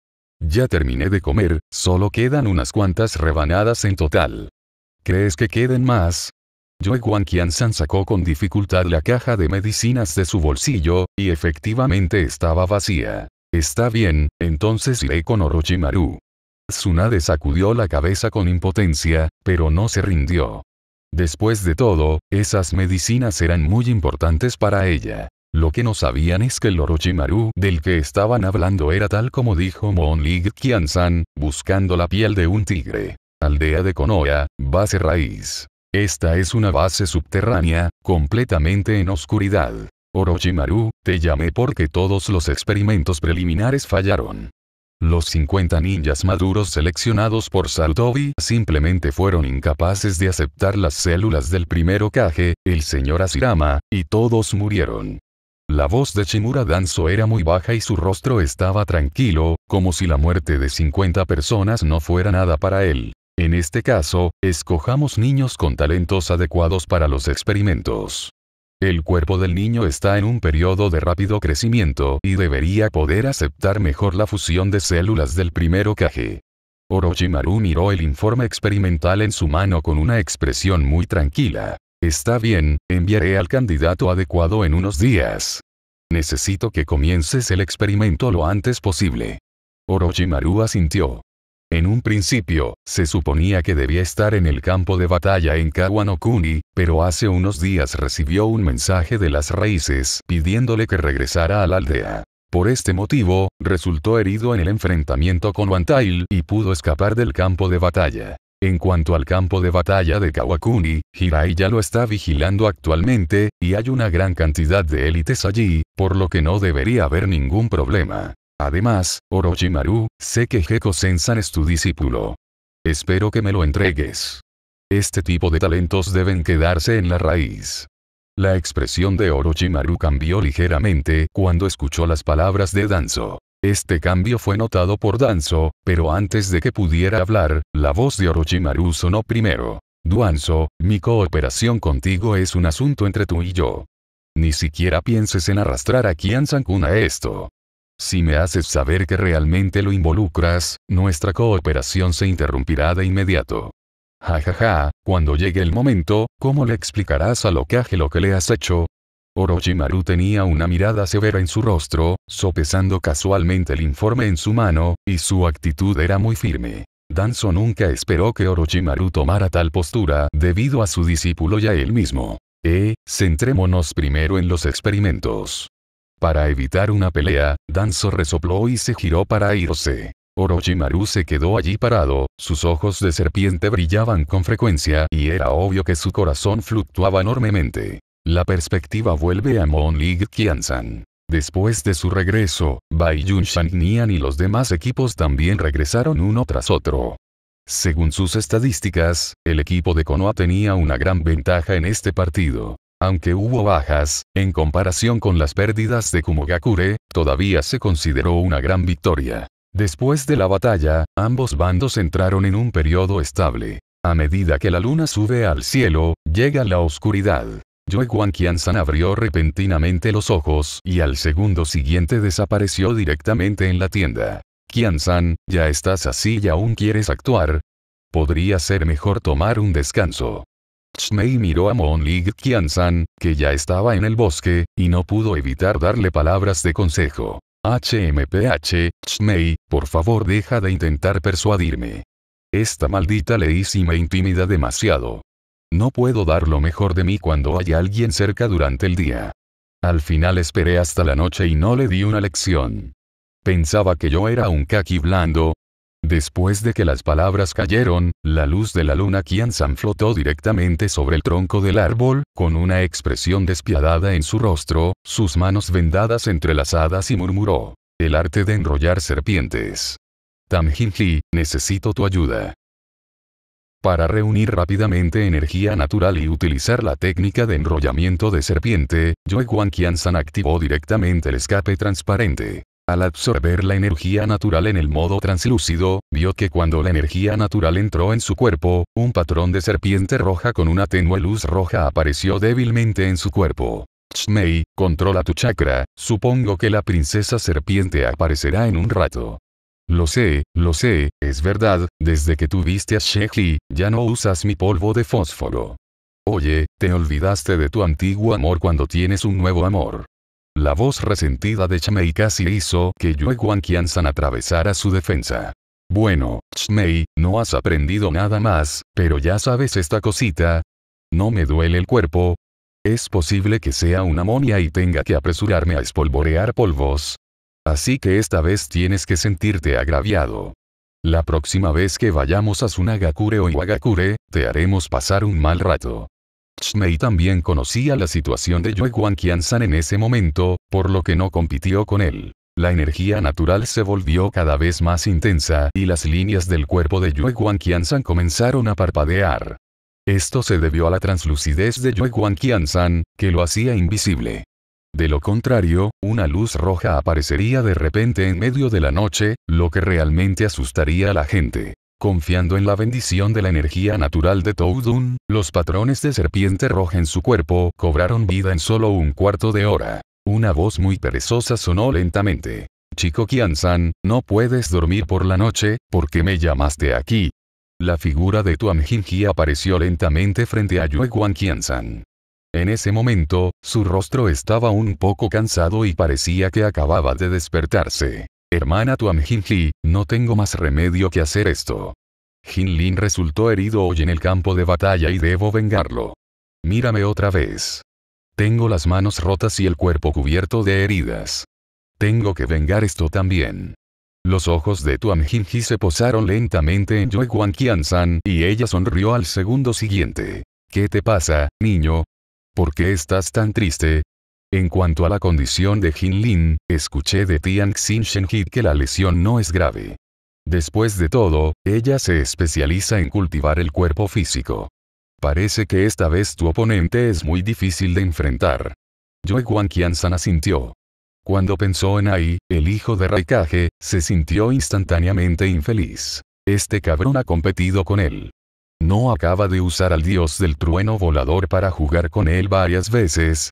Ya terminé de comer, solo quedan unas cuantas rebanadas en total. ¿Crees que queden más? Yue Guangqian san sacó con dificultad la caja de medicinas de su bolsillo, y efectivamente estaba vacía. Está bien, entonces iré con Orochimaru. Tsunade sacudió la cabeza con impotencia, pero no se rindió. Después de todo, esas medicinas eran muy importantes para ella. Lo que no sabían es que el Orochimaru del que estaban hablando era tal como dijo Moonlig Kiansan, buscando la piel de un tigre. Aldea de Konoha, base raíz. Esta es una base subterránea, completamente en oscuridad. Orochimaru, te llamé porque todos los experimentos preliminares fallaron. Los 50 ninjas maduros seleccionados por Sarutobi simplemente fueron incapaces de aceptar las células del primer Kage, el señor Asirama, y todos murieron. La voz de Shimura Danzo era muy baja y su rostro estaba tranquilo, como si la muerte de 50 personas no fuera nada para él. En este caso, escojamos niños con talentos adecuados para los experimentos. El cuerpo del niño está en un periodo de rápido crecimiento y debería poder aceptar mejor la fusión de células del primero Kage. Orochimaru miró el informe experimental en su mano con una expresión muy tranquila. Está bien, enviaré al candidato adecuado en unos días. Necesito que comiences el experimento lo antes posible. Orochimaru asintió. En un principio, se suponía que debía estar en el campo de batalla en Kawanokuni, pero hace unos días recibió un mensaje de las raíces pidiéndole que regresara a la aldea. Por este motivo, resultó herido en el enfrentamiento con Wantail y pudo escapar del campo de batalla. En cuanto al campo de batalla de Kawakuni, Hirai ya lo está vigilando actualmente, y hay una gran cantidad de élites allí, por lo que no debería haber ningún problema. Además, Orochimaru, sé que Geko-sensan es tu discípulo. Espero que me lo entregues. Este tipo de talentos deben quedarse en la raíz. La expresión de Orochimaru cambió ligeramente cuando escuchó las palabras de Danzo. Este cambio fue notado por Danzo, pero antes de que pudiera hablar, la voz de Orochimaru sonó primero. Duanzo, mi cooperación contigo es un asunto entre tú y yo. Ni siquiera pienses en arrastrar a kian a esto. Si me haces saber que realmente lo involucras, nuestra cooperación se interrumpirá de inmediato. Jajaja, ja, ja, cuando llegue el momento, ¿cómo le explicarás a Lokage lo que le has hecho? Orochimaru tenía una mirada severa en su rostro, sopesando casualmente el informe en su mano, y su actitud era muy firme. Danzo nunca esperó que Orochimaru tomara tal postura debido a su discípulo y a él mismo. Eh, centrémonos primero en los experimentos. Para evitar una pelea, Danzo resopló y se giró para irse. Orochimaru se quedó allí parado, sus ojos de serpiente brillaban con frecuencia y era obvio que su corazón fluctuaba enormemente. La perspectiva vuelve a Moon League Kiansan. Después de su regreso, Bai Yun Nian y los demás equipos también regresaron uno tras otro. Según sus estadísticas, el equipo de Konoha tenía una gran ventaja en este partido. Aunque hubo bajas, en comparación con las pérdidas de Kumogakure, todavía se consideró una gran victoria. Después de la batalla, ambos bandos entraron en un periodo estable. A medida que la luna sube al cielo, llega la oscuridad. Yue San abrió repentinamente los ojos y al segundo siguiente desapareció directamente en la tienda. Qiansan, san ya estás así y aún quieres actuar. Podría ser mejor tomar un descanso. Shmei miró a Kian San, que ya estaba en el bosque, y no pudo evitar darle palabras de consejo. HMPH, Snei, por favor deja de intentar persuadirme. Esta maldita ley sí me intimida demasiado. No puedo dar lo mejor de mí cuando hay alguien cerca durante el día. Al final esperé hasta la noche y no le di una lección. Pensaba que yo era un kaki blando, Después de que las palabras cayeron, la luz de la luna San flotó directamente sobre el tronco del árbol, con una expresión despiadada en su rostro, sus manos vendadas entrelazadas y murmuró. El arte de enrollar serpientes. Tam Jinji, necesito tu ayuda. Para reunir rápidamente energía natural y utilizar la técnica de enrollamiento de serpiente, Yue Guan San activó directamente el escape transparente. Al absorber la energía natural en el modo translúcido, vio que cuando la energía natural entró en su cuerpo, un patrón de serpiente roja con una tenue luz roja apareció débilmente en su cuerpo. Shmei, controla tu chakra, supongo que la princesa serpiente aparecerá en un rato. Lo sé, lo sé, es verdad, desde que tuviste a Shehli, ya no usas mi polvo de fósforo. Oye, te olvidaste de tu antiguo amor cuando tienes un nuevo amor. La voz resentida de Chamei casi hizo que Yue san atravesara su defensa. Bueno, Chmei, no has aprendido nada más, pero ya sabes esta cosita. No me duele el cuerpo. Es posible que sea una monia y tenga que apresurarme a espolvorear polvos. Así que esta vez tienes que sentirte agraviado. La próxima vez que vayamos a Sunagakure o Iwagakure, te haremos pasar un mal rato. Xmei también conocía la situación de Yue Guan san en ese momento, por lo que no compitió con él. La energía natural se volvió cada vez más intensa y las líneas del cuerpo de Yue Guan comenzaron a parpadear. Esto se debió a la translucidez de Yue Guan san que lo hacía invisible. De lo contrario, una luz roja aparecería de repente en medio de la noche, lo que realmente asustaría a la gente. Confiando en la bendición de la energía natural de Toudun, los patrones de serpiente roja en su cuerpo cobraron vida en solo un cuarto de hora. Una voz muy perezosa sonó lentamente. Chico Kian-san, no puedes dormir por la noche, porque me llamaste aquí. La figura de Tuan Jin-ji apareció lentamente frente a Yue Guan Kian-san. En ese momento, su rostro estaba un poco cansado y parecía que acababa de despertarse. Hermana Tuam jin no tengo más remedio que hacer esto. Jin-Lin resultó herido hoy en el campo de batalla y debo vengarlo. Mírame otra vez. Tengo las manos rotas y el cuerpo cubierto de heridas. Tengo que vengar esto también. Los ojos de Tuam jin se posaron lentamente en Yue Guan san y ella sonrió al segundo siguiente. ¿Qué te pasa, niño? ¿Por qué estás tan triste? En cuanto a la condición de Jin Lin, escuché de Tian Xin Hit que la lesión no es grave. Después de todo, ella se especializa en cultivar el cuerpo físico. Parece que esta vez tu oponente es muy difícil de enfrentar. Yue San sintió. Cuando pensó en Ai, el hijo de Raikage, se sintió instantáneamente infeliz. Este cabrón ha competido con él. No acaba de usar al dios del trueno volador para jugar con él varias veces,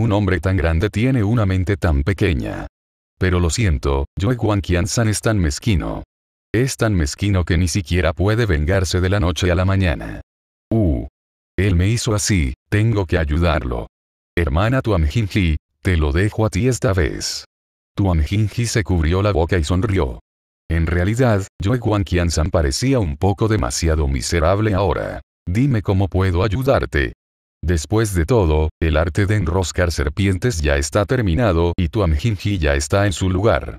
un hombre tan grande tiene una mente tan pequeña. Pero lo siento, Joy Juan San es tan mezquino. Es tan mezquino que ni siquiera puede vengarse de la noche a la mañana. Uh. Él me hizo así, tengo que ayudarlo. Hermana Tuan Jinji, te lo dejo a ti esta vez. Tuan Jinji se cubrió la boca y sonrió. En realidad, Joy Juan San parecía un poco demasiado miserable ahora. Dime cómo puedo ayudarte, Después de todo, el arte de enroscar serpientes ya está terminado y Tuamjinji ya está en su lugar.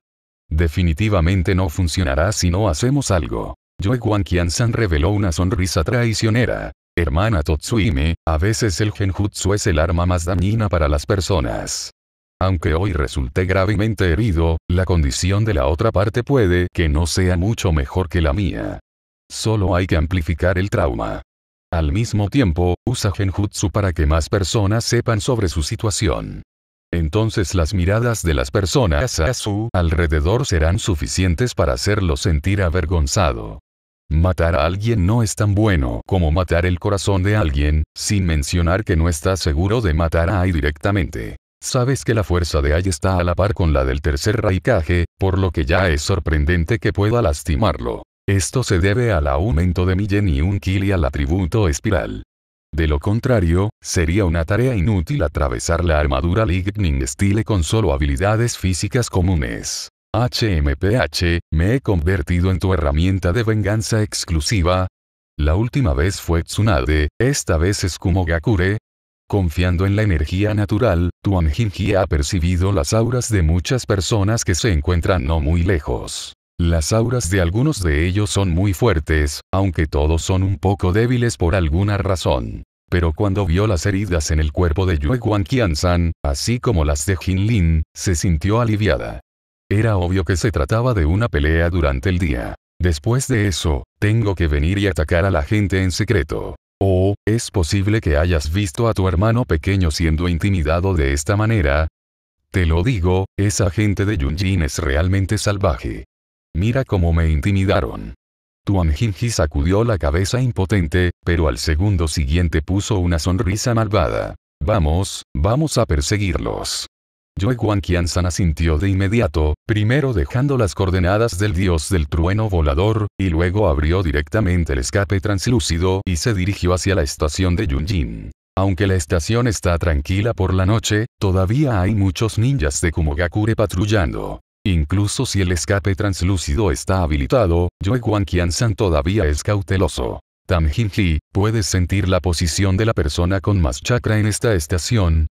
Definitivamente no funcionará si no hacemos algo. Joe Wan san reveló una sonrisa traicionera. Hermana Totsuime, a veces el genjutsu es el arma más dañina para las personas. Aunque hoy resulté gravemente herido, la condición de la otra parte puede que no sea mucho mejor que la mía. Solo hay que amplificar el trauma. Al mismo tiempo, usa genjutsu para que más personas sepan sobre su situación. Entonces las miradas de las personas a su alrededor serán suficientes para hacerlo sentir avergonzado. Matar a alguien no es tan bueno como matar el corazón de alguien, sin mencionar que no estás seguro de matar a Ai directamente. Sabes que la fuerza de Ai está a la par con la del tercer raikage, por lo que ya es sorprendente que pueda lastimarlo. Esto se debe al aumento de Millen y un kill y al atributo espiral. De lo contrario, sería una tarea inútil atravesar la armadura Lightning Style con solo habilidades físicas comunes. HMPH, me he convertido en tu herramienta de venganza exclusiva. La última vez fue Tsunade, esta vez es Kumogakure. Confiando en la energía natural, Tuan Jinji ha percibido las auras de muchas personas que se encuentran no muy lejos. Las auras de algunos de ellos son muy fuertes, aunque todos son un poco débiles por alguna razón. Pero cuando vio las heridas en el cuerpo de Yue Guan San, así como las de Jin Lin, se sintió aliviada. Era obvio que se trataba de una pelea durante el día. Después de eso, tengo que venir y atacar a la gente en secreto. Oh, es posible que hayas visto a tu hermano pequeño siendo intimidado de esta manera. Te lo digo, esa gente de Yunjin es realmente salvaje. Mira cómo me intimidaron. Tuan Jinji sacudió la cabeza impotente, pero al segundo siguiente puso una sonrisa malvada. Vamos, vamos a perseguirlos. Yue Qianzan asintió de inmediato, primero dejando las coordenadas del dios del trueno volador, y luego abrió directamente el escape translúcido y se dirigió hacia la estación de Yunjin. Aunque la estación está tranquila por la noche, todavía hay muchos ninjas de Kumogakure patrullando. Incluso si el escape translúcido está habilitado, Yue Qian-san todavía es cauteloso. Tam jin ¿puedes sentir la posición de la persona con más chakra en esta estación?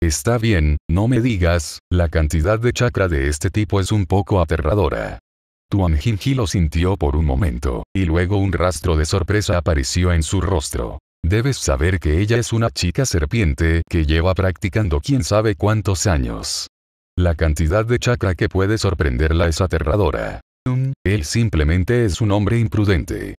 Está bien, no me digas, la cantidad de chakra de este tipo es un poco aterradora. Tuan jin lo sintió por un momento, y luego un rastro de sorpresa apareció en su rostro. Debes saber que ella es una chica serpiente que lleva practicando quién sabe cuántos años. La cantidad de chakra que puede sorprenderla es aterradora. él simplemente es un hombre imprudente.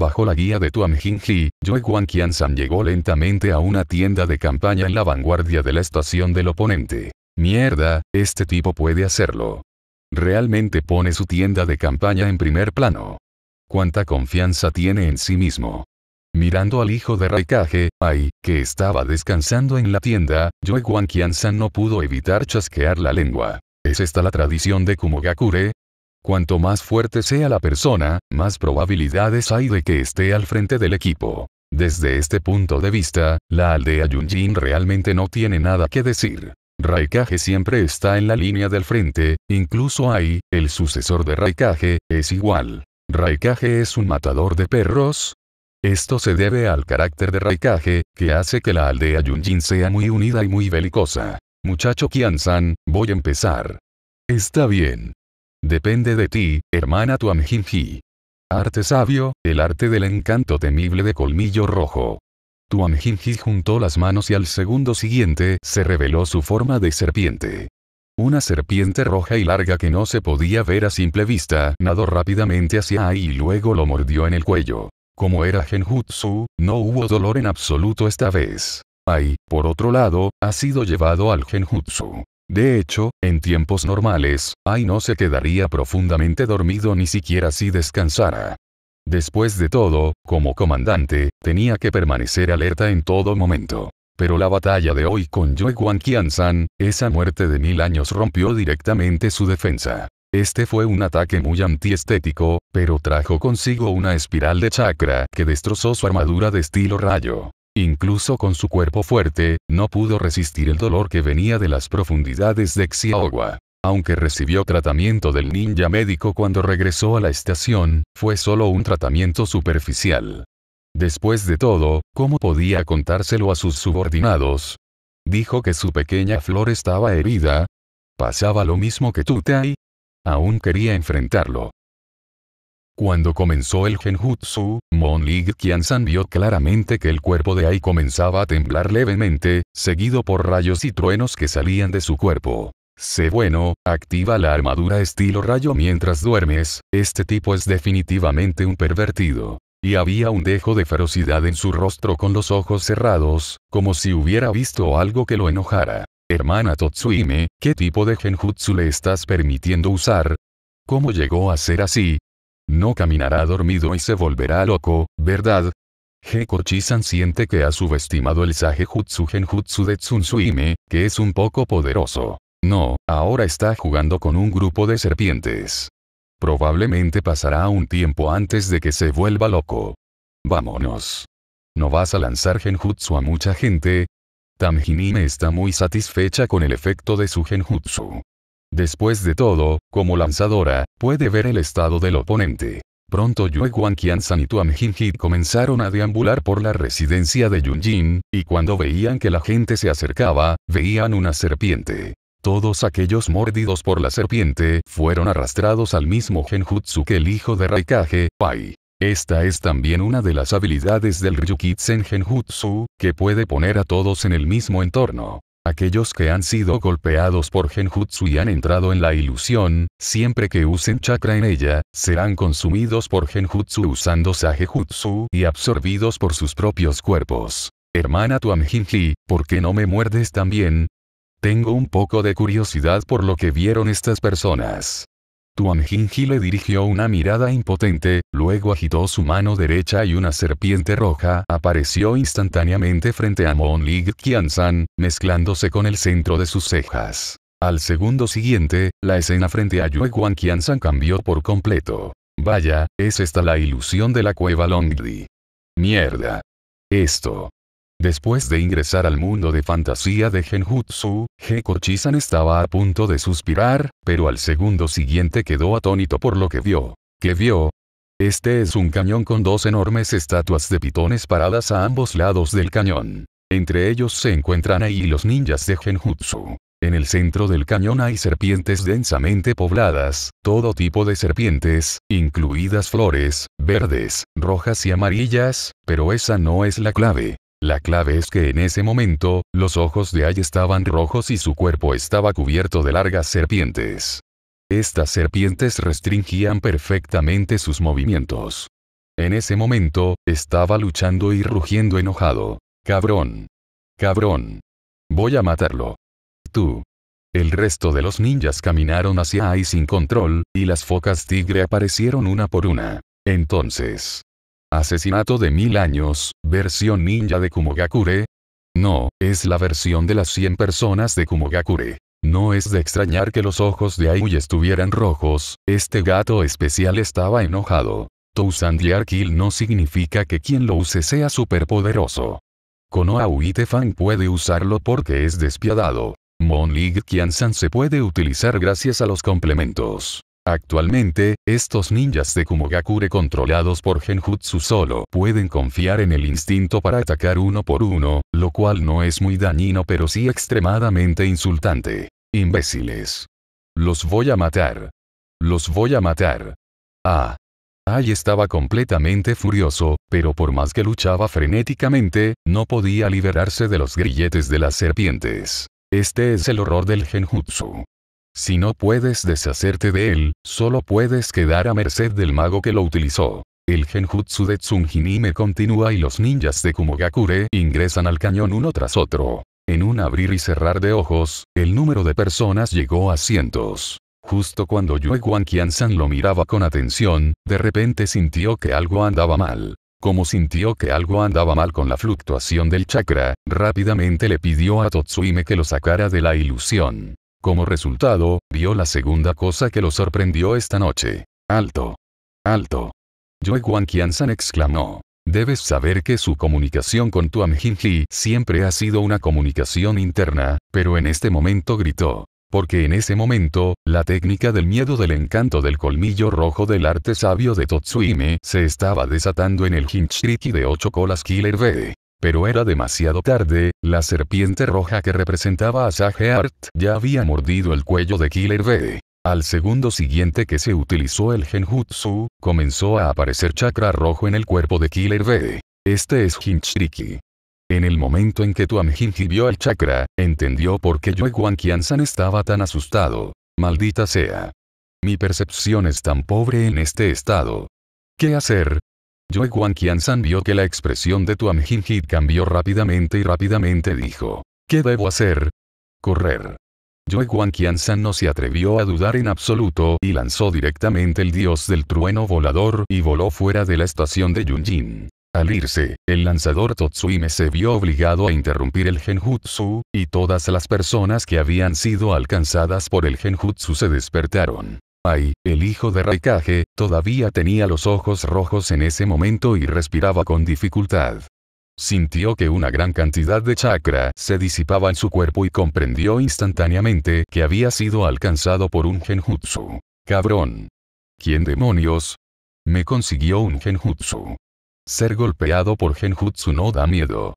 Bajo la guía de Tuan jin Yue Guan llegó lentamente a una tienda de campaña en la vanguardia de la estación del oponente. Mierda, este tipo puede hacerlo. Realmente pone su tienda de campaña en primer plano. Cuánta confianza tiene en sí mismo. Mirando al hijo de Raikage, Ai, que estaba descansando en la tienda, Yueguan Qian-san no pudo evitar chasquear la lengua. ¿Es esta la tradición de Kumogakure? Cuanto más fuerte sea la persona, más probabilidades hay de que esté al frente del equipo. Desde este punto de vista, la aldea Yunjin realmente no tiene nada que decir. Raikage siempre está en la línea del frente, incluso Ai, el sucesor de Raikage, es igual. Raikage es un matador de perros, esto se debe al carácter de Raikage, que hace que la aldea Yunjin sea muy unida y muy belicosa. Muchacho Kian-san, voy a empezar. Está bien. Depende de ti, hermana Tuanjinji. Arte sabio, el arte del encanto temible de colmillo rojo. Jin-ji juntó las manos y al segundo siguiente se reveló su forma de serpiente. Una serpiente roja y larga que no se podía ver a simple vista nadó rápidamente hacia ahí y luego lo mordió en el cuello. Como era genjutsu, no hubo dolor en absoluto esta vez. Ai, por otro lado, ha sido llevado al genjutsu. De hecho, en tiempos normales, Ai no se quedaría profundamente dormido ni siquiera si descansara. Después de todo, como comandante, tenía que permanecer alerta en todo momento. Pero la batalla de hoy con Yue kian Qianzan, esa muerte de mil años rompió directamente su defensa. Este fue un ataque muy antiestético, pero trajo consigo una espiral de chakra que destrozó su armadura de estilo rayo. Incluso con su cuerpo fuerte, no pudo resistir el dolor que venía de las profundidades de Xiaogua. Aunque recibió tratamiento del ninja médico cuando regresó a la estación, fue solo un tratamiento superficial. Después de todo, ¿cómo podía contárselo a sus subordinados? Dijo que su pequeña flor estaba herida. Pasaba lo mismo que Tutai, Aún quería enfrentarlo. Cuando comenzó el genjutsu, Mon Lig san vio claramente que el cuerpo de Ai comenzaba a temblar levemente, seguido por rayos y truenos que salían de su cuerpo. Sé bueno, activa la armadura estilo rayo mientras duermes, este tipo es definitivamente un pervertido. Y había un dejo de ferocidad en su rostro con los ojos cerrados, como si hubiera visto algo que lo enojara. Hermana Totsuime, ¿qué tipo de genjutsu le estás permitiendo usar? ¿Cómo llegó a ser así? No caminará dormido y se volverá loco, verdad Heko Heko-chisan siente que ha subestimado el jutsu Genjutsu de Tsunsuime, que es un poco poderoso. No, ahora está jugando con un grupo de serpientes. Probablemente pasará un tiempo antes de que se vuelva loco. Vámonos. No vas a lanzar genjutsu a mucha gente, Tamjinime está muy satisfecha con el efecto de su genjutsu. Después de todo, como lanzadora, puede ver el estado del oponente. Pronto Yue san y Tuan Hit comenzaron a deambular por la residencia de Yunjin, y cuando veían que la gente se acercaba, veían una serpiente. Todos aquellos mordidos por la serpiente fueron arrastrados al mismo genjutsu que el hijo de Raikage, Pai. Esta es también una de las habilidades del Ryukitsen Genjutsu, que puede poner a todos en el mismo entorno. Aquellos que han sido golpeados por Genjutsu y han entrado en la ilusión, siempre que usen chakra en ella, serán consumidos por Genjutsu usando Sajejutsu y absorbidos por sus propios cuerpos. Hermana Tuamjinji, ¿por qué no me muerdes también? Tengo un poco de curiosidad por lo que vieron estas personas. Tuan Jinji le dirigió una mirada impotente, luego agitó su mano derecha y una serpiente roja apareció instantáneamente frente a Moon Lig San, mezclándose con el centro de sus cejas. Al segundo siguiente, la escena frente a Yue Guan San cambió por completo. Vaya, es esta la ilusión de la cueva Longdi. Mierda. Esto. Después de ingresar al mundo de fantasía de Genjutsu, heko estaba a punto de suspirar, pero al segundo siguiente quedó atónito por lo que vio. ¿Qué vio? Este es un cañón con dos enormes estatuas de pitones paradas a ambos lados del cañón. Entre ellos se encuentran ahí los ninjas de Genjutsu. En el centro del cañón hay serpientes densamente pobladas, todo tipo de serpientes, incluidas flores, verdes, rojas y amarillas, pero esa no es la clave. La clave es que en ese momento, los ojos de Ai estaban rojos y su cuerpo estaba cubierto de largas serpientes. Estas serpientes restringían perfectamente sus movimientos. En ese momento, estaba luchando y rugiendo enojado. Cabrón. Cabrón. Voy a matarlo. Tú. El resto de los ninjas caminaron hacia Ai sin control, y las focas tigre aparecieron una por una. Entonces, Asesinato de mil años, versión ninja de Kumogakure. No, es la versión de las 100 personas de Kumogakure. No es de extrañar que los ojos de Aiyu estuvieran rojos, este gato especial estaba enojado. Tousan Kill no significa que quien lo use sea superpoderoso. Konoha Uitefan puede usarlo porque es despiadado. Monlig Kiansan se puede utilizar gracias a los complementos. Actualmente, estos ninjas de Kumogakure controlados por Genjutsu solo pueden confiar en el instinto para atacar uno por uno, lo cual no es muy dañino pero sí extremadamente insultante. Imbéciles. Los voy a matar. Los voy a matar. Ah. Ay estaba completamente furioso, pero por más que luchaba frenéticamente, no podía liberarse de los grilletes de las serpientes. Este es el horror del genjutsu. Si no puedes deshacerte de él, solo puedes quedar a merced del mago que lo utilizó. El genjutsu de Tsunjinime continúa y los ninjas de Kumogakure ingresan al cañón uno tras otro. En un abrir y cerrar de ojos, el número de personas llegó a cientos. Justo cuando Yue San lo miraba con atención, de repente sintió que algo andaba mal. Como sintió que algo andaba mal con la fluctuación del chakra, rápidamente le pidió a Totsuime que lo sacara de la ilusión. Como resultado, vio la segunda cosa que lo sorprendió esta noche. Alto. Alto. Yue Guanqian-san exclamó. Debes saber que su comunicación con Tuan Jin-Hi siempre ha sido una comunicación interna, pero en este momento gritó. Porque en ese momento, la técnica del miedo del encanto del colmillo rojo del arte sabio de Totsuime se estaba desatando en el Triki de ocho colas Killer B. Pero era demasiado tarde, la serpiente roja que representaba a Sage Art ya había mordido el cuello de Killer B. Al segundo siguiente que se utilizó el genjutsu, comenzó a aparecer chakra rojo en el cuerpo de Killer B. Este es Hinchriki. En el momento en que Tuam Hinji vio el chakra, entendió por qué Yue Wonkians-san estaba tan asustado. Maldita sea. Mi percepción es tan pobre en este estado. ¿Qué hacer? Yue Guan san vio que la expresión de Tuan Jin cambió rápidamente y rápidamente dijo. ¿Qué debo hacer? Correr. Yue Guan san no se atrevió a dudar en absoluto y lanzó directamente el dios del trueno volador y voló fuera de la estación de Yunjin. Al irse, el lanzador Totsuime se vio obligado a interrumpir el genjutsu, y todas las personas que habían sido alcanzadas por el genjutsu se despertaron el hijo de Raikage, todavía tenía los ojos rojos en ese momento y respiraba con dificultad. Sintió que una gran cantidad de chakra se disipaba en su cuerpo y comprendió instantáneamente que había sido alcanzado por un genjutsu. Cabrón. ¿Quién demonios? Me consiguió un genjutsu. Ser golpeado por genjutsu no da miedo.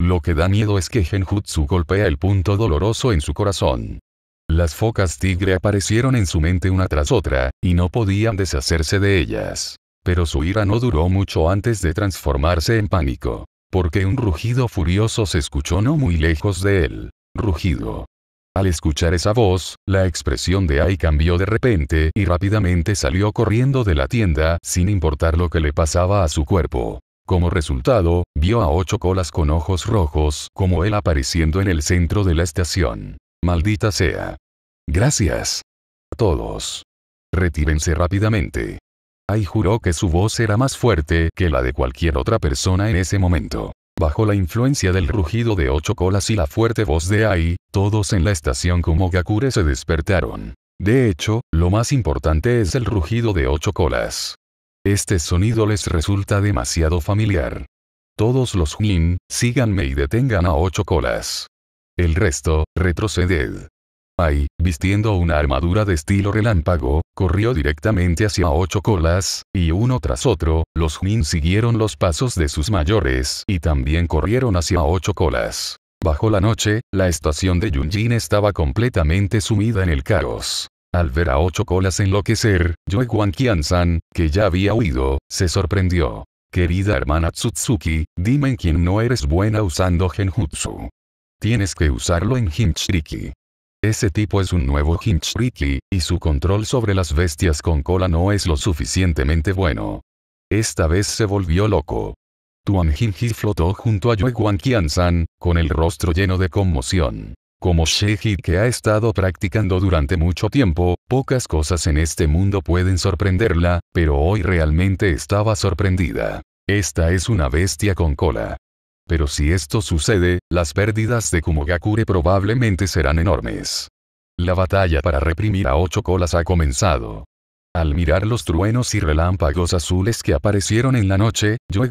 Lo que da miedo es que genjutsu golpea el punto doloroso en su corazón. Las focas tigre aparecieron en su mente una tras otra, y no podían deshacerse de ellas. Pero su ira no duró mucho antes de transformarse en pánico. Porque un rugido furioso se escuchó no muy lejos de él. Rugido. Al escuchar esa voz, la expresión de Ai cambió de repente y rápidamente salió corriendo de la tienda, sin importar lo que le pasaba a su cuerpo. Como resultado, vio a ocho colas con ojos rojos como él apareciendo en el centro de la estación. Maldita sea. Gracias. A Todos. Retírense rápidamente. Ai juró que su voz era más fuerte que la de cualquier otra persona en ese momento. Bajo la influencia del rugido de ocho colas y la fuerte voz de Ai, todos en la estación Kumogakure se despertaron. De hecho, lo más importante es el rugido de ocho colas. Este sonido les resulta demasiado familiar. Todos los Jin, síganme y detengan a ocho colas. El resto, retroceded. Ai, vistiendo una armadura de estilo relámpago, corrió directamente hacia ocho colas, y uno tras otro, los Jin siguieron los pasos de sus mayores y también corrieron hacia ocho colas. Bajo la noche, la estación de Yunjin estaba completamente sumida en el caos. Al ver a ocho colas enloquecer, Yue kian san que ya había huido, se sorprendió. Querida hermana Tsutsuki, dime en quién no eres buena usando genjutsu tienes que usarlo en Riki. Ese tipo es un nuevo Riki, y su control sobre las bestias con cola no es lo suficientemente bueno. Esta vez se volvió loco. Tuan Jinji flotó junto a Yue Qian-san, con el rostro lleno de conmoción. Como Sheji que ha estado practicando durante mucho tiempo, pocas cosas en este mundo pueden sorprenderla, pero hoy realmente estaba sorprendida. Esta es una bestia con cola. Pero si esto sucede, las pérdidas de Kumogakure probablemente serán enormes. La batalla para reprimir a ocho colas ha comenzado. Al mirar los truenos y relámpagos azules que aparecieron en la noche, Yoe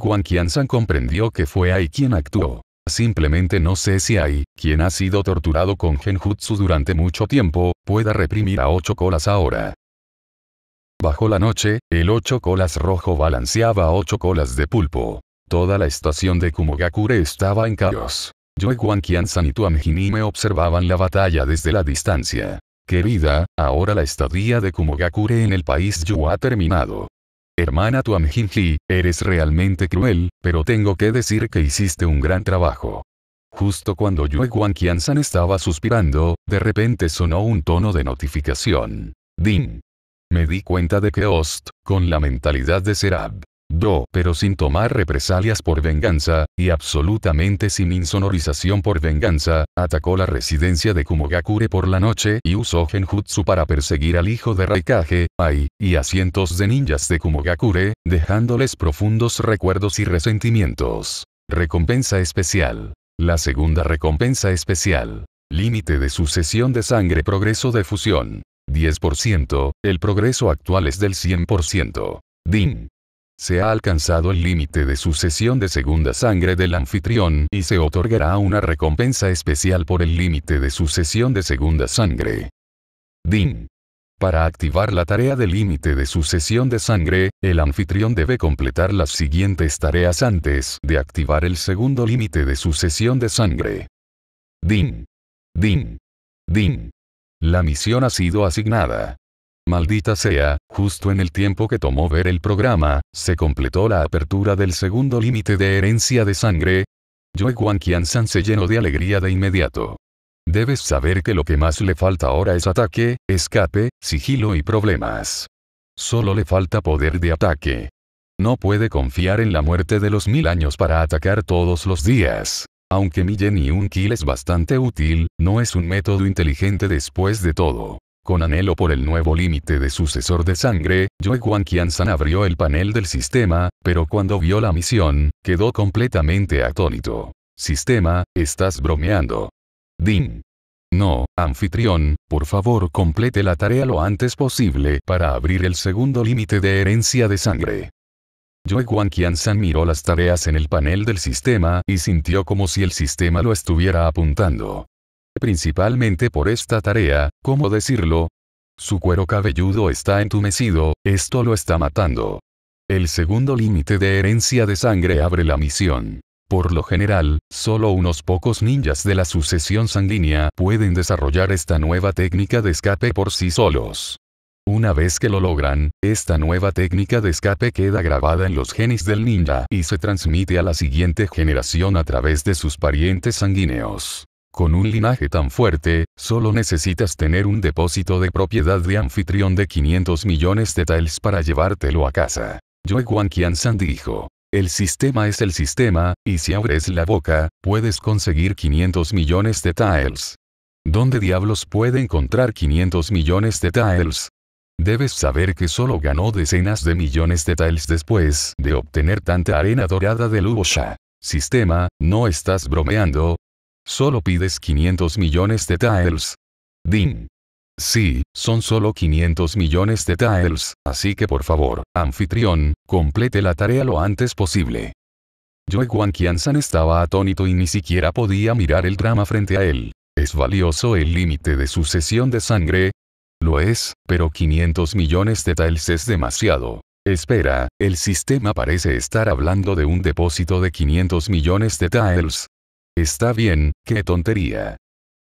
san comprendió que fue ahí quien actuó. Simplemente no sé si hay, quien ha sido torturado con genjutsu durante mucho tiempo, pueda reprimir a ocho colas ahora. Bajo la noche, el ocho colas rojo balanceaba a ocho colas de pulpo. Toda la estación de Kumogakure estaba en caos. Yoeguan Kiansan y me observaban la batalla desde la distancia. Querida, ahora la estadía de Kumogakure en el país Yu ha terminado. Hermana Tuamjinji, eres realmente cruel, pero tengo que decir que hiciste un gran trabajo. Justo cuando Yue Kiansan estaba suspirando, de repente sonó un tono de notificación. Ding. Me di cuenta de que Ost, con la mentalidad de Serab, do, pero sin tomar represalias por venganza, y absolutamente sin insonorización por venganza, atacó la residencia de Kumogakure por la noche y usó genjutsu para perseguir al hijo de Raikage, Ai, y a cientos de ninjas de Kumogakure, dejándoles profundos recuerdos y resentimientos. Recompensa especial. La segunda recompensa especial. Límite de sucesión de sangre progreso de fusión. 10%, el progreso actual es del 100%. DIN se ha alcanzado el límite de sucesión de segunda sangre del anfitrión y se otorgará una recompensa especial por el límite de sucesión de segunda sangre. DIN. Para activar la tarea de límite de sucesión de sangre, el anfitrión debe completar las siguientes tareas antes de activar el segundo límite de sucesión de sangre. DIN. DIN. DIN. La misión ha sido asignada. Maldita sea, justo en el tiempo que tomó ver el programa, se completó la apertura del segundo límite de herencia de sangre. Joe Wan San se llenó de alegría de inmediato. Debes saber que lo que más le falta ahora es ataque, escape, sigilo y problemas. Solo le falta poder de ataque. No puede confiar en la muerte de los mil años para atacar todos los días. Aunque mi y un kill es bastante útil, no es un método inteligente después de todo. Con anhelo por el nuevo límite de sucesor de sangre, Joe qian San abrió el panel del sistema, pero cuando vio la misión, quedó completamente atónito. Sistema, estás bromeando. Ding. No, anfitrión, por favor complete la tarea lo antes posible para abrir el segundo límite de herencia de sangre. Joe qian San miró las tareas en el panel del sistema y sintió como si el sistema lo estuviera apuntando principalmente por esta tarea, ¿cómo decirlo? Su cuero cabelludo está entumecido, esto lo está matando. El segundo límite de herencia de sangre abre la misión. Por lo general, solo unos pocos ninjas de la sucesión sanguínea pueden desarrollar esta nueva técnica de escape por sí solos. Una vez que lo logran, esta nueva técnica de escape queda grabada en los genes del ninja y se transmite a la siguiente generación a través de sus parientes sanguíneos. Con un linaje tan fuerte, solo necesitas tener un depósito de propiedad de anfitrión de 500 millones de tiles para llevártelo a casa. Yue San dijo. El sistema es el sistema, y si abres la boca, puedes conseguir 500 millones de tiles. ¿Dónde diablos puede encontrar 500 millones de tiles? Debes saber que solo ganó decenas de millones de tiles después de obtener tanta arena dorada de Lubosha. Sistema, no estás bromeando, Solo pides 500 millones de tiles. Din. Sí, son solo 500 millones de tiles, así que por favor, anfitrión, complete la tarea lo antes posible. Yueguan Qianzan estaba atónito y ni siquiera podía mirar el drama frente a él. ¿Es valioso el límite de sucesión de sangre? Lo es, pero 500 millones de tiles es demasiado. Espera, el sistema parece estar hablando de un depósito de 500 millones de tiles, Está bien, qué tontería.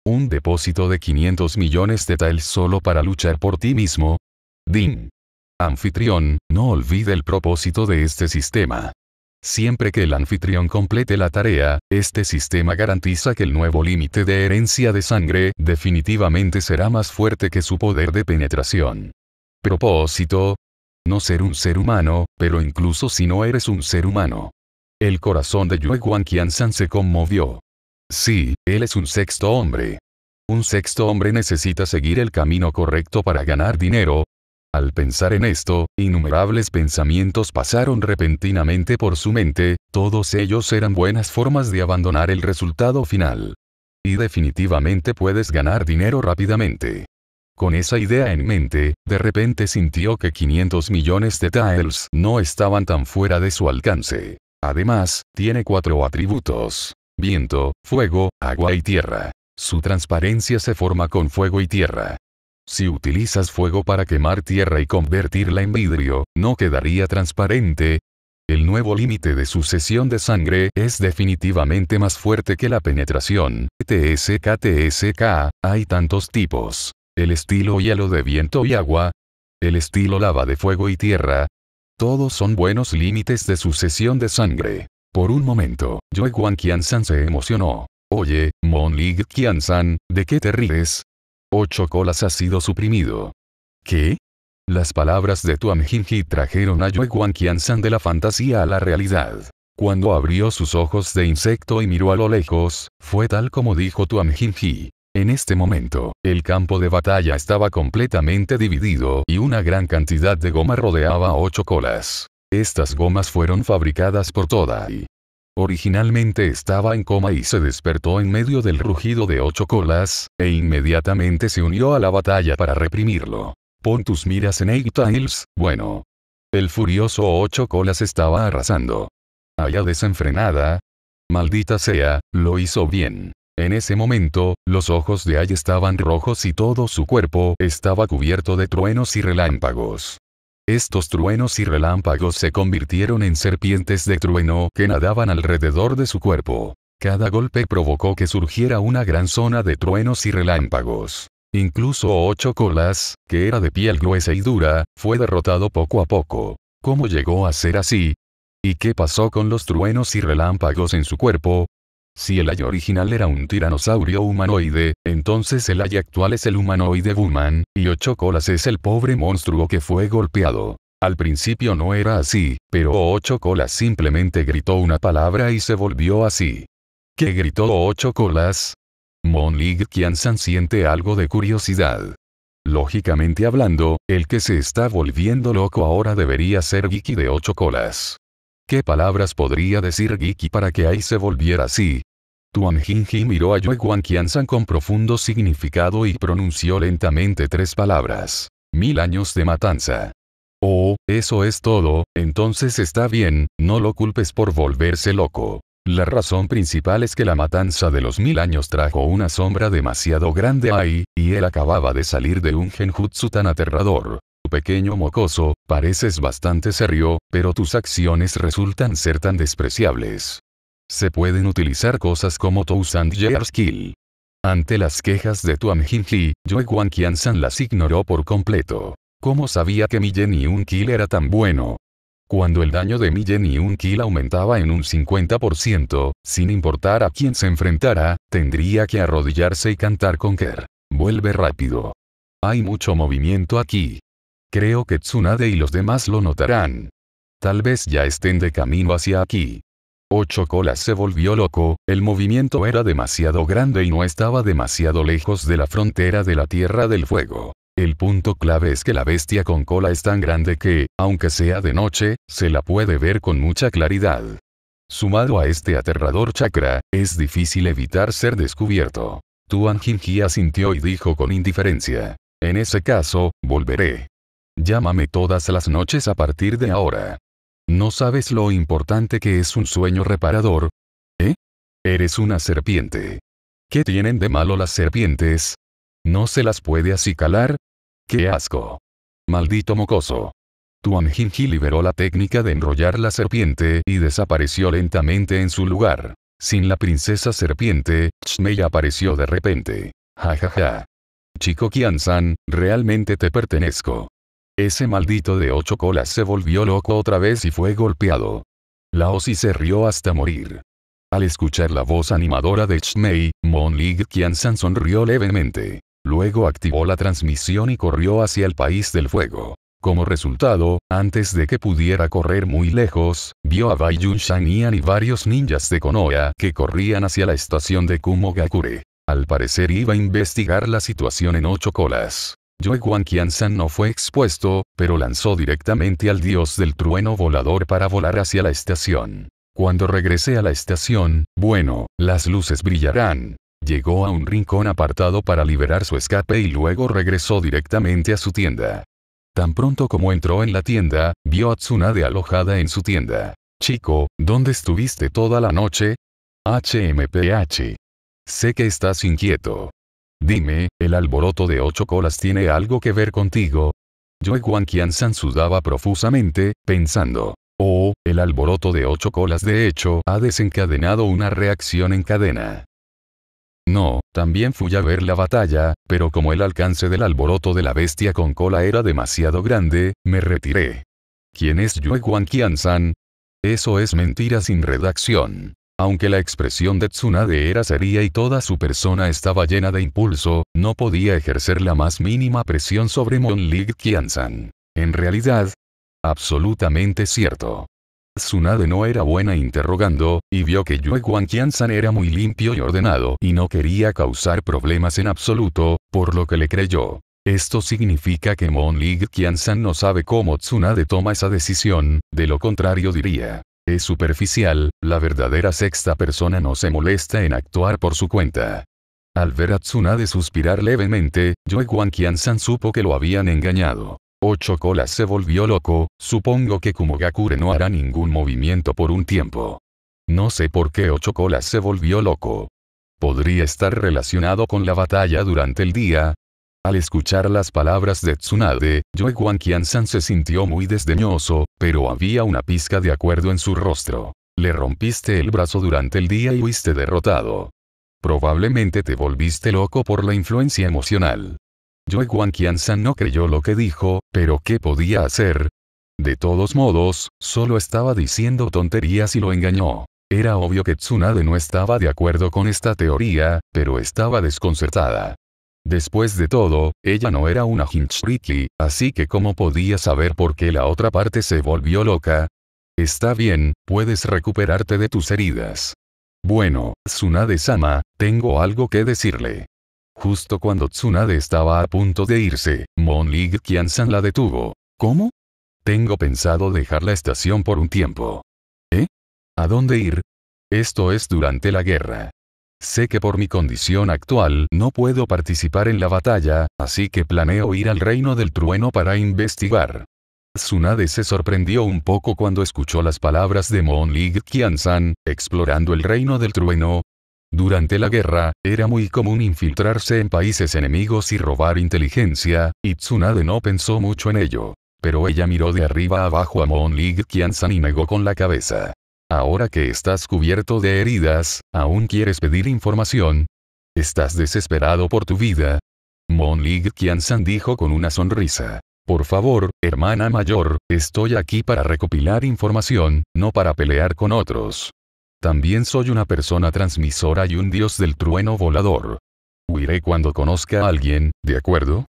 Un depósito de 500 millones de tal solo para luchar por ti mismo. Din. Anfitrión, no olvide el propósito de este sistema. Siempre que el anfitrión complete la tarea, este sistema garantiza que el nuevo límite de herencia de sangre definitivamente será más fuerte que su poder de penetración. Propósito. No ser un ser humano, pero incluso si no eres un ser humano. El corazón de Yue Guan Qianzan se conmovió. Sí, él es un sexto hombre. Un sexto hombre necesita seguir el camino correcto para ganar dinero. Al pensar en esto, innumerables pensamientos pasaron repentinamente por su mente, todos ellos eran buenas formas de abandonar el resultado final. Y definitivamente puedes ganar dinero rápidamente. Con esa idea en mente, de repente sintió que 500 millones de tiles no estaban tan fuera de su alcance. Además, tiene cuatro atributos. Viento, fuego, agua y tierra. Su transparencia se forma con fuego y tierra. Si utilizas fuego para quemar tierra y convertirla en vidrio, no quedaría transparente. El nuevo límite de sucesión de sangre es definitivamente más fuerte que la penetración. TSK TSK, hay tantos tipos. El estilo hielo de viento y agua. El estilo lava de fuego y tierra, todos son buenos límites de sucesión de sangre. Por un momento, Yue kian San se emocionó. Oye, Mon Lig San, ¿de qué te ríes? Ocho colas ha sido suprimido. ¿Qué? Las palabras de Tuam Ji trajeron a Yue kian San de la fantasía a la realidad. Cuando abrió sus ojos de insecto y miró a lo lejos, fue tal como dijo Tuam Jinji. En este momento, el campo de batalla estaba completamente dividido y una gran cantidad de goma rodeaba a ocho colas. Estas gomas fueron fabricadas por Todai. Originalmente estaba en coma y se despertó en medio del rugido de ocho colas, e inmediatamente se unió a la batalla para reprimirlo. Pon tus miras en Eight Tiles, bueno. El furioso ocho colas estaba arrasando. Allá desenfrenada. Maldita sea, lo hizo bien. En ese momento, los ojos de Ai estaban rojos y todo su cuerpo estaba cubierto de truenos y relámpagos. Estos truenos y relámpagos se convirtieron en serpientes de trueno que nadaban alrededor de su cuerpo. Cada golpe provocó que surgiera una gran zona de truenos y relámpagos. Incluso Ocho Colas, que era de piel gruesa y dura, fue derrotado poco a poco. ¿Cómo llegó a ser así? ¿Y qué pasó con los truenos y relámpagos en su cuerpo? Si el Aya original era un tiranosaurio humanoide, entonces el hay actual es el humanoide Buman, y Ocho Colas es el pobre monstruo que fue golpeado. Al principio no era así, pero Ocho Colas simplemente gritó una palabra y se volvió así. ¿Qué gritó Ocho Colas? Mon Lig San siente algo de curiosidad. Lógicamente hablando, el que se está volviendo loco ahora debería ser Vicky de ocho colas. ¿Qué palabras podría decir Giki para que Ai se volviera así? Tuan miró a Yue Qianzan con profundo significado y pronunció lentamente tres palabras. Mil años de matanza. Oh, eso es todo, entonces está bien, no lo culpes por volverse loco. La razón principal es que la matanza de los mil años trajo una sombra demasiado grande ahí, y él acababa de salir de un genjutsu tan aterrador pequeño mocoso, pareces bastante serio, pero tus acciones resultan ser tan despreciables. Se pueden utilizar cosas como Thousand Year kill. Ante las quejas de Tuan jin Yue Wan san las ignoró por completo. ¿Cómo sabía que mi y un Kill era tan bueno? Cuando el daño de Millen y un kill aumentaba en un 50%, sin importar a quién se enfrentara, tendría que arrodillarse y cantar con Ker. Vuelve rápido. Hay mucho movimiento aquí. Creo que Tsunade y los demás lo notarán. Tal vez ya estén de camino hacia aquí. Ocho Colas se volvió loco, el movimiento era demasiado grande y no estaba demasiado lejos de la frontera de la Tierra del Fuego. El punto clave es que la bestia con cola es tan grande que, aunque sea de noche, se la puede ver con mucha claridad. Sumado a este aterrador chakra, es difícil evitar ser descubierto. Tuan Jinji asintió y dijo con indiferencia. En ese caso, volveré. Llámame todas las noches a partir de ahora. ¿No sabes lo importante que es un sueño reparador? ¿Eh? Eres una serpiente. ¿Qué tienen de malo las serpientes? ¿No se las puede acicalar? ¡Qué asco! Maldito mocoso. Tuan Jinji liberó la técnica de enrollar la serpiente y desapareció lentamente en su lugar. Sin la princesa serpiente, Shmei apareció de repente. Ja ja ja. Chico Kian-san, realmente te pertenezco. Ese maldito de ocho colas se volvió loco otra vez y fue golpeado. Laosi se rió hasta morir. Al escuchar la voz animadora de Chmei, Mon Lig San sonrió levemente. Luego activó la transmisión y corrió hacia el país del fuego. Como resultado, antes de que pudiera correr muy lejos, vio a Bai Yun Shanian y varios ninjas de Konoha que corrían hacia la estación de Kumogakure. Al parecer iba a investigar la situación en ocho colas. Yueguan san no fue expuesto, pero lanzó directamente al dios del trueno volador para volar hacia la estación. Cuando regresé a la estación, bueno, las luces brillarán. Llegó a un rincón apartado para liberar su escape y luego regresó directamente a su tienda. Tan pronto como entró en la tienda, vio a Tsunade alojada en su tienda. Chico, ¿dónde estuviste toda la noche? HMPH. Sé que estás inquieto. Dime, ¿el alboroto de ocho colas tiene algo que ver contigo? Yue San sudaba profusamente, pensando. Oh, el alboroto de ocho colas de hecho ha desencadenado una reacción en cadena. No, también fui a ver la batalla, pero como el alcance del alboroto de la bestia con cola era demasiado grande, me retiré. ¿Quién es Yue San? Eso es mentira sin redacción. Aunque la expresión de Tsunade era seria y toda su persona estaba llena de impulso, no podía ejercer la más mínima presión sobre Mon Monlig Kiansan. En realidad, absolutamente cierto. Tsunade no era buena interrogando, y vio que Yue Kiansan era muy limpio y ordenado y no quería causar problemas en absoluto, por lo que le creyó. Esto significa que Mon Monlig Kiansan no sabe cómo Tsunade toma esa decisión, de lo contrario diría es superficial, la verdadera sexta persona no se molesta en actuar por su cuenta. Al ver a Tsunade suspirar levemente, Yoe Guan kian supo que lo habían engañado. Ocho colas se volvió loco, supongo que Kumogakure no hará ningún movimiento por un tiempo. No sé por qué Ocho colas se volvió loco. Podría estar relacionado con la batalla durante el día, al escuchar las palabras de Tsunade, Yue san se sintió muy desdeñoso, pero había una pizca de acuerdo en su rostro. Le rompiste el brazo durante el día y fuiste derrotado. Probablemente te volviste loco por la influencia emocional. Yue san no creyó lo que dijo, pero ¿qué podía hacer? De todos modos, solo estaba diciendo tonterías y lo engañó. Era obvio que Tsunade no estaba de acuerdo con esta teoría, pero estaba desconcertada. Después de todo, ella no era una Hinchriki, así que ¿cómo podía saber por qué la otra parte se volvió loca? Está bien, puedes recuperarte de tus heridas. Bueno, Tsunade-sama, tengo algo que decirle. Justo cuando Tsunade estaba a punto de irse, Monlig Kiansan la detuvo. ¿Cómo? Tengo pensado dejar la estación por un tiempo. ¿Eh? ¿A dónde ir? Esto es durante la guerra. Sé que por mi condición actual no puedo participar en la batalla, así que planeo ir al reino del trueno para investigar. Tsunade se sorprendió un poco cuando escuchó las palabras de Mon League Kiansan, explorando el reino del trueno. Durante la guerra, era muy común infiltrarse en países enemigos y robar inteligencia, y Tsunade no pensó mucho en ello. Pero ella miró de arriba abajo a Mon League Kiansan y negó con la cabeza. Ahora que estás cubierto de heridas, ¿aún quieres pedir información? ¿Estás desesperado por tu vida? Mon Lig Qiansan dijo con una sonrisa. Por favor, hermana mayor, estoy aquí para recopilar información, no para pelear con otros. También soy una persona transmisora y un dios del trueno volador. Huiré cuando conozca a alguien, ¿de acuerdo?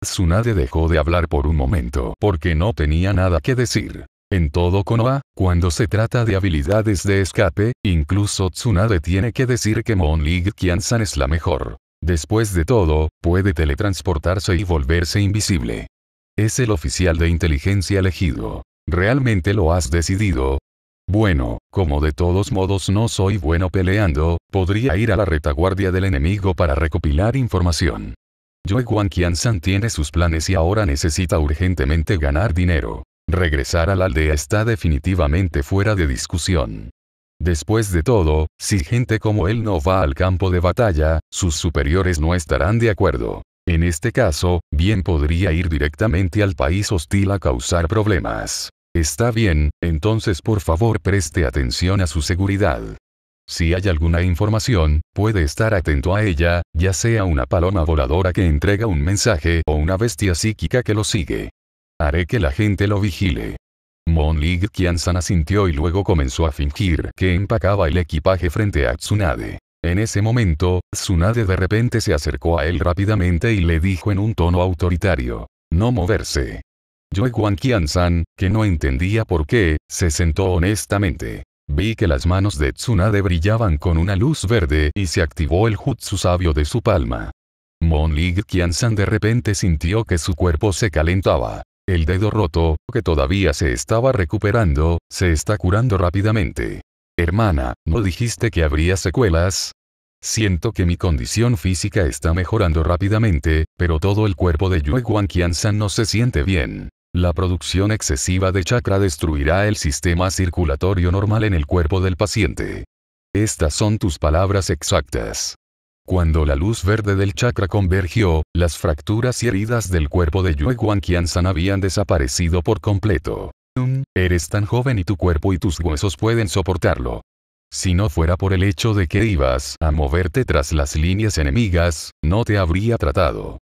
Tsunade dejó de hablar por un momento porque no tenía nada que decir. En todo Konoha, cuando se trata de habilidades de escape, incluso Tsunade tiene que decir que Mon League Kiansan es la mejor. Después de todo, puede teletransportarse y volverse invisible. Es el oficial de inteligencia elegido. ¿Realmente lo has decidido? Bueno, como de todos modos no soy bueno peleando, podría ir a la retaguardia del enemigo para recopilar información. Joe Wan tiene sus planes y ahora necesita urgentemente ganar dinero. Regresar a la aldea está definitivamente fuera de discusión. Después de todo, si gente como él no va al campo de batalla, sus superiores no estarán de acuerdo. En este caso, bien podría ir directamente al país hostil a causar problemas. Está bien, entonces por favor preste atención a su seguridad. Si hay alguna información, puede estar atento a ella, ya sea una paloma voladora que entrega un mensaje o una bestia psíquica que lo sigue. Haré que la gente lo vigile. Mon Lig kian asintió y luego comenzó a fingir que empacaba el equipaje frente a Tsunade. En ese momento, Tsunade de repente se acercó a él rápidamente y le dijo en un tono autoritario. No moverse. Yo Qiansan, Kian-san, que no entendía por qué, se sentó honestamente. Vi que las manos de Tsunade brillaban con una luz verde y se activó el jutsu sabio de su palma. Mon Lig Kian-san de repente sintió que su cuerpo se calentaba. El dedo roto, que todavía se estaba recuperando, se está curando rápidamente. Hermana, ¿no dijiste que habría secuelas? Siento que mi condición física está mejorando rápidamente, pero todo el cuerpo de Yue Guan san no se siente bien. La producción excesiva de chakra destruirá el sistema circulatorio normal en el cuerpo del paciente. Estas son tus palabras exactas. Cuando la luz verde del chakra convergió, las fracturas y heridas del cuerpo de Yue Guan habían desaparecido por completo. eres tan joven y tu cuerpo y tus huesos pueden soportarlo. Si no fuera por el hecho de que ibas a moverte tras las líneas enemigas, no te habría tratado.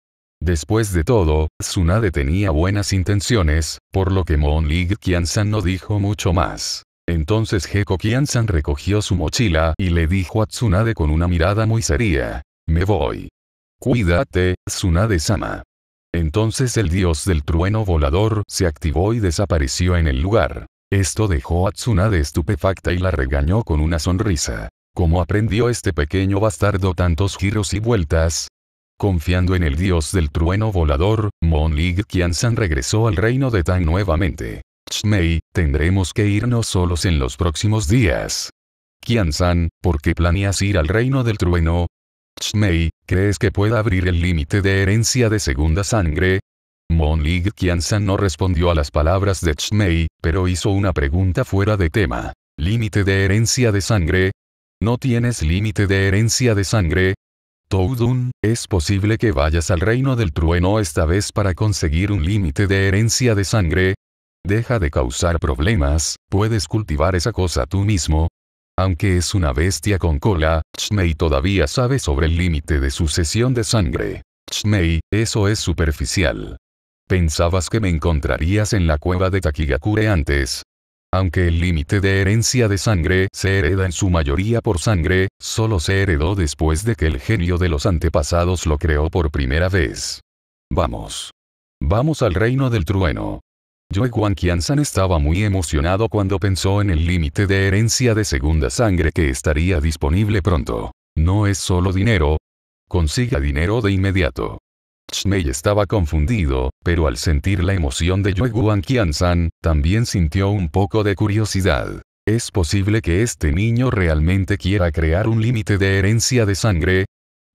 Después de todo, Tsunade tenía buenas intenciones, por lo que Mon Lig Kiansan no dijo mucho más. Entonces Heko kian recogió su mochila y le dijo a Tsunade con una mirada muy seria. Me voy. Cuídate, Tsunade-sama. Entonces el dios del trueno volador se activó y desapareció en el lugar. Esto dejó a Tsunade estupefacta y la regañó con una sonrisa. ¿Cómo aprendió este pequeño bastardo tantos giros y vueltas? Confiando en el dios del trueno volador, Mon Lig kian regresó al reino de Tang nuevamente. May, tendremos que irnos solos en los próximos días. kian san ¿por qué planeas ir al reino del trueno? Mei, ¿crees que pueda abrir el límite de herencia de segunda sangre? Mon Lig san no respondió a las palabras de Chmei, pero hizo una pregunta fuera de tema. ¿Límite de herencia de sangre? ¿No tienes límite de herencia de sangre? Toudun, es posible que vayas al reino del trueno esta vez para conseguir un límite de herencia de sangre. Deja de causar problemas, puedes cultivar esa cosa tú mismo. Aunque es una bestia con cola, Chmei todavía sabe sobre el límite de sucesión de sangre. Chmei, eso es superficial. Pensabas que me encontrarías en la cueva de Takigakure antes. Aunque el límite de herencia de sangre se hereda en su mayoría por sangre, solo se heredó después de que el genio de los antepasados lo creó por primera vez. Vamos. Vamos al reino del trueno. Yue Guan san estaba muy emocionado cuando pensó en el límite de herencia de segunda sangre que estaría disponible pronto. No es solo dinero. Consiga dinero de inmediato. Xmei estaba confundido, pero al sentir la emoción de Yue Guan san también sintió un poco de curiosidad. ¿Es posible que este niño realmente quiera crear un límite de herencia de sangre?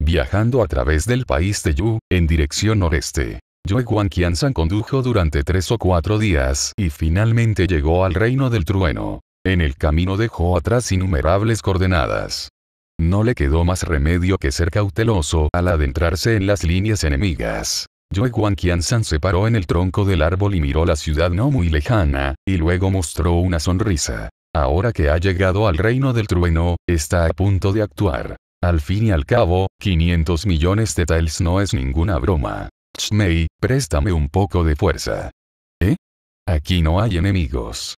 Viajando a través del país de Yu, en dirección noreste, Yue Quan San condujo durante tres o cuatro días y finalmente llegó al reino del trueno. En el camino dejó atrás innumerables coordenadas. No le quedó más remedio que ser cauteloso al adentrarse en las líneas enemigas. Yue Quan San se paró en el tronco del árbol y miró la ciudad no muy lejana, y luego mostró una sonrisa. Ahora que ha llegado al reino del trueno, está a punto de actuar. Al fin y al cabo, 500 millones de tiles no es ninguna broma. Mei, préstame un poco de fuerza. ¿Eh? Aquí no hay enemigos.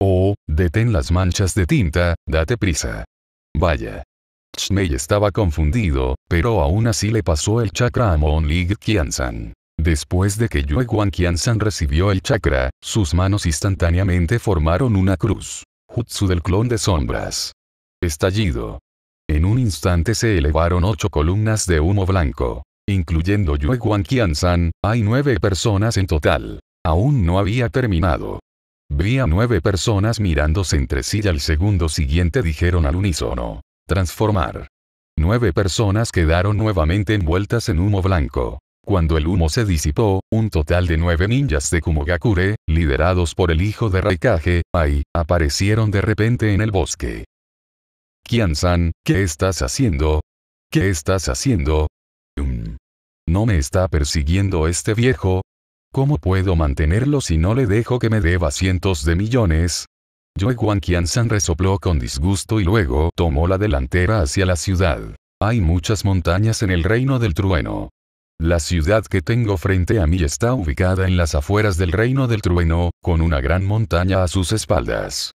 Oh, detén las manchas de tinta, date prisa. Vaya. Chmei estaba confundido, pero aún así le pasó el chakra a League Kiansan. Después de que Yue Guan San recibió el chakra, sus manos instantáneamente formaron una cruz. Jutsu del clon de sombras. Estallido. En un instante se elevaron ocho columnas de humo blanco. Incluyendo Yue Guan san hay nueve personas en total. Aún no había terminado. Vi a nueve personas mirándose entre sí y al segundo siguiente dijeron al unísono. Transformar. Nueve personas quedaron nuevamente envueltas en humo blanco. Cuando el humo se disipó, un total de nueve ninjas de Kumogakure, liderados por el hijo de Raikage, Ai, aparecieron de repente en el bosque. Kian-san, ¿qué estás haciendo? ¿Qué estás haciendo? Mm, ¿No me está persiguiendo este viejo? ¿Cómo puedo mantenerlo si no le dejo que me deba cientos de millones? Yue Guan resopló con disgusto y luego tomó la delantera hacia la ciudad. Hay muchas montañas en el reino del trueno. La ciudad que tengo frente a mí está ubicada en las afueras del reino del trueno, con una gran montaña a sus espaldas.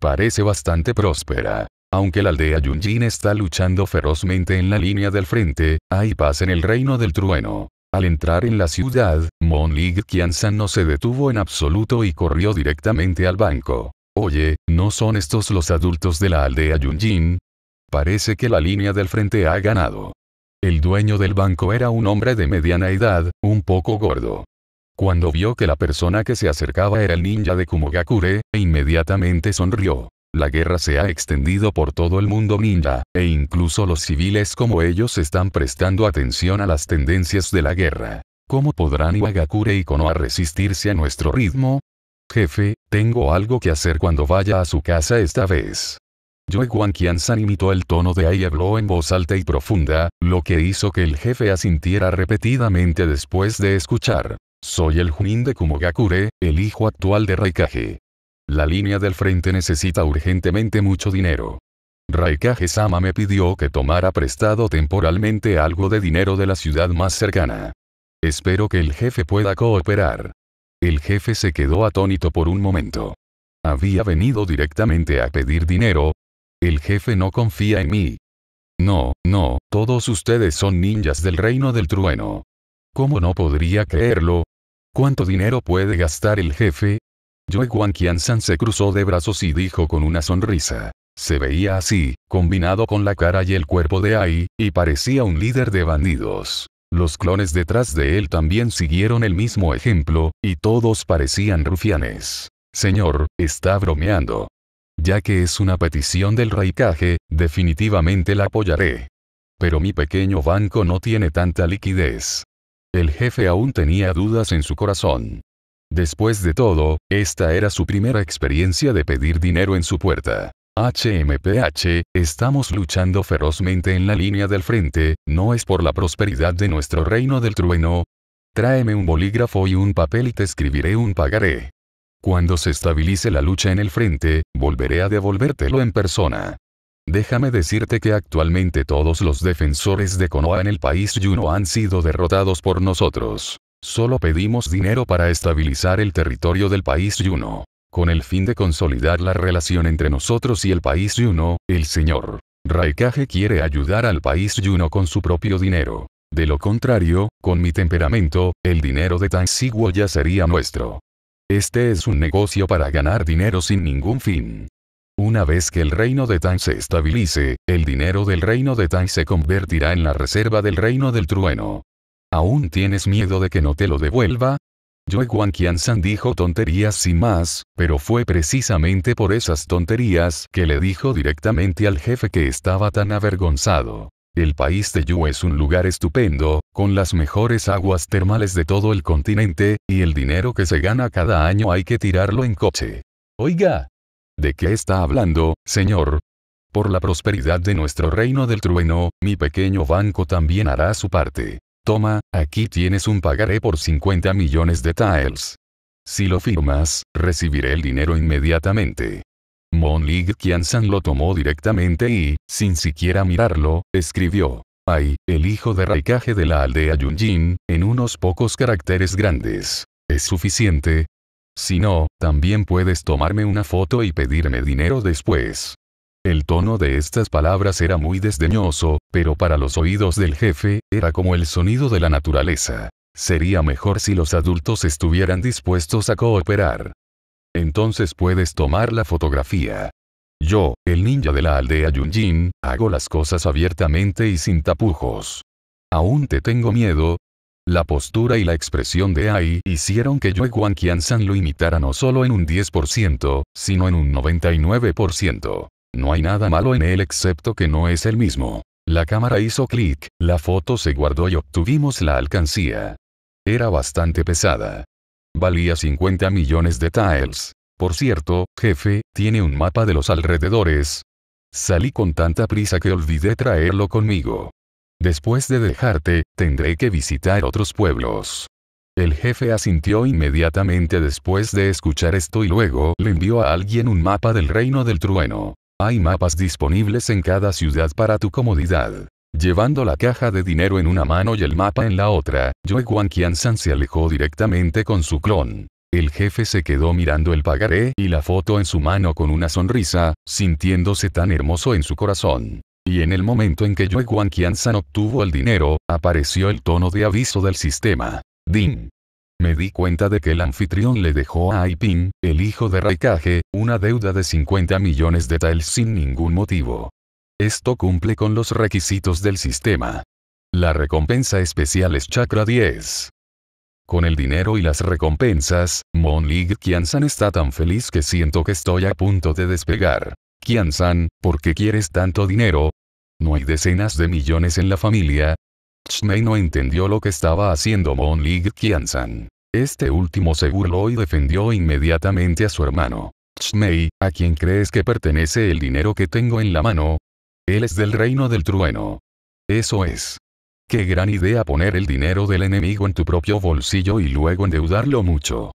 Parece bastante próspera. Aunque la aldea Yunjin está luchando ferozmente en la línea del frente, hay paz en el reino del trueno. Al entrar en la ciudad, Mon Lig San no se detuvo en absoluto y corrió directamente al banco. Oye, ¿no son estos los adultos de la aldea Yunjin? Parece que la línea del frente ha ganado. El dueño del banco era un hombre de mediana edad, un poco gordo. Cuando vio que la persona que se acercaba era el ninja de Kumogakure, e inmediatamente sonrió. La guerra se ha extendido por todo el mundo ninja, e incluso los civiles como ellos están prestando atención a las tendencias de la guerra. ¿Cómo podrán Iwagakure y Konoha resistirse a nuestro ritmo? Jefe, tengo algo que hacer cuando vaya a su casa esta vez. Joe Guan San imitó el tono de Ai y habló en voz alta y profunda, lo que hizo que el jefe asintiera repetidamente después de escuchar. Soy el Junin de Kumogakure, el hijo actual de Raikage. La línea del frente necesita urgentemente mucho dinero. Raikage-sama me pidió que tomara prestado temporalmente algo de dinero de la ciudad más cercana. Espero que el jefe pueda cooperar. El jefe se quedó atónito por un momento. ¿Había venido directamente a pedir dinero? El jefe no confía en mí. No, no, todos ustedes son ninjas del reino del trueno. ¿Cómo no podría creerlo? ¿Cuánto dinero puede gastar el jefe? Joy Juan Qianzan se cruzó de brazos y dijo con una sonrisa. Se veía así, combinado con la cara y el cuerpo de Ai, y parecía un líder de bandidos. Los clones detrás de él también siguieron el mismo ejemplo, y todos parecían rufianes. Señor, está bromeando. Ya que es una petición del Raikage, definitivamente la apoyaré. Pero mi pequeño banco no tiene tanta liquidez. El jefe aún tenía dudas en su corazón. Después de todo, esta era su primera experiencia de pedir dinero en su puerta. HMPH, estamos luchando ferozmente en la línea del frente, no es por la prosperidad de nuestro reino del trueno. Tráeme un bolígrafo y un papel y te escribiré un pagaré. Cuando se estabilice la lucha en el frente, volveré a devolvértelo en persona. Déjame decirte que actualmente todos los defensores de Konoa en el país Yuno han sido derrotados por nosotros. Solo pedimos dinero para estabilizar el territorio del país Yuno. Con el fin de consolidar la relación entre nosotros y el país Yuno, el señor Raikage quiere ayudar al país Yuno con su propio dinero. De lo contrario, con mi temperamento, el dinero de Siguo ya sería nuestro. Este es un negocio para ganar dinero sin ningún fin. Una vez que el reino de Tang se estabilice, el dinero del reino de Tang se convertirá en la reserva del reino del trueno. ¿Aún tienes miedo de que no te lo devuelva? Yue Guan san dijo tonterías sin más, pero fue precisamente por esas tonterías que le dijo directamente al jefe que estaba tan avergonzado. El país de Yu es un lugar estupendo, con las mejores aguas termales de todo el continente, y el dinero que se gana cada año hay que tirarlo en coche. Oiga. ¿De qué está hablando, señor? Por la prosperidad de nuestro reino del trueno, mi pequeño banco también hará su parte. Toma, aquí tienes un pagaré por 50 millones de tiles. Si lo firmas, recibiré el dinero inmediatamente. Mon Lig Kian-san lo tomó directamente y, sin siquiera mirarlo, escribió. Ay, el hijo de Raikage de la aldea Yunjin, en unos pocos caracteres grandes. ¿Es suficiente? Si no, también puedes tomarme una foto y pedirme dinero después. El tono de estas palabras era muy desdeñoso, pero para los oídos del jefe, era como el sonido de la naturaleza. Sería mejor si los adultos estuvieran dispuestos a cooperar. Entonces puedes tomar la fotografía. Yo, el ninja de la aldea Yunjin, hago las cosas abiertamente y sin tapujos. ¿Aún te tengo miedo? La postura y la expresión de Ai hicieron que yo, Guan Qian San lo imitara no solo en un 10%, sino en un 99%. No hay nada malo en él excepto que no es el mismo. La cámara hizo clic, la foto se guardó y obtuvimos la alcancía. Era bastante pesada. Valía 50 millones de tiles. Por cierto, jefe, tiene un mapa de los alrededores. Salí con tanta prisa que olvidé traerlo conmigo. Después de dejarte, tendré que visitar otros pueblos. El jefe asintió inmediatamente después de escuchar esto y luego le envió a alguien un mapa del reino del trueno. Hay mapas disponibles en cada ciudad para tu comodidad. Llevando la caja de dinero en una mano y el mapa en la otra, Yue San se alejó directamente con su clon. El jefe se quedó mirando el pagaré y la foto en su mano con una sonrisa, sintiéndose tan hermoso en su corazón. Y en el momento en que Yue San obtuvo el dinero, apareció el tono de aviso del sistema. Ding. Me di cuenta de que el anfitrión le dejó a Aipin, el hijo de Raikage, una deuda de 50 millones de taels sin ningún motivo. Esto cumple con los requisitos del sistema. La recompensa especial es Chakra 10. Con el dinero y las recompensas, Mon League kian está tan feliz que siento que estoy a punto de despegar. Kiansan, ¿por qué quieres tanto dinero? ¿No hay decenas de millones en la familia? Xmei no entendió lo que estaba haciendo Mon Lig Kiansan. Este último se burló y defendió inmediatamente a su hermano. Xmei, ¿a quién crees que pertenece el dinero que tengo en la mano? Él es del reino del trueno. Eso es. Qué gran idea poner el dinero del enemigo en tu propio bolsillo y luego endeudarlo mucho.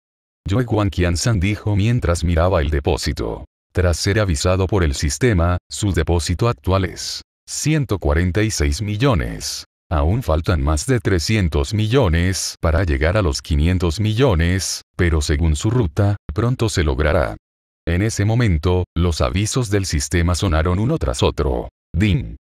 Yue Guan dijo mientras miraba el depósito. Tras ser avisado por el sistema, su depósito actual es 146 millones. Aún faltan más de 300 millones para llegar a los 500 millones, pero según su ruta, pronto se logrará. En ese momento, los avisos del sistema sonaron uno tras otro. DIN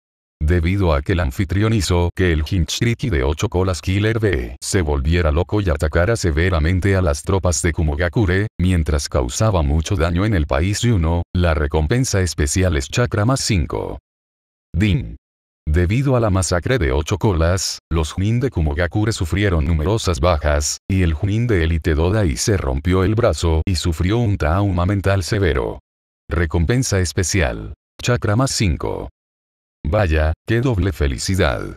Debido a que el anfitrión hizo que el Hinchriki de 8 colas Killer B se volviera loco y atacara severamente a las tropas de Kumogakure, mientras causaba mucho daño en el país y uno, la recompensa especial es Chakra más 5. Ding. Debido a la masacre de Ocho Colas, los Junin de Kumogakure sufrieron numerosas bajas, y el Junin de Elite Dodai se rompió el brazo y sufrió un trauma mental severo. Recompensa especial. Chakra más 5. Vaya, qué doble felicidad.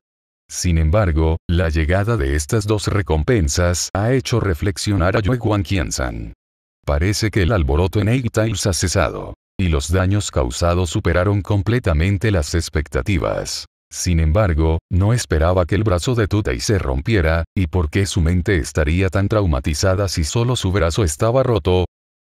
Sin embargo, la llegada de estas dos recompensas ha hecho reflexionar a Guan san Parece que el alboroto en Eight Tiles ha cesado, y los daños causados superaron completamente las expectativas. Sin embargo, no esperaba que el brazo de Tutei se rompiera, y por qué su mente estaría tan traumatizada si solo su brazo estaba roto.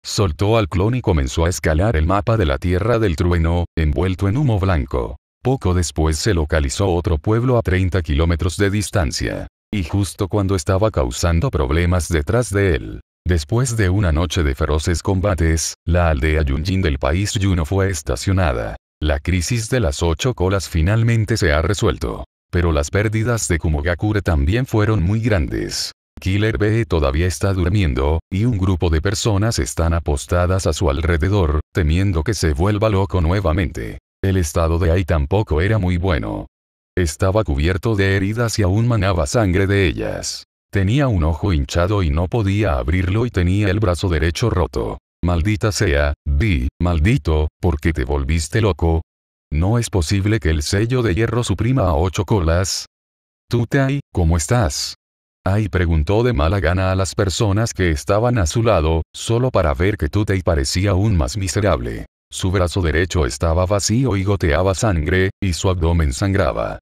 Soltó al clon y comenzó a escalar el mapa de la Tierra del Trueno, envuelto en humo blanco. Poco después se localizó otro pueblo a 30 kilómetros de distancia. Y justo cuando estaba causando problemas detrás de él. Después de una noche de feroces combates, la aldea Yunjin del país Yuno fue estacionada. La crisis de las ocho colas finalmente se ha resuelto. Pero las pérdidas de Kumogakure también fueron muy grandes. Killer B todavía está durmiendo, y un grupo de personas están apostadas a su alrededor, temiendo que se vuelva loco nuevamente. El estado de Ai tampoco era muy bueno. Estaba cubierto de heridas y aún manaba sangre de ellas. Tenía un ojo hinchado y no podía abrirlo y tenía el brazo derecho roto. Maldita sea, vi, maldito, ¿por qué te volviste loco? ¿No es posible que el sello de hierro suprima a ocho colas? Tutai, ¿cómo estás? Ay preguntó de mala gana a las personas que estaban a su lado, solo para ver que Tutai parecía aún más miserable. Su brazo derecho estaba vacío y goteaba sangre, y su abdomen sangraba.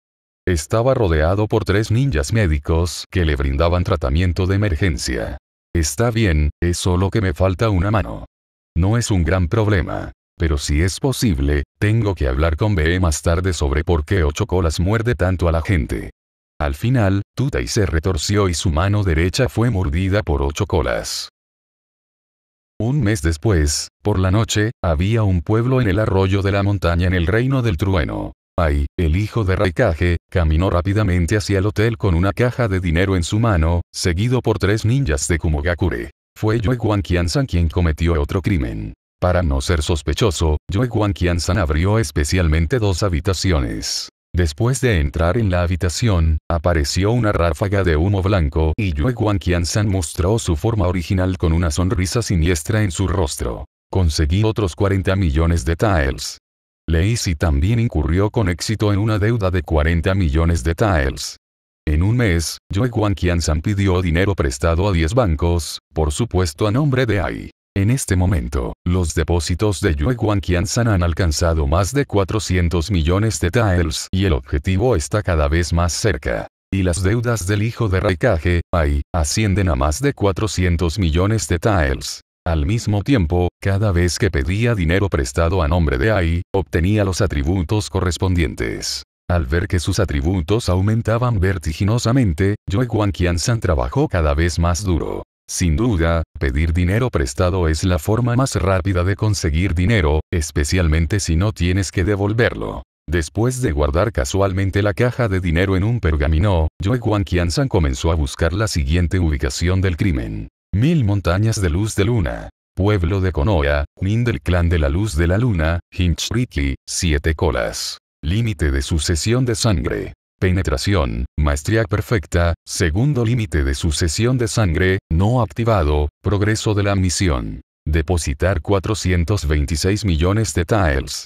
Estaba rodeado por tres ninjas médicos que le brindaban tratamiento de emergencia. Está bien, es solo que me falta una mano. No es un gran problema. Pero si es posible, tengo que hablar con BE más tarde sobre por qué Ocho Colas muerde tanto a la gente. Al final, Tutai se retorció y su mano derecha fue mordida por Ocho Colas. Un mes después, por la noche, había un pueblo en el arroyo de la montaña en el reino del trueno. Ay, el hijo de Raikage, caminó rápidamente hacia el hotel con una caja de dinero en su mano, seguido por tres ninjas de Kumogakure. Fue Yue Guan quien cometió otro crimen. Para no ser sospechoso, Yue Guan abrió especialmente dos habitaciones. Después de entrar en la habitación, apareció una ráfaga de humo blanco y Yue Guan mostró su forma original con una sonrisa siniestra en su rostro. Conseguí otros 40 millones de tiles. Lacey también incurrió con éxito en una deuda de 40 millones de taels. En un mes, Yue Guang San pidió dinero prestado a 10 bancos, por supuesto a nombre de AI. En este momento, los depósitos de Yue San han alcanzado más de 400 millones de taels y el objetivo está cada vez más cerca. Y las deudas del hijo de Raikage, AI, ascienden a más de 400 millones de taels. Al mismo tiempo, cada vez que pedía dinero prestado a nombre de Ai, obtenía los atributos correspondientes. Al ver que sus atributos aumentaban vertiginosamente, Yue San trabajó cada vez más duro. Sin duda, pedir dinero prestado es la forma más rápida de conseguir dinero, especialmente si no tienes que devolverlo. Después de guardar casualmente la caja de dinero en un pergamino, Yue San comenzó a buscar la siguiente ubicación del crimen. Mil montañas de luz de luna. Pueblo de Konoha, Nin del clan de la luz de la luna, Hinchritli, siete colas. Límite de sucesión de sangre. Penetración, maestría perfecta, segundo límite de sucesión de sangre, no activado, progreso de la misión. Depositar 426 millones de tiles.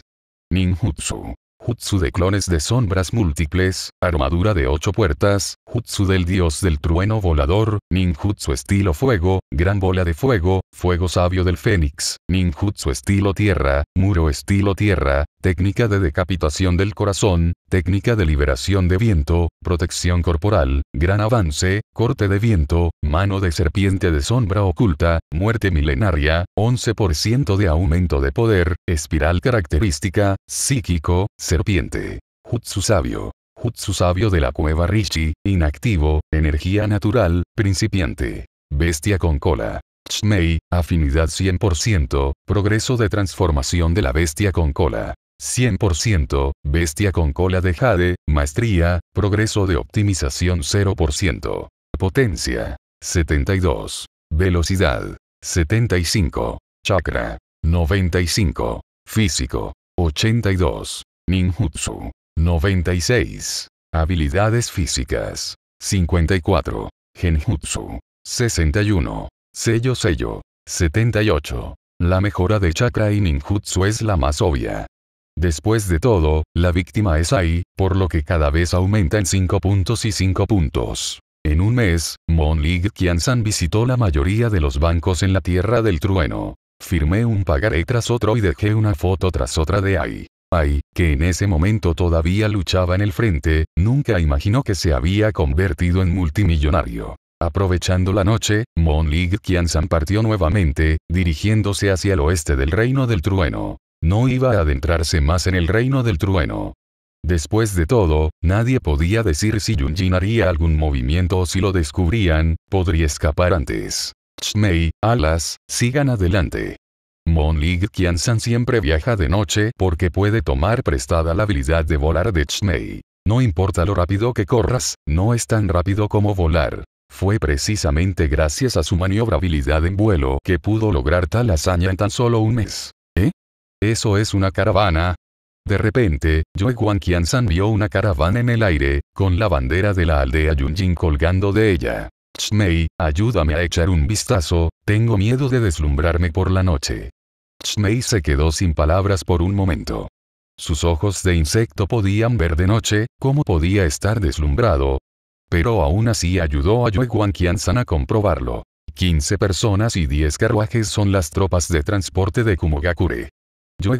Ninjutsu. Jutsu de clones de sombras múltiples, armadura de Ocho puertas, Jutsu del dios del trueno volador, ninjutsu estilo fuego, gran bola de fuego, fuego sabio del fénix, ninjutsu estilo tierra, muro estilo tierra, técnica de decapitación del corazón, técnica de liberación de viento, protección corporal, gran avance, corte de viento, mano de serpiente de sombra oculta, muerte milenaria, 11% de aumento de poder, espiral característica, psíquico, serpiente. Jutsu sabio. Jutsu sabio de la cueva Rishi, inactivo, energía natural, principiante. Bestia con cola. Shmei, afinidad 100%, progreso de transformación de la bestia con cola. 100%, bestia con cola de Jade, maestría, progreso de optimización 0%. Potencia. 72. Velocidad. 75. Chakra. 95. Físico. 82. Ninjutsu. 96. Habilidades físicas. 54. Genjutsu. 61. Sello sello. 78. La mejora de chakra y ninjutsu es la más obvia. Después de todo, la víctima es Ai, por lo que cada vez aumenta en 5 puntos y 5 puntos. En un mes, Mon Lig Kiansan visitó la mayoría de los bancos en la Tierra del Trueno. Firmé un pagaré tras otro y dejé una foto tras otra de Ai. Ai, que en ese momento todavía luchaba en el frente, nunca imaginó que se había convertido en multimillonario. Aprovechando la noche, Mon Lig San partió nuevamente, dirigiéndose hacia el oeste del Reino del Trueno. No iba a adentrarse más en el Reino del Trueno. Después de todo, nadie podía decir si Yunjin haría algún movimiento o si lo descubrían, podría escapar antes. Chmei, alas, sigan adelante. Moon League San siempre viaja de noche porque puede tomar prestada la habilidad de volar de Chmei. No importa lo rápido que corras, no es tan rápido como volar. Fue precisamente gracias a su maniobrabilidad en vuelo que pudo lograr tal hazaña en tan solo un mes. ¿Eh? ¿Eso es una caravana? De repente, Joe kian San vio una caravana en el aire, con la bandera de la aldea Yunjin colgando de ella. Chmei, ayúdame a echar un vistazo, tengo miedo de deslumbrarme por la noche. Mei se quedó sin palabras por un momento. Sus ojos de insecto podían ver de noche, ¿cómo podía estar deslumbrado? Pero aún así ayudó a Yue san a comprobarlo. 15 personas y 10 carruajes son las tropas de transporte de Kumogakure. Yue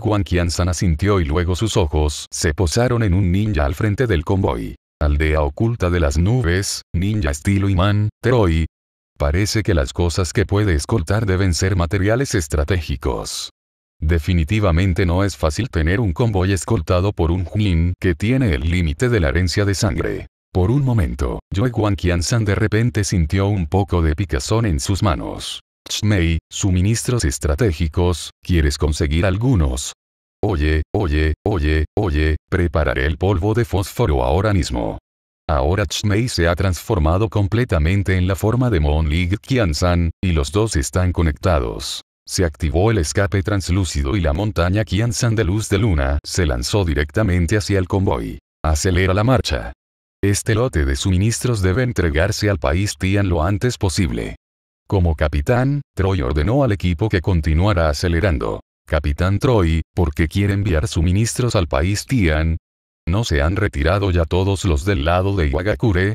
san asintió y luego sus ojos se posaron en un ninja al frente del convoy. Aldea oculta de las nubes, ninja estilo imán, Teroi, Parece que las cosas que puede escoltar deben ser materiales estratégicos. Definitivamente no es fácil tener un convoy escoltado por un Jin que tiene el límite de la herencia de sangre. Por un momento, Yue San de repente sintió un poco de picazón en sus manos. Chmei, suministros estratégicos, ¿quieres conseguir algunos? Oye, oye, oye, oye, prepararé el polvo de fósforo ahora mismo. Ahora Chmei se ha transformado completamente en la forma de Moon League Kiansan, y los dos están conectados. Se activó el escape translúcido y la montaña Kiansan de luz de luna se lanzó directamente hacia el convoy. Acelera la marcha. Este lote de suministros debe entregarse al país Tian lo antes posible. Como capitán, Troy ordenó al equipo que continuara acelerando. Capitán Troy, porque quiere enviar suministros al país Tian, ¿No se han retirado ya todos los del lado de Iwagakure?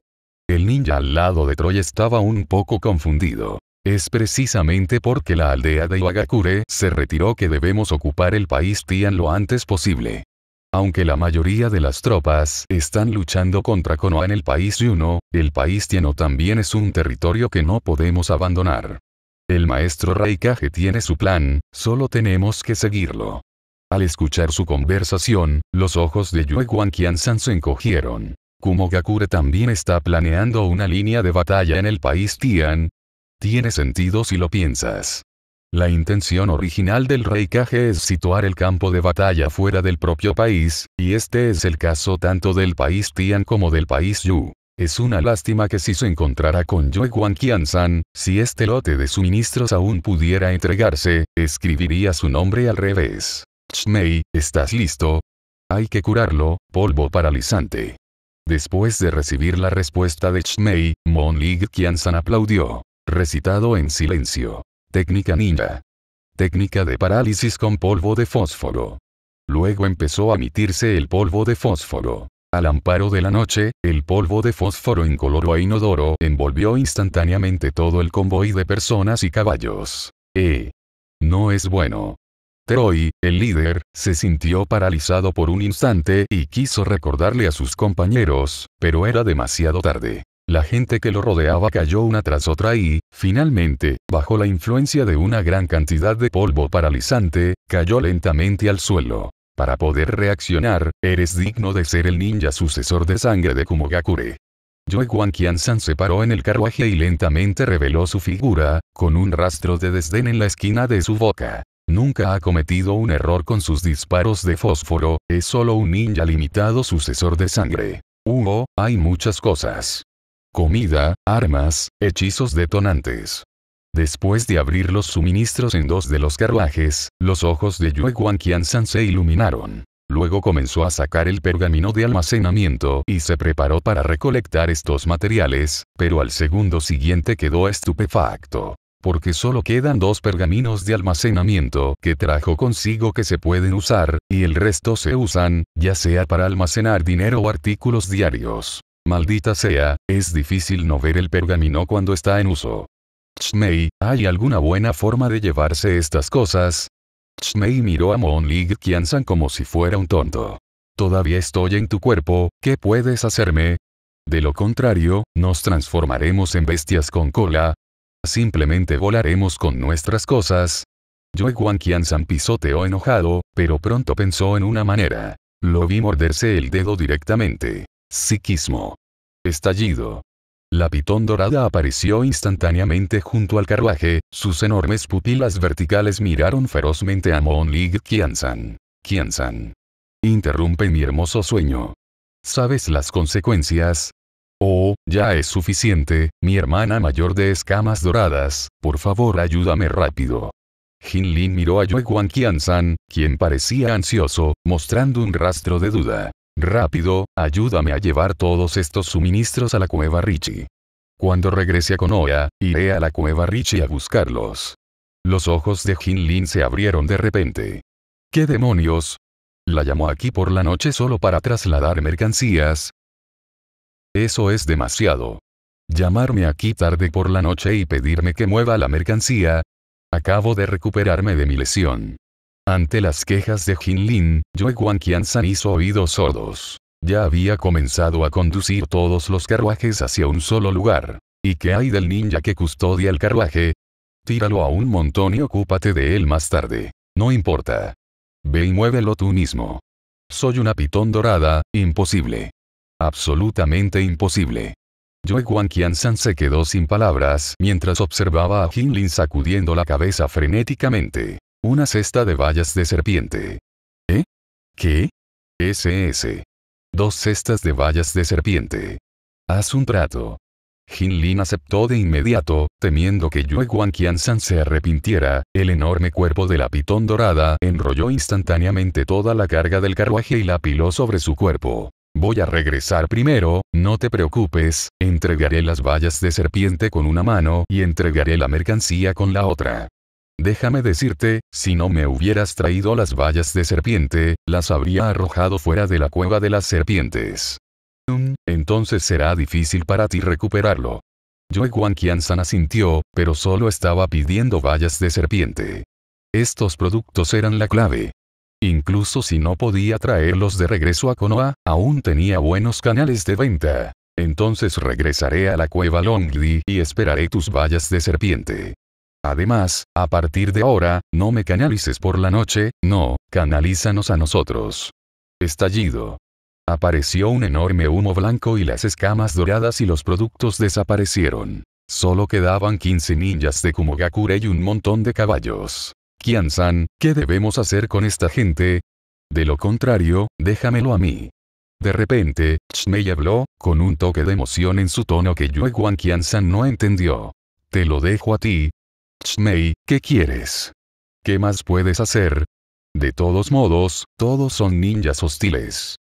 El ninja al lado de Troy estaba un poco confundido. Es precisamente porque la aldea de Iwagakure se retiró que debemos ocupar el país Tian lo antes posible. Aunque la mayoría de las tropas están luchando contra Konoha en el país Yuno, el país Tieno también es un territorio que no podemos abandonar. El maestro Raikage tiene su plan, solo tenemos que seguirlo. Al escuchar su conversación, los ojos de Yue Wanquians-san se encogieron. Kumogakure también está planeando una línea de batalla en el país Tian. Tiene sentido si lo piensas. La intención original del rey es situar el campo de batalla fuera del propio país, y este es el caso tanto del país Tian como del país Yu. Es una lástima que si se encontrara con Yue Konquians-san, si este lote de suministros aún pudiera entregarse, escribiría su nombre al revés. Shmei, ¿estás listo? Hay que curarlo, polvo paralizante. Después de recibir la respuesta de Mon Lig Kiansan aplaudió. Recitado en silencio. Técnica ninja. Técnica de parálisis con polvo de fósforo. Luego empezó a emitirse el polvo de fósforo. Al amparo de la noche, el polvo de fósforo incoloro e inodoro envolvió instantáneamente todo el convoy de personas y caballos. Eh. No es bueno. Troy, el líder, se sintió paralizado por un instante y quiso recordarle a sus compañeros, pero era demasiado tarde. La gente que lo rodeaba cayó una tras otra y, finalmente, bajo la influencia de una gran cantidad de polvo paralizante, cayó lentamente al suelo. Para poder reaccionar, eres digno de ser el ninja sucesor de sangre de Kumogakure. Joe kian San se paró en el carruaje y lentamente reveló su figura, con un rastro de desdén en la esquina de su boca. Nunca ha cometido un error con sus disparos de fósforo, es solo un ninja limitado sucesor de sangre. Hugo, hay muchas cosas. Comida, armas, hechizos detonantes. Después de abrir los suministros en dos de los carruajes, los ojos de Yue san se iluminaron. Luego comenzó a sacar el pergamino de almacenamiento y se preparó para recolectar estos materiales, pero al segundo siguiente quedó estupefacto porque solo quedan dos pergaminos de almacenamiento que trajo consigo que se pueden usar, y el resto se usan, ya sea para almacenar dinero o artículos diarios. Maldita sea, es difícil no ver el pergamino cuando está en uso. Chmei, ¿hay alguna buena forma de llevarse estas cosas? Chmei miró a Lig Kiansan como si fuera un tonto. Todavía estoy en tu cuerpo, ¿qué puedes hacerme? De lo contrario, nos transformaremos en bestias con cola, simplemente volaremos con nuestras cosas. Yue Guan Qianzan pisoteó enojado, pero pronto pensó en una manera. Lo vi morderse el dedo directamente. Psiquismo. Estallido. La pitón dorada apareció instantáneamente junto al carruaje, sus enormes pupilas verticales miraron ferozmente a Moon Lig Qianzan. Qianzan. Interrumpe mi hermoso sueño. ¿Sabes las consecuencias? Oh, ya es suficiente, mi hermana mayor de escamas doradas, por favor ayúdame rápido. Jin Lin miró a Yue Guan Qian-san, quien parecía ansioso, mostrando un rastro de duda. Rápido, ayúdame a llevar todos estos suministros a la cueva Richie. Cuando regrese a Konoha, iré a la cueva Richie a buscarlos. Los ojos de Jin Lin se abrieron de repente. ¿Qué demonios? La llamó aquí por la noche solo para trasladar mercancías, eso es demasiado. Llamarme aquí tarde por la noche y pedirme que mueva la mercancía. Acabo de recuperarme de mi lesión. Ante las quejas de Jin Lin, Yue San hizo oídos sordos. Ya había comenzado a conducir todos los carruajes hacia un solo lugar. ¿Y qué hay del ninja que custodia el carruaje? Tíralo a un montón y ocúpate de él más tarde. No importa. Ve y muévelo tú mismo. Soy una pitón dorada, imposible. Absolutamente imposible. Joe san san se quedó sin palabras mientras observaba a Jin Lin sacudiendo la cabeza frenéticamente. Una cesta de vallas de serpiente. ¿Eh? ¿Qué? SS. Dos cestas de vallas de serpiente. Haz un trato. Jin Lin aceptó de inmediato, temiendo que Yue Guan san se arrepintiera, el enorme cuerpo de la pitón dorada enrolló instantáneamente toda la carga del carruaje y la apiló sobre su cuerpo. Voy a regresar primero, no te preocupes, entregaré las vallas de serpiente con una mano y entregaré la mercancía con la otra. Déjame decirte, si no me hubieras traído las vallas de serpiente, las habría arrojado fuera de la cueva de las serpientes. Mm, entonces será difícil para ti recuperarlo. Yue San sintió, pero solo estaba pidiendo vallas de serpiente. Estos productos eran la clave. Incluso si no podía traerlos de regreso a Konoha, aún tenía buenos canales de venta. Entonces regresaré a la cueva Longli y esperaré tus vallas de serpiente. Además, a partir de ahora, no me canalices por la noche, no, canalízanos a nosotros. Estallido. Apareció un enorme humo blanco y las escamas doradas y los productos desaparecieron. Solo quedaban 15 ninjas de Kumogakure y un montón de caballos. Qian-san, ¿qué debemos hacer con esta gente? De lo contrario, déjamelo a mí. De repente, Shmei habló, con un toque de emoción en su tono que Yue Guan san no entendió. Te lo dejo a ti. Shmei, ¿qué quieres? ¿Qué más puedes hacer? De todos modos, todos son ninjas hostiles.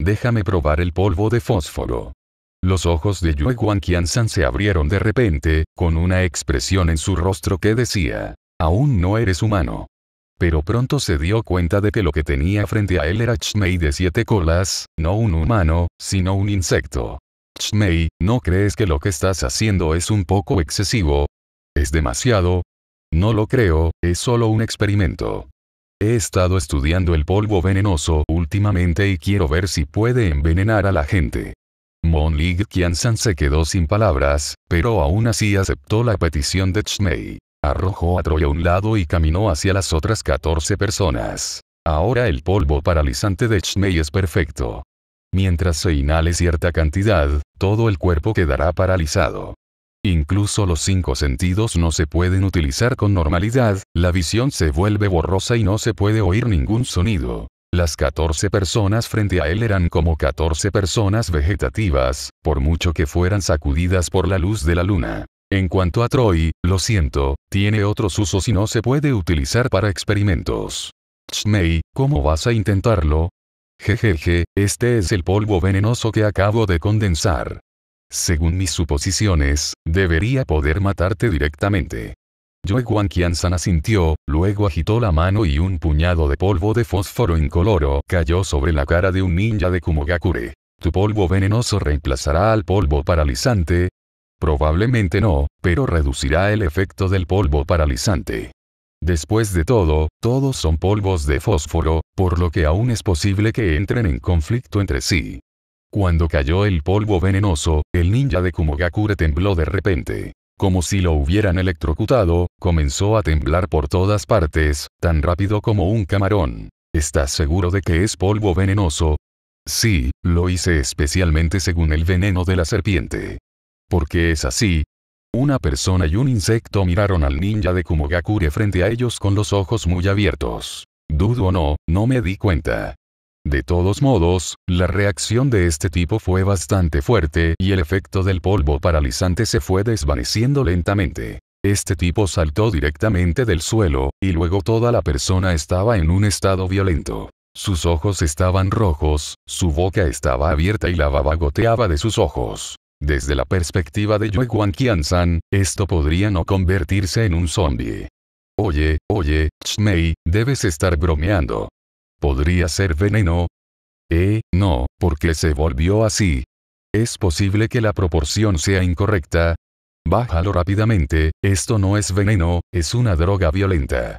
Déjame probar el polvo de fósforo. Los ojos de Yue Guan san se abrieron de repente, con una expresión en su rostro que decía, Aún no eres humano. Pero pronto se dio cuenta de que lo que tenía frente a él era Chmei de siete colas, no un humano, sino un insecto. Chmei, ¿no crees que lo que estás haciendo es un poco excesivo? ¿Es demasiado? No lo creo, es solo un experimento. He estado estudiando el polvo venenoso últimamente y quiero ver si puede envenenar a la gente. Mon Lig Qiansan se quedó sin palabras, pero aún así aceptó la petición de Chmei. Arrojó a Troy a un lado y caminó hacia las otras 14 personas. Ahora el polvo paralizante de Xmei es perfecto. Mientras se inhale cierta cantidad, todo el cuerpo quedará paralizado. Incluso los cinco sentidos no se pueden utilizar con normalidad, la visión se vuelve borrosa y no se puede oír ningún sonido. Las 14 personas frente a él eran como 14 personas vegetativas, por mucho que fueran sacudidas por la luz de la luna. En cuanto a Troy, lo siento, tiene otros usos y no se puede utilizar para experimentos. Tsmei, ¿cómo vas a intentarlo? Jejeje, este es el polvo venenoso que acabo de condensar. Según mis suposiciones, debería poder matarte directamente. Yue San sintió, luego agitó la mano y un puñado de polvo de fósforo incoloro cayó sobre la cara de un ninja de Kumogakure. Tu polvo venenoso reemplazará al polvo paralizante, Probablemente no, pero reducirá el efecto del polvo paralizante. Después de todo, todos son polvos de fósforo, por lo que aún es posible que entren en conflicto entre sí. Cuando cayó el polvo venenoso, el ninja de Kumogakure tembló de repente. Como si lo hubieran electrocutado, comenzó a temblar por todas partes, tan rápido como un camarón. ¿Estás seguro de que es polvo venenoso? Sí, lo hice especialmente según el veneno de la serpiente. Porque es así. Una persona y un insecto miraron al ninja de Kumogakure frente a ellos con los ojos muy abiertos. Dudo o no, no me di cuenta. De todos modos, la reacción de este tipo fue bastante fuerte y el efecto del polvo paralizante se fue desvaneciendo lentamente. Este tipo saltó directamente del suelo, y luego toda la persona estaba en un estado violento. Sus ojos estaban rojos, su boca estaba abierta y la baba goteaba de sus ojos. Desde la perspectiva de Yue Guan esto podría no convertirse en un zombie. Oye, oye, Chmei, debes estar bromeando. ¿Podría ser veneno? Eh, no, porque se volvió así. Es posible que la proporción sea incorrecta. Bájalo rápidamente, esto no es veneno, es una droga violenta.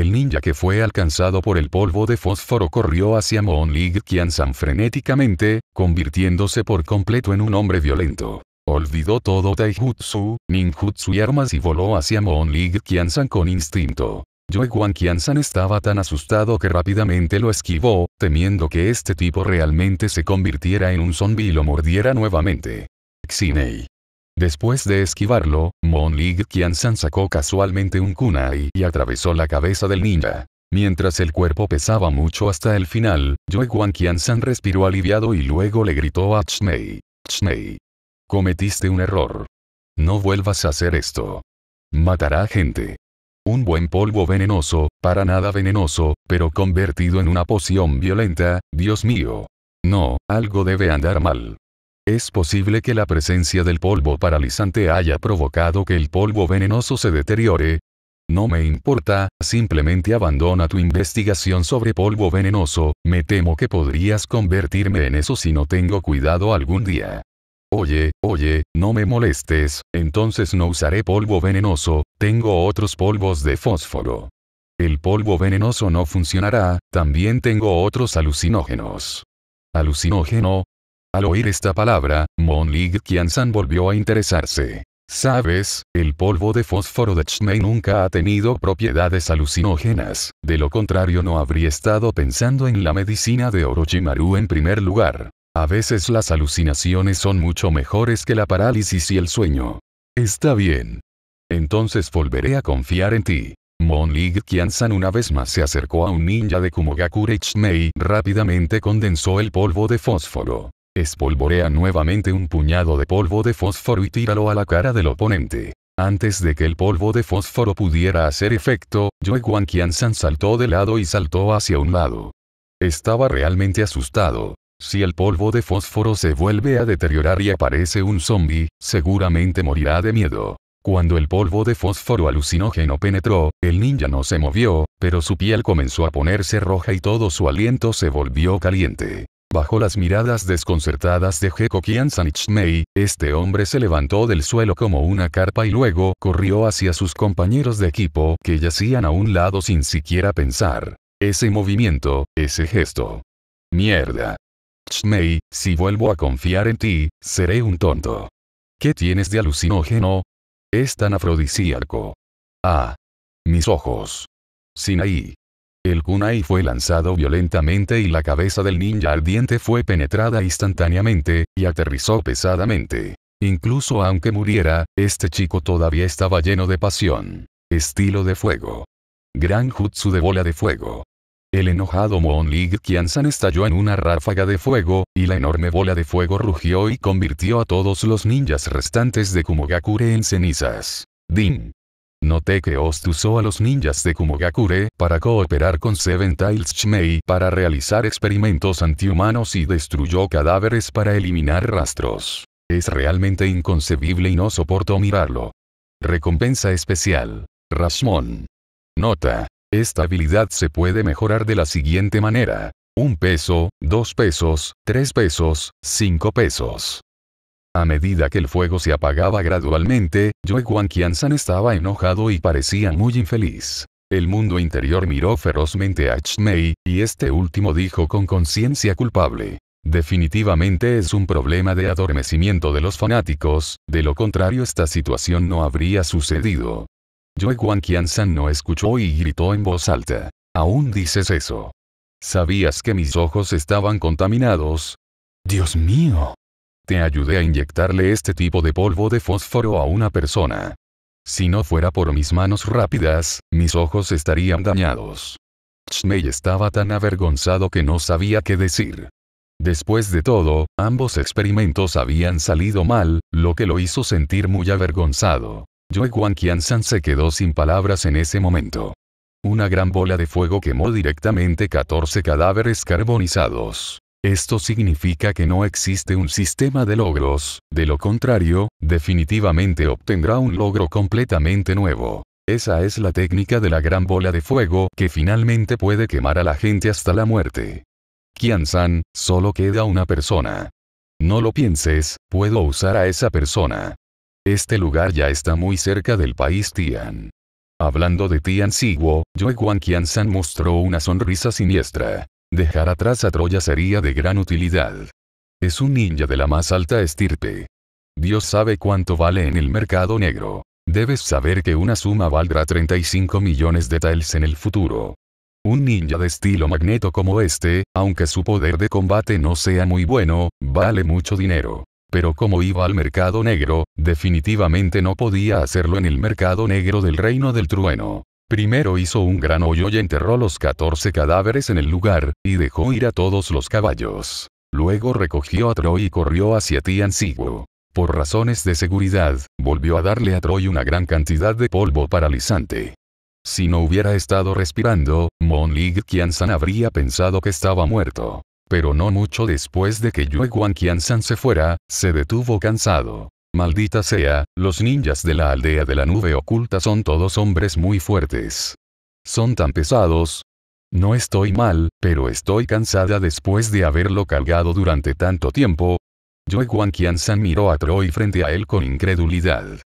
El ninja que fue alcanzado por el polvo de fósforo corrió hacia Moon Lig San frenéticamente, convirtiéndose por completo en un hombre violento. Olvidó todo taijutsu, ninjutsu y armas y voló hacia Moon Lig San con instinto. Joe Wan San estaba tan asustado que rápidamente lo esquivó, temiendo que este tipo realmente se convirtiera en un zombi y lo mordiera nuevamente. Xinei. Después de esquivarlo, Mon Lig san sacó casualmente un kunai y atravesó la cabeza del ninja. Mientras el cuerpo pesaba mucho hasta el final, Yue Guan san respiró aliviado y luego le gritó a Chmei. Chmei. Cometiste un error. No vuelvas a hacer esto. Matará gente. Un buen polvo venenoso, para nada venenoso, pero convertido en una poción violenta, Dios mío. No, algo debe andar mal. Es posible que la presencia del polvo paralizante haya provocado que el polvo venenoso se deteriore. No me importa, simplemente abandona tu investigación sobre polvo venenoso, me temo que podrías convertirme en eso si no tengo cuidado algún día. Oye, oye, no me molestes, entonces no usaré polvo venenoso, tengo otros polvos de fósforo. El polvo venenoso no funcionará, también tengo otros alucinógenos. Alucinógeno, al oír esta palabra, Mon Lig Kiansan volvió a interesarse. Sabes, el polvo de fósforo de Chnei nunca ha tenido propiedades alucinógenas, de lo contrario no habría estado pensando en la medicina de Orochimaru en primer lugar. A veces las alucinaciones son mucho mejores que la parálisis y el sueño. Está bien. Entonces volveré a confiar en ti. Mon Lig Kiansan una vez más se acercó a un ninja de Kumogakure y rápidamente condensó el polvo de fósforo. Espolvorea nuevamente un puñado de polvo de fósforo y tíralo a la cara del oponente. Antes de que el polvo de fósforo pudiera hacer efecto, Yue San saltó de lado y saltó hacia un lado. Estaba realmente asustado. Si el polvo de fósforo se vuelve a deteriorar y aparece un zombie, seguramente morirá de miedo. Cuando el polvo de fósforo alucinógeno penetró, el ninja no se movió, pero su piel comenzó a ponerse roja y todo su aliento se volvió caliente. Bajo las miradas desconcertadas de y Shmei, este hombre se levantó del suelo como una carpa y luego corrió hacia sus compañeros de equipo que yacían a un lado sin siquiera pensar. Ese movimiento, ese gesto. Mierda. Shmei, si vuelvo a confiar en ti, seré un tonto. ¿Qué tienes de alucinógeno? Es tan afrodisíaco. Ah. Mis ojos. Sinaí. El kunai fue lanzado violentamente y la cabeza del ninja ardiente fue penetrada instantáneamente, y aterrizó pesadamente. Incluso aunque muriera, este chico todavía estaba lleno de pasión. Estilo de fuego. Gran jutsu de bola de fuego. El enojado Moon League Kiansan estalló en una ráfaga de fuego, y la enorme bola de fuego rugió y convirtió a todos los ninjas restantes de Kumogakure en cenizas. Din. Noté que Ost usó a los ninjas de Kumogakure para cooperar con Seven Tails Chmei para realizar experimentos antihumanos y destruyó cadáveres para eliminar rastros. Es realmente inconcebible y no soporto mirarlo. Recompensa especial. Rashmon. Nota. Esta habilidad se puede mejorar de la siguiente manera. 1 peso, 2 pesos, 3 pesos, 5 pesos. A medida que el fuego se apagaba gradualmente, Joe san estaba enojado y parecía muy infeliz. El mundo interior miró ferozmente a Xmei, y este último dijo con conciencia culpable. Definitivamente es un problema de adormecimiento de los fanáticos, de lo contrario esta situación no habría sucedido. Joe no escuchó y gritó en voz alta. ¿Aún dices eso? ¿Sabías que mis ojos estaban contaminados? Dios mío, te ayudé a inyectarle este tipo de polvo de fósforo a una persona. Si no fuera por mis manos rápidas, mis ojos estarían dañados. Xmei estaba tan avergonzado que no sabía qué decir. Después de todo, ambos experimentos habían salido mal, lo que lo hizo sentir muy avergonzado. Yue Guan san se quedó sin palabras en ese momento. Una gran bola de fuego quemó directamente 14 cadáveres carbonizados. Esto significa que no existe un sistema de logros, de lo contrario, definitivamente obtendrá un logro completamente nuevo. Esa es la técnica de la gran bola de fuego que finalmente puede quemar a la gente hasta la muerte. Kian-san, solo queda una persona. No lo pienses, puedo usar a esa persona. Este lugar ya está muy cerca del país Tian. Hablando de Tian Siguo, Yue Guan san mostró una sonrisa siniestra. Dejar atrás a Troya sería de gran utilidad. Es un ninja de la más alta estirpe. Dios sabe cuánto vale en el mercado negro. Debes saber que una suma valdrá 35 millones de tales en el futuro. Un ninja de estilo magneto como este, aunque su poder de combate no sea muy bueno, vale mucho dinero. Pero como iba al mercado negro, definitivamente no podía hacerlo en el mercado negro del reino del trueno. Primero hizo un gran hoyo y enterró los 14 cadáveres en el lugar, y dejó ir a todos los caballos. Luego recogió a Troy y corrió hacia Tianzigu. Por razones de seguridad, volvió a darle a Troy una gran cantidad de polvo paralizante. Si no hubiera estado respirando, Mon Lig Qiansan habría pensado que estaba muerto. Pero no mucho después de que Yue Guan se fuera, se detuvo cansado. Maldita sea, los ninjas de la aldea de la nube oculta son todos hombres muy fuertes. Son tan pesados. No estoy mal, pero estoy cansada después de haberlo cargado durante tanto tiempo. Joe Qian San miró a Troy frente a él con incredulidad.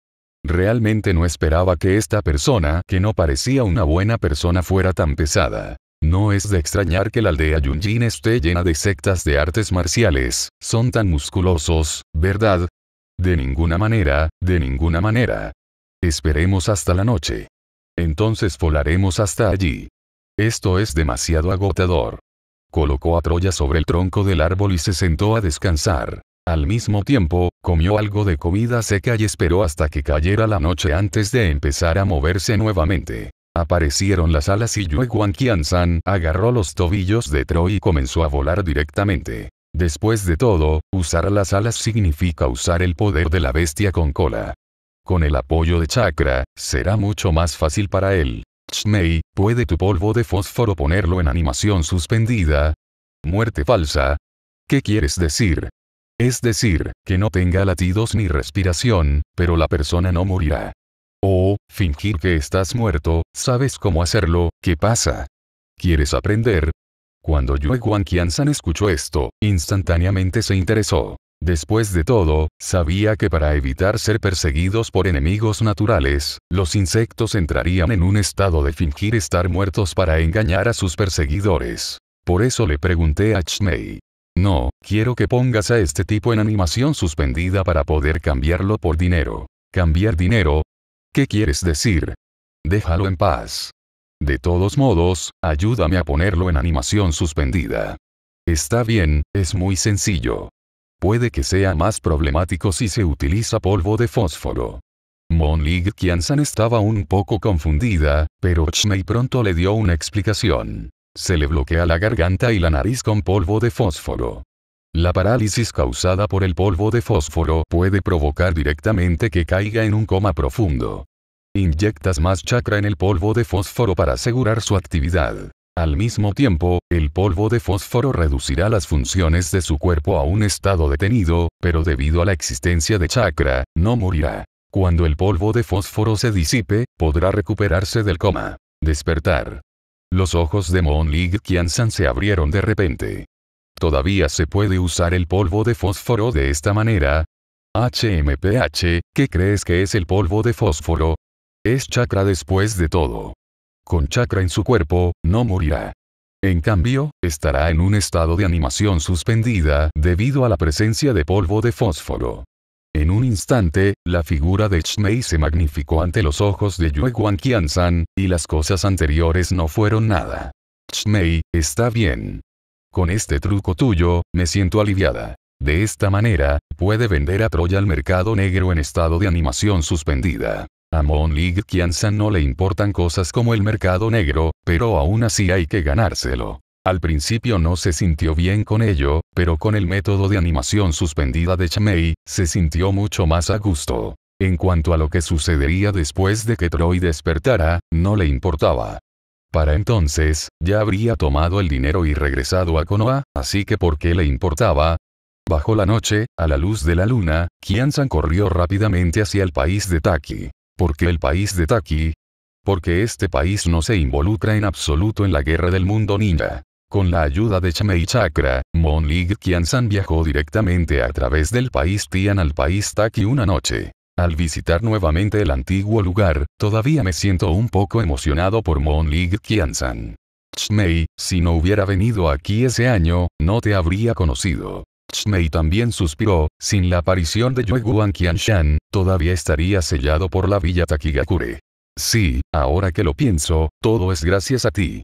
Realmente no esperaba que esta persona, que no parecía una buena persona, fuera tan pesada. No es de extrañar que la aldea Yunjin esté llena de sectas de artes marciales, son tan musculosos, ¿verdad? De ninguna manera, de ninguna manera. Esperemos hasta la noche. Entonces volaremos hasta allí. Esto es demasiado agotador. Colocó a Troya sobre el tronco del árbol y se sentó a descansar. Al mismo tiempo, comió algo de comida seca y esperó hasta que cayera la noche antes de empezar a moverse nuevamente. Aparecieron las alas y Yue Wonkians-san agarró los tobillos de Troy y comenzó a volar directamente. Después de todo, usar las alas significa usar el poder de la bestia con cola. Con el apoyo de Chakra, será mucho más fácil para él. Chmei, ¿puede tu polvo de fósforo ponerlo en animación suspendida? Muerte falsa. ¿Qué quieres decir? Es decir, que no tenga latidos ni respiración, pero la persona no morirá. O, fingir que estás muerto, sabes cómo hacerlo, ¿qué pasa? ¿Quieres aprender? Cuando Yue Qianzan escuchó esto, instantáneamente se interesó. Después de todo, sabía que para evitar ser perseguidos por enemigos naturales, los insectos entrarían en un estado de fingir estar muertos para engañar a sus perseguidores. Por eso le pregunté a Chmei. No, quiero que pongas a este tipo en animación suspendida para poder cambiarlo por dinero. ¿Cambiar dinero? ¿Qué quieres decir? Déjalo en paz. De todos modos, ayúdame a ponerlo en animación suspendida. Está bien, es muy sencillo. Puede que sea más problemático si se utiliza polvo de fósforo. Mon Lig Kiansan estaba un poco confundida, pero Chmei pronto le dio una explicación. Se le bloquea la garganta y la nariz con polvo de fósforo. La parálisis causada por el polvo de fósforo puede provocar directamente que caiga en un coma profundo. Inyectas más chakra en el polvo de fósforo para asegurar su actividad. Al mismo tiempo, el polvo de fósforo reducirá las funciones de su cuerpo a un estado detenido, pero debido a la existencia de chakra, no morirá. Cuando el polvo de fósforo se disipe, podrá recuperarse del coma. Despertar. Los ojos de Moon Lig Qiansan se abrieron de repente. Todavía se puede usar el polvo de fósforo de esta manera. HMPH, ¿qué crees que es el polvo de fósforo? Es chakra después de todo. Con chakra en su cuerpo, no morirá. En cambio, estará en un estado de animación suspendida debido a la presencia de polvo de fósforo. En un instante, la figura de Chmei se magnificó ante los ojos de Yue Guan Qianzan, y las cosas anteriores no fueron nada. Chmei, está bien. Con este truco tuyo, me siento aliviada. De esta manera, puede vender a Troya al mercado negro en estado de animación suspendida. A Moon League Kiansan no le importan cosas como el mercado negro, pero aún así hay que ganárselo. Al principio no se sintió bien con ello, pero con el método de animación suspendida de Chamei, se sintió mucho más a gusto. En cuanto a lo que sucedería después de que Troy despertara, no le importaba. Para entonces, ya habría tomado el dinero y regresado a Konoha, así que ¿por qué le importaba? Bajo la noche, a la luz de la luna, Kiansan corrió rápidamente hacia el país de Taki qué el país de Taki, porque este país no se involucra en absoluto en la guerra del mundo ninja. Con la ayuda de Chamei Chakra, Mon Lig Kiansan viajó directamente a través del país Tian al país Taki una noche. Al visitar nuevamente el antiguo lugar, todavía me siento un poco emocionado por Mon Lig Kiansan. Chmei, si no hubiera venido aquí ese año, no te habría conocido. Shmei también suspiró, sin la aparición de Yueguan Qianshan, todavía estaría sellado por la villa Takigakure. Sí, ahora que lo pienso, todo es gracias a ti.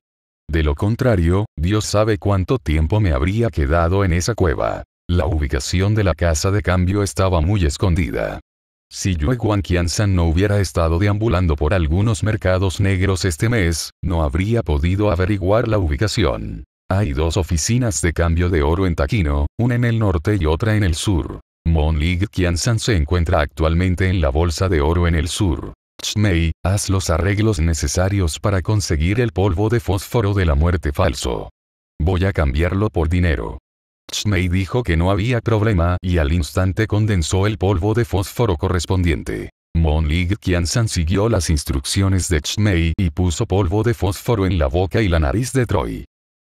De lo contrario, Dios sabe cuánto tiempo me habría quedado en esa cueva. La ubicación de la casa de cambio estaba muy escondida. Si Yue Wankians-shan no hubiera estado deambulando por algunos mercados negros este mes, no habría podido averiguar la ubicación. Hay dos oficinas de cambio de oro en Taquino, una en el norte y otra en el sur. Mon Lig Qiansan se encuentra actualmente en la bolsa de oro en el sur. Chmei, haz los arreglos necesarios para conseguir el polvo de fósforo de la muerte falso. Voy a cambiarlo por dinero. Chmei dijo que no había problema y al instante condensó el polvo de fósforo correspondiente. Mon Lig Qiansan siguió las instrucciones de Chmei y puso polvo de fósforo en la boca y la nariz de Troy.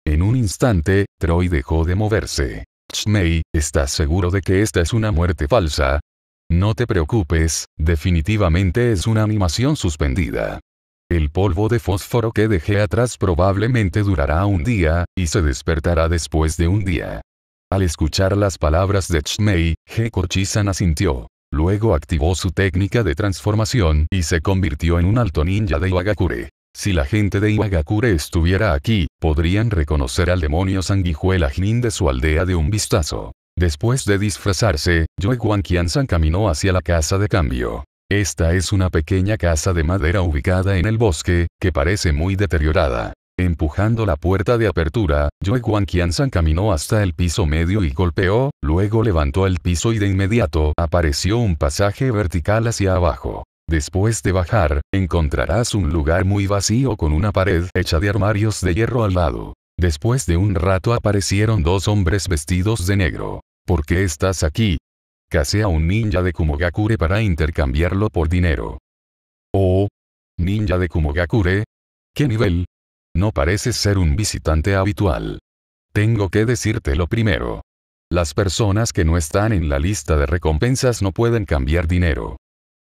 En un instante, Troy dejó de moverse. Chmei, ¿estás seguro de que esta es una muerte falsa? No te preocupes, definitivamente es una animación suspendida. El polvo de fósforo que dejé atrás probablemente durará un día, y se despertará después de un día. Al escuchar las palabras de Chmei, heiko asintió. Luego activó su técnica de transformación y se convirtió en un alto ninja de Iwagakure. Si la gente de Iwagakure estuviera aquí, podrían reconocer al demonio sanguijuela Jin de su aldea de un vistazo. Después de disfrazarse, Yue San caminó hacia la casa de cambio. Esta es una pequeña casa de madera ubicada en el bosque, que parece muy deteriorada. Empujando la puerta de apertura, Yue San caminó hasta el piso medio y golpeó, luego levantó el piso y de inmediato apareció un pasaje vertical hacia abajo. Después de bajar, encontrarás un lugar muy vacío con una pared hecha de armarios de hierro al lado. Después de un rato aparecieron dos hombres vestidos de negro. ¿Por qué estás aquí? Casé a un ninja de Kumogakure para intercambiarlo por dinero. Oh. Ninja de Kumogakure. ¿Qué nivel? No pareces ser un visitante habitual. Tengo que decírtelo primero. Las personas que no están en la lista de recompensas no pueden cambiar dinero.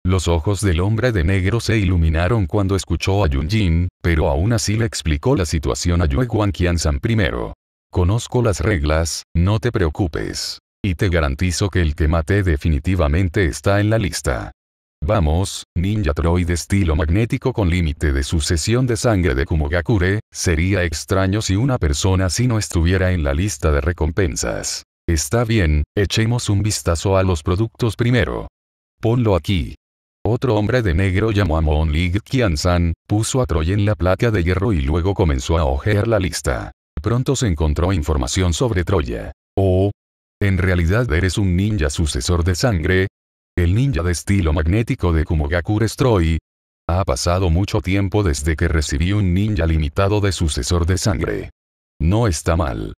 Los ojos del hombre de negro se iluminaron cuando escuchó a Yunjin, pero aún así le explicó la situación a Yue san primero. Conozco las reglas, no te preocupes. Y te garantizo que el que maté definitivamente está en la lista. Vamos, ninja troy de estilo magnético con límite de sucesión de sangre de Kumogakure, sería extraño si una persona así no estuviera en la lista de recompensas. Está bien, echemos un vistazo a los productos primero. Ponlo aquí. Otro hombre de negro llamó a Kian-san, puso a Troy en la placa de hierro y luego comenzó a ojear la lista. Pronto se encontró información sobre Troya. Oh. En realidad eres un ninja sucesor de sangre. El ninja de estilo magnético de Kumogakure es Troy. Ha pasado mucho tiempo desde que recibí un ninja limitado de sucesor de sangre. No está mal.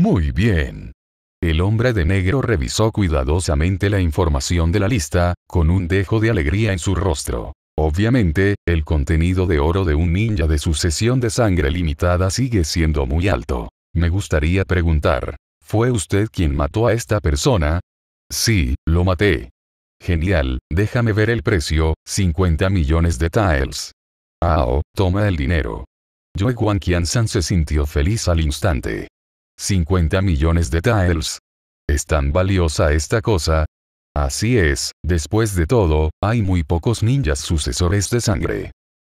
Muy bien. El hombre de negro revisó cuidadosamente la información de la lista, con un dejo de alegría en su rostro. Obviamente, el contenido de oro de un ninja de sucesión de sangre limitada sigue siendo muy alto. Me gustaría preguntar, ¿fue usted quien mató a esta persona? Sí, lo maté. Genial, déjame ver el precio, 50 millones de tiles. ¡Ah! toma el dinero. Joe Qian San se sintió feliz al instante. 50 millones de tiles. ¿Es tan valiosa esta cosa? Así es, después de todo, hay muy pocos ninjas sucesores de sangre.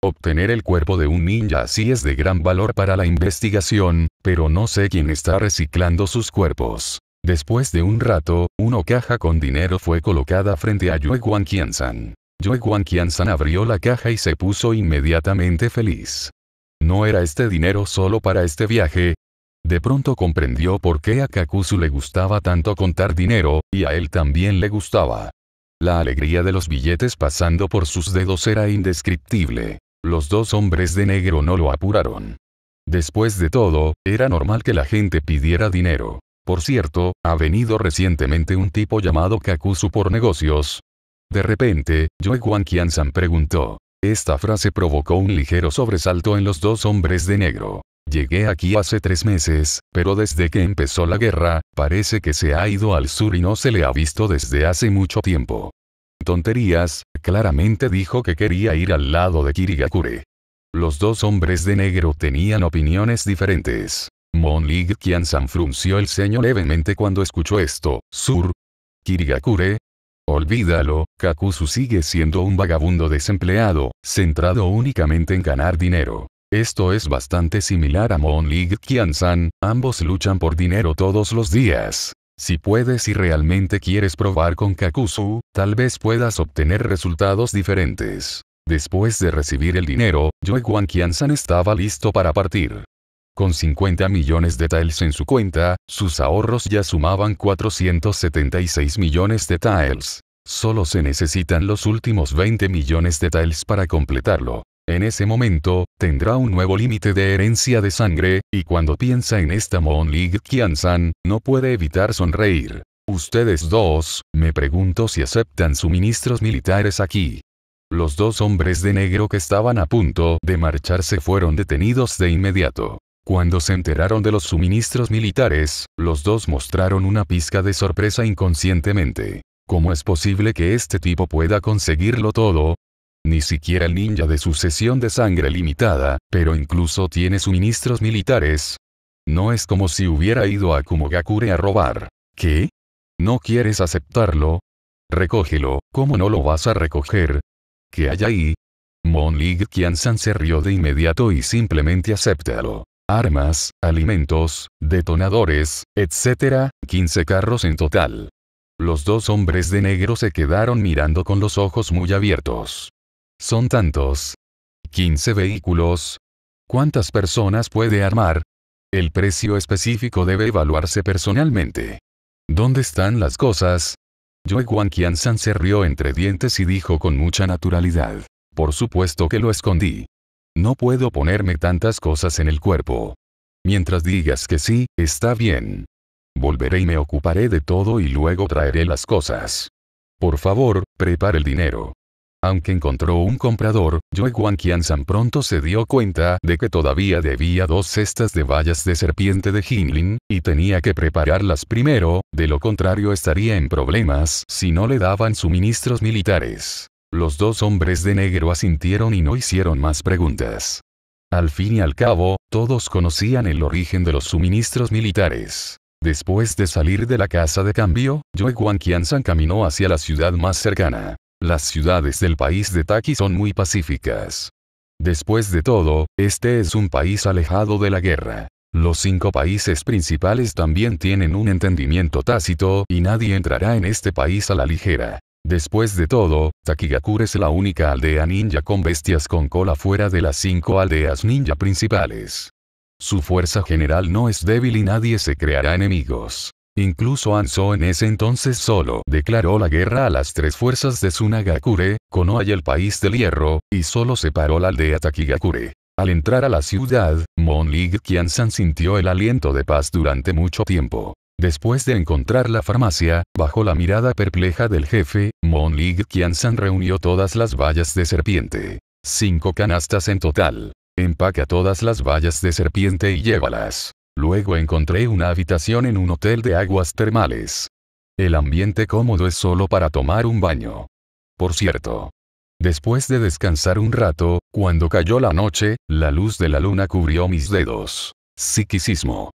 Obtener el cuerpo de un ninja así es de gran valor para la investigación, pero no sé quién está reciclando sus cuerpos. Después de un rato, una caja con dinero fue colocada frente a Yue Qiansan. Yueguan Yue abrió la caja y se puso inmediatamente feliz. No era este dinero solo para este viaje, de pronto comprendió por qué a Kakuzu le gustaba tanto contar dinero, y a él también le gustaba. La alegría de los billetes pasando por sus dedos era indescriptible. Los dos hombres de negro no lo apuraron. Después de todo, era normal que la gente pidiera dinero. Por cierto, ha venido recientemente un tipo llamado Kakusu por negocios. De repente, Joe Juan preguntó. Esta frase provocó un ligero sobresalto en los dos hombres de negro. Llegué aquí hace tres meses, pero desde que empezó la guerra, parece que se ha ido al sur y no se le ha visto desde hace mucho tiempo. Tonterías, claramente dijo que quería ir al lado de Kirigakure. Los dos hombres de negro tenían opiniones diferentes. Mon Lig San frunció el ceño levemente cuando escuchó esto. Sur. Kirigakure. Olvídalo, Kakuzu sigue siendo un vagabundo desempleado, centrado únicamente en ganar dinero. Esto es bastante similar a Moon League Kian-san, ambos luchan por dinero todos los días. Si puedes y realmente quieres probar con Kakusu, tal vez puedas obtener resultados diferentes. Después de recibir el dinero, Joe Kiansan estaba listo para partir. Con 50 millones de tiles en su cuenta, sus ahorros ya sumaban 476 millones de tiles. Solo se necesitan los últimos 20 millones de tiles para completarlo. En ese momento, tendrá un nuevo límite de herencia de sangre, y cuando piensa en esta League san no puede evitar sonreír. Ustedes dos, me pregunto si aceptan suministros militares aquí. Los dos hombres de negro que estaban a punto de marcharse fueron detenidos de inmediato. Cuando se enteraron de los suministros militares, los dos mostraron una pizca de sorpresa inconscientemente. ¿Cómo es posible que este tipo pueda conseguirlo todo? ni siquiera el ninja de sucesión de sangre limitada, pero incluso tiene suministros militares. No es como si hubiera ido a Kumogakure a robar. ¿Qué? ¿No quieres aceptarlo? Recógelo, ¿cómo no lo vas a recoger? ¿Qué hay ahí? Mon Lig san se rió de inmediato y simplemente acéptalo armas, alimentos, detonadores, etcétera, 15 carros en total. Los dos hombres de negro se quedaron mirando con los ojos muy abiertos. Son tantos. 15 vehículos. ¿Cuántas personas puede armar? El precio específico debe evaluarse personalmente. ¿Dónde están las cosas? Yue Guan se rió entre dientes y dijo con mucha naturalidad. Por supuesto que lo escondí. No puedo ponerme tantas cosas en el cuerpo. Mientras digas que sí, está bien. Volveré y me ocuparé de todo y luego traeré las cosas. Por favor, prepare el dinero. Aunque encontró un comprador, Yue San pronto se dio cuenta de que todavía debía dos cestas de vallas de serpiente de Jinlin, y tenía que prepararlas primero, de lo contrario estaría en problemas si no le daban suministros militares. Los dos hombres de negro asintieron y no hicieron más preguntas. Al fin y al cabo, todos conocían el origen de los suministros militares. Después de salir de la casa de cambio, Yue San caminó hacia la ciudad más cercana. Las ciudades del país de Taki son muy pacíficas. Después de todo, este es un país alejado de la guerra. Los cinco países principales también tienen un entendimiento tácito y nadie entrará en este país a la ligera. Después de todo, Takigakure es la única aldea ninja con bestias con cola fuera de las cinco aldeas ninja principales. Su fuerza general no es débil y nadie se creará enemigos. Incluso Anso en ese entonces solo declaró la guerra a las tres fuerzas de Sunagakure, Konoha y el país del hierro, y solo separó la aldea Takigakure. Al entrar a la ciudad, Mon Lig Kiansan sintió el aliento de paz durante mucho tiempo. Después de encontrar la farmacia, bajo la mirada perpleja del jefe, Mon Monlig Kian-san reunió todas las vallas de serpiente. Cinco canastas en total. Empaca todas las vallas de serpiente y llévalas. Luego encontré una habitación en un hotel de aguas termales. El ambiente cómodo es solo para tomar un baño. Por cierto. Después de descansar un rato, cuando cayó la noche, la luz de la luna cubrió mis dedos. Psiquicismo.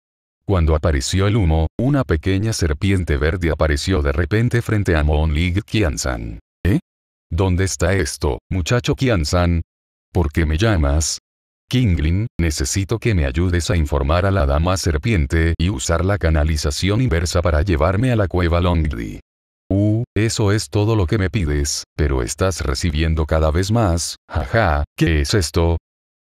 Cuando apareció el humo, una pequeña serpiente verde apareció de repente frente a Moon League Kiansan. ¿Eh? ¿Dónde está esto, muchacho Kiansan? ¿Por qué me llamas? Kinglin, necesito que me ayudes a informar a la dama serpiente y usar la canalización inversa para llevarme a la cueva Longdi. Uh, eso es todo lo que me pides, pero estás recibiendo cada vez más, jaja, ¿qué es esto?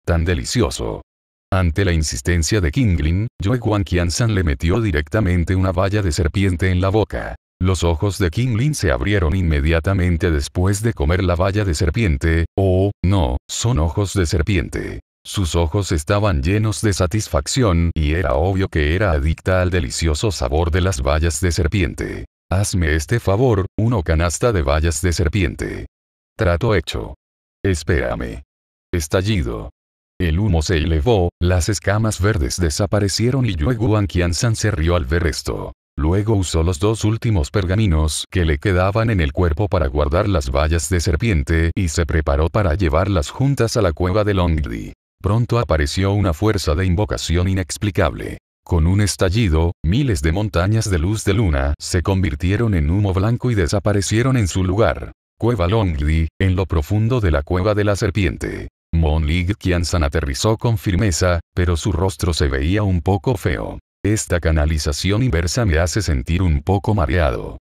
Tan delicioso. Ante la insistencia de Kinglin, Yue Guan le metió directamente una valla de serpiente en la boca. Los ojos de Kinglin se abrieron inmediatamente después de comer la valla de serpiente, oh, no, son ojos de serpiente. Sus ojos estaban llenos de satisfacción y era obvio que era adicta al delicioso sabor de las bayas de serpiente. Hazme este favor, uno canasta de bayas de serpiente. Trato hecho. Espérame. Estallido. El humo se elevó, las escamas verdes desaparecieron y qian san se rió al ver esto. Luego usó los dos últimos pergaminos que le quedaban en el cuerpo para guardar las vallas de serpiente y se preparó para llevarlas juntas a la cueva de Longdi. Pronto apareció una fuerza de invocación inexplicable. Con un estallido, miles de montañas de luz de luna se convirtieron en humo blanco y desaparecieron en su lugar. Cueva Longli, en lo profundo de la cueva de la serpiente. Mon Lig aterrizó con firmeza, pero su rostro se veía un poco feo. Esta canalización inversa me hace sentir un poco mareado.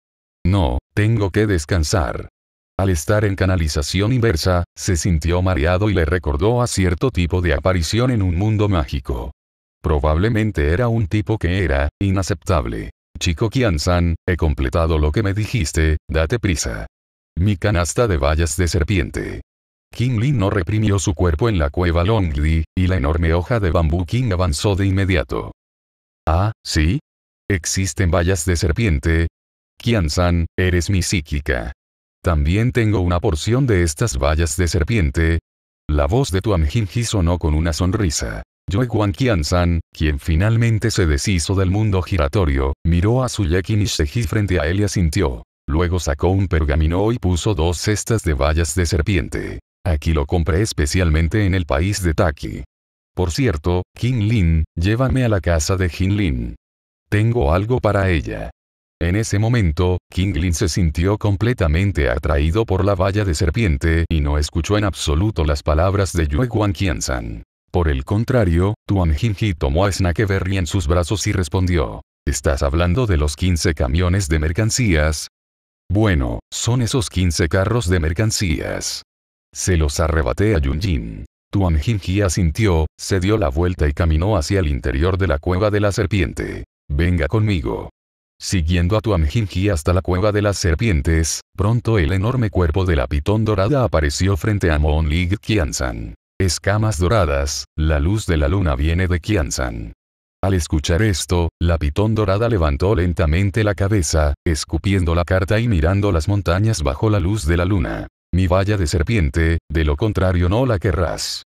No, tengo que descansar. Al estar en canalización inversa, se sintió mareado y le recordó a cierto tipo de aparición en un mundo mágico. Probablemente era un tipo que era, inaceptable. Chico Kian-san, he completado lo que me dijiste, date prisa. Mi canasta de vallas de serpiente. kim Lin no reprimió su cuerpo en la cueva Longdi, y la enorme hoja de bambú King avanzó de inmediato. Ah, ¿sí? ¿Existen vallas de serpiente? Kian-san, eres mi psíquica. También tengo una porción de estas vallas de serpiente. La voz de Tuan Jinji sonó con una sonrisa. Yue Guan Qian-san, quien finalmente se deshizo del mundo giratorio, miró a su y Ishiji frente a él y asintió. Luego sacó un pergamino y puso dos cestas de vallas de serpiente. Aquí lo compré especialmente en el país de Taki. Por cierto, Qin Lin, llévame a la casa de Jin Lin. Tengo algo para ella. En ese momento, Kinglin se sintió completamente atraído por la valla de serpiente y no escuchó en absoluto las palabras de Yue Guan Por el contrario, Tuan Jinji tomó a Snakeberry en sus brazos y respondió. ¿Estás hablando de los 15 camiones de mercancías? Bueno, son esos 15 carros de mercancías. Se los arrebaté a Yunjin. Tuan Jinji asintió, se dio la vuelta y caminó hacia el interior de la cueva de la serpiente. Venga conmigo siguiendo a Tuamjinji hasta la cueva de las serpientes, pronto el enorme cuerpo de la pitón dorada apareció frente a Lig Kiansan. Escamas doradas, la luz de la luna viene de Kiansan. Al escuchar esto, la pitón dorada levantó lentamente la cabeza, escupiendo la carta y mirando las montañas bajo la luz de la luna. Mi valla de serpiente, de lo contrario no la querrás.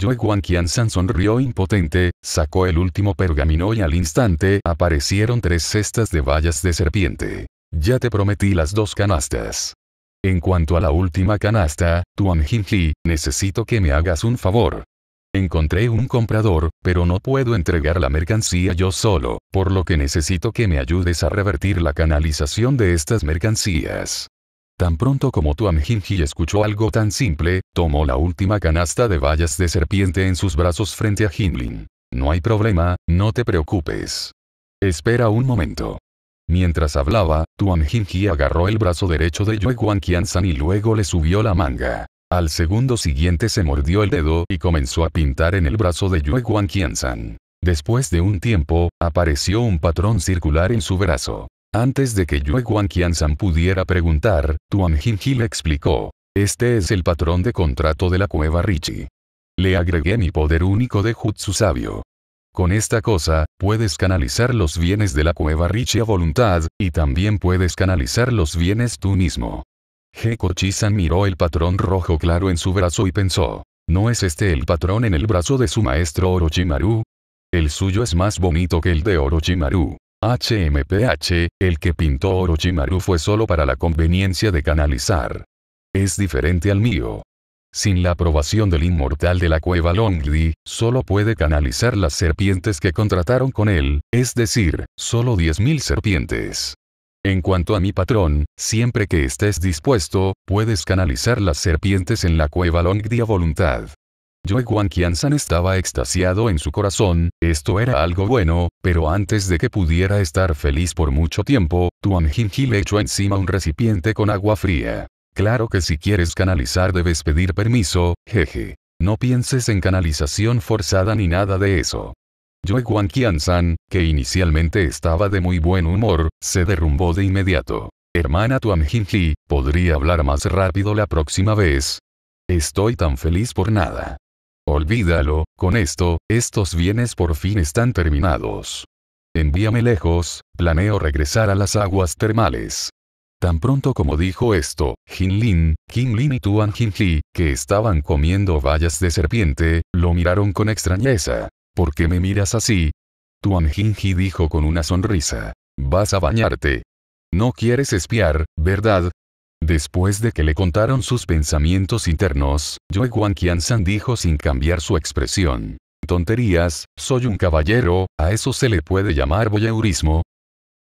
Yue Guan Qianzan sonrió impotente, sacó el último pergamino y al instante aparecieron tres cestas de vallas de serpiente. Ya te prometí las dos canastas. En cuanto a la última canasta, Tuan Jinji, necesito que me hagas un favor. Encontré un comprador, pero no puedo entregar la mercancía yo solo, por lo que necesito que me ayudes a revertir la canalización de estas mercancías. Tan pronto como Tuan Jinji escuchó algo tan simple, tomó la última canasta de vallas de serpiente en sus brazos frente a Jinlin. No hay problema, no te preocupes. Espera un momento. Mientras hablaba, Tuan Jinji agarró el brazo derecho de Yue Guan y luego le subió la manga. Al segundo siguiente se mordió el dedo y comenzó a pintar en el brazo de Yue Guan Después de un tiempo, apareció un patrón circular en su brazo. Antes de que Yue San pudiera preguntar, Tuan Jinji le explicó. Este es el patrón de contrato de la cueva Richie. Le agregué mi poder único de Jutsu Sabio. Con esta cosa, puedes canalizar los bienes de la cueva Richie a voluntad, y también puedes canalizar los bienes tú mismo. Heko san miró el patrón rojo claro en su brazo y pensó. ¿No es este el patrón en el brazo de su maestro Orochimaru? El suyo es más bonito que el de Orochimaru. HMPH, el que pintó Orochimaru fue solo para la conveniencia de canalizar. Es diferente al mío. Sin la aprobación del inmortal de la cueva Longdi, solo puede canalizar las serpientes que contrataron con él, es decir, solo 10.000 serpientes. En cuanto a mi patrón, siempre que estés dispuesto, puedes canalizar las serpientes en la cueva Longdi a voluntad guan Quan estaba extasiado en su corazón, esto era algo bueno, pero antes de que pudiera estar feliz por mucho tiempo, Tuan Jinji le echó encima un recipiente con agua fría. Claro que si quieres canalizar debes pedir permiso, jeje. No pienses en canalización forzada ni nada de eso. guan Quan que inicialmente estaba de muy buen humor, se derrumbó de inmediato. Hermana Tuan Jinji, ¿podría hablar más rápido la próxima vez? Estoy tan feliz por nada. Olvídalo, con esto, estos bienes por fin están terminados. Envíame lejos, planeo regresar a las aguas termales. Tan pronto como dijo esto, Jinlin, Lin y Tuan Jinji, que estaban comiendo bayas de serpiente, lo miraron con extrañeza. ¿Por qué me miras así? Tuan Jinji dijo con una sonrisa. Vas a bañarte. No quieres espiar, ¿verdad? Después de que le contaron sus pensamientos internos, Yue Guan dijo sin cambiar su expresión. Tonterías, soy un caballero, ¿a eso se le puede llamar voyeurismo?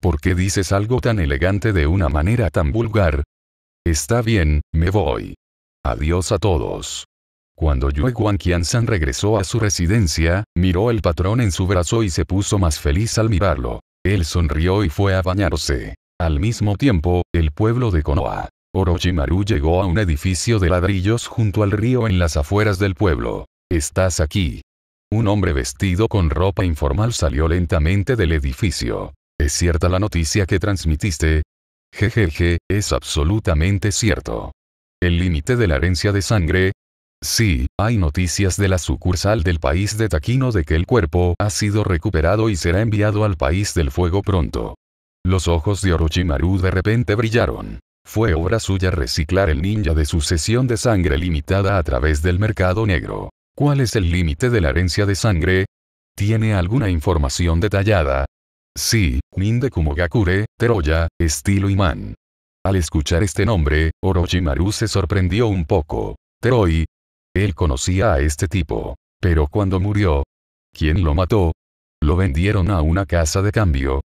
¿Por qué dices algo tan elegante de una manera tan vulgar? Está bien, me voy. Adiós a todos. Cuando Yue Guan regresó a su residencia, miró el patrón en su brazo y se puso más feliz al mirarlo. Él sonrió y fue a bañarse. Al mismo tiempo, el pueblo de Konoha Orochimaru llegó a un edificio de ladrillos junto al río en las afueras del pueblo. Estás aquí. Un hombre vestido con ropa informal salió lentamente del edificio. ¿Es cierta la noticia que transmitiste? Jejeje, es absolutamente cierto. ¿El límite de la herencia de sangre? Sí, hay noticias de la sucursal del país de Taquino de que el cuerpo ha sido recuperado y será enviado al país del fuego pronto. Los ojos de Orochimaru de repente brillaron. Fue obra suya reciclar el ninja de sucesión de sangre limitada a través del mercado negro. ¿Cuál es el límite de la herencia de sangre? ¿Tiene alguna información detallada? Sí, Ninde Kumogakure, Teroya, estilo imán. Al escuchar este nombre, Orochimaru se sorprendió un poco. Teroy. Él conocía a este tipo. Pero cuando murió, ¿quién lo mató? Lo vendieron a una casa de cambio,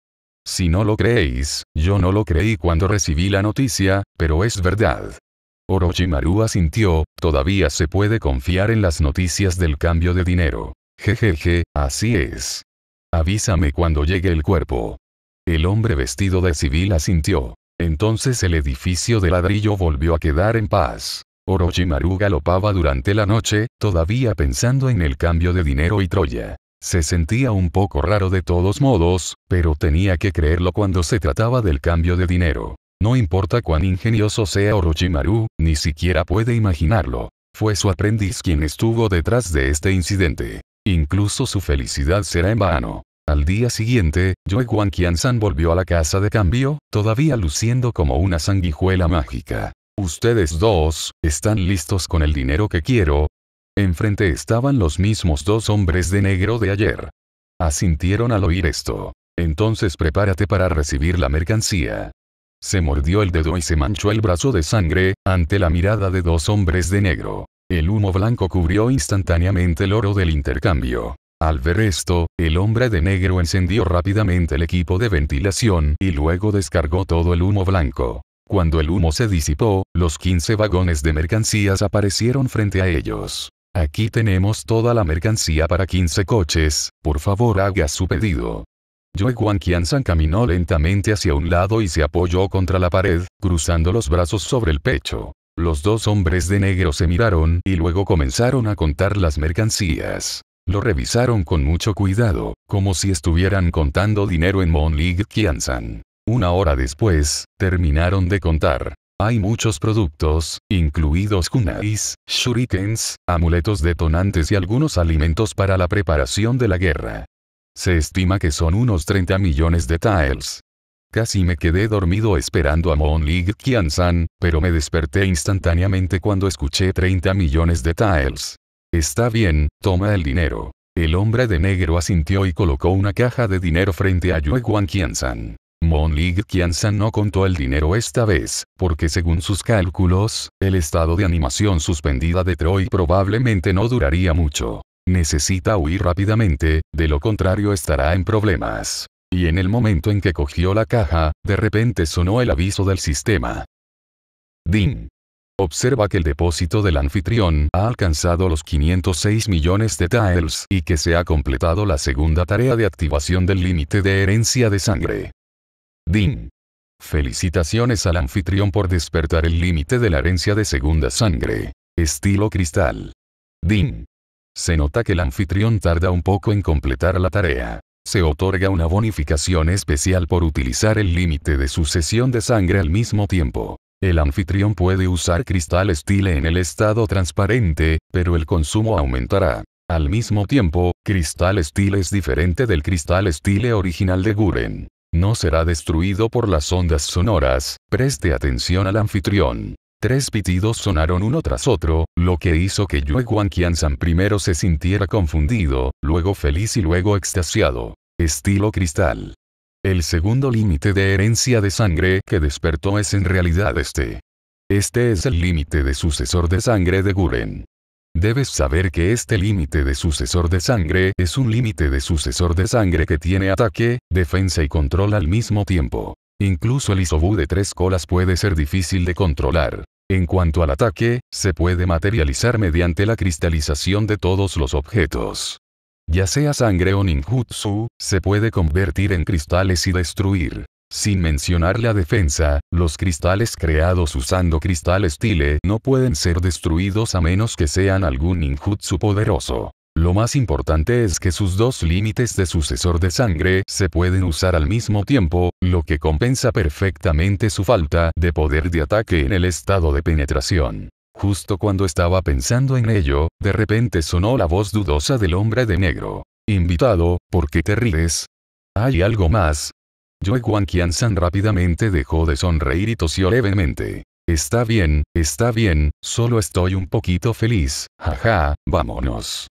si no lo creéis, yo no lo creí cuando recibí la noticia, pero es verdad. Orochimaru asintió, todavía se puede confiar en las noticias del cambio de dinero. Jejeje, así es. Avísame cuando llegue el cuerpo. El hombre vestido de civil asintió. Entonces el edificio de ladrillo volvió a quedar en paz. Orochimaru galopaba durante la noche, todavía pensando en el cambio de dinero y Troya. Se sentía un poco raro de todos modos, pero tenía que creerlo cuando se trataba del cambio de dinero. No importa cuán ingenioso sea Orochimaru, ni siquiera puede imaginarlo. Fue su aprendiz quien estuvo detrás de este incidente. Incluso su felicidad será en vano. Al día siguiente, Joe Wan volvió a la casa de cambio, todavía luciendo como una sanguijuela mágica. Ustedes dos, están listos con el dinero que quiero, Enfrente estaban los mismos dos hombres de negro de ayer. Asintieron al oír esto. Entonces prepárate para recibir la mercancía. Se mordió el dedo y se manchó el brazo de sangre, ante la mirada de dos hombres de negro. El humo blanco cubrió instantáneamente el oro del intercambio. Al ver esto, el hombre de negro encendió rápidamente el equipo de ventilación y luego descargó todo el humo blanco. Cuando el humo se disipó, los 15 vagones de mercancías aparecieron frente a ellos. Aquí tenemos toda la mercancía para 15 coches, por favor haga su pedido. Joe San caminó lentamente hacia un lado y se apoyó contra la pared, cruzando los brazos sobre el pecho. Los dos hombres de negro se miraron y luego comenzaron a contar las mercancías. Lo revisaron con mucho cuidado, como si estuvieran contando dinero en Monlig Kiansan. Una hora después, terminaron de contar. Hay muchos productos, incluidos kunais, shurikens, amuletos detonantes y algunos alimentos para la preparación de la guerra. Se estima que son unos 30 millones de tiles. Casi me quedé dormido esperando a Mon League Kiansan, pero me desperté instantáneamente cuando escuché 30 millones de tiles. Está bien, toma el dinero. El hombre de negro asintió y colocó una caja de dinero frente a Yue Guan Mon League Kiansan no contó el dinero esta vez, porque según sus cálculos, el estado de animación suspendida de Troy probablemente no duraría mucho. Necesita huir rápidamente, de lo contrario estará en problemas. Y en el momento en que cogió la caja, de repente sonó el aviso del sistema. DIN. Observa que el depósito del anfitrión ha alcanzado los 506 millones de tiles y que se ha completado la segunda tarea de activación del límite de herencia de sangre. Din. Felicitaciones al anfitrión por despertar el límite de la herencia de segunda sangre. Estilo cristal. Din. Se nota que el anfitrión tarda un poco en completar la tarea. Se otorga una bonificación especial por utilizar el límite de sucesión de sangre al mismo tiempo. El anfitrión puede usar cristal estile en el estado transparente, pero el consumo aumentará. Al mismo tiempo, cristal estile es diferente del cristal estile original de Guren. No será destruido por las ondas sonoras, preste atención al anfitrión. Tres pitidos sonaron uno tras otro, lo que hizo que Yue san primero se sintiera confundido, luego feliz y luego extasiado. Estilo cristal. El segundo límite de herencia de sangre que despertó es en realidad este. Este es el límite de sucesor de sangre de Guren. Debes saber que este límite de sucesor de sangre es un límite de sucesor de sangre que tiene ataque, defensa y control al mismo tiempo. Incluso el isobú de tres colas puede ser difícil de controlar. En cuanto al ataque, se puede materializar mediante la cristalización de todos los objetos. Ya sea sangre o ninjutsu, se puede convertir en cristales y destruir. Sin mencionar la defensa, los cristales creados usando cristal estile eh, no pueden ser destruidos a menos que sean algún ninjutsu poderoso. Lo más importante es que sus dos límites de sucesor de sangre se pueden usar al mismo tiempo, lo que compensa perfectamente su falta de poder de ataque en el estado de penetración. Justo cuando estaba pensando en ello, de repente sonó la voz dudosa del hombre de negro. Invitado, ¿por qué te ríes? Hay algo más, Yue san rápidamente dejó de sonreír y tosió levemente. Está bien, está bien, solo estoy un poquito feliz, jaja, vámonos.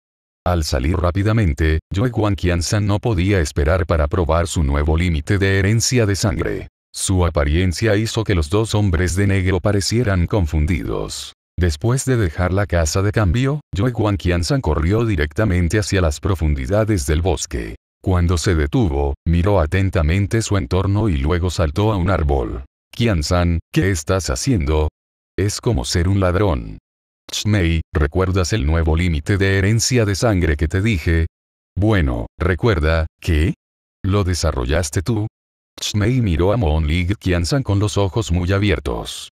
Al salir rápidamente, Yue Guan san no podía esperar para probar su nuevo límite de herencia de sangre. Su apariencia hizo que los dos hombres de negro parecieran confundidos. Después de dejar la casa de cambio, Yue Guan san corrió directamente hacia las profundidades del bosque. Cuando se detuvo, miró atentamente su entorno y luego saltó a un árbol. kian san ¿qué estás haciendo? Es como ser un ladrón. Shmei, ¿recuerdas el nuevo límite de herencia de sangre que te dije? Bueno, recuerda, ¿qué? ¿Lo desarrollaste tú? Shmei miró a Mon Lig san con los ojos muy abiertos.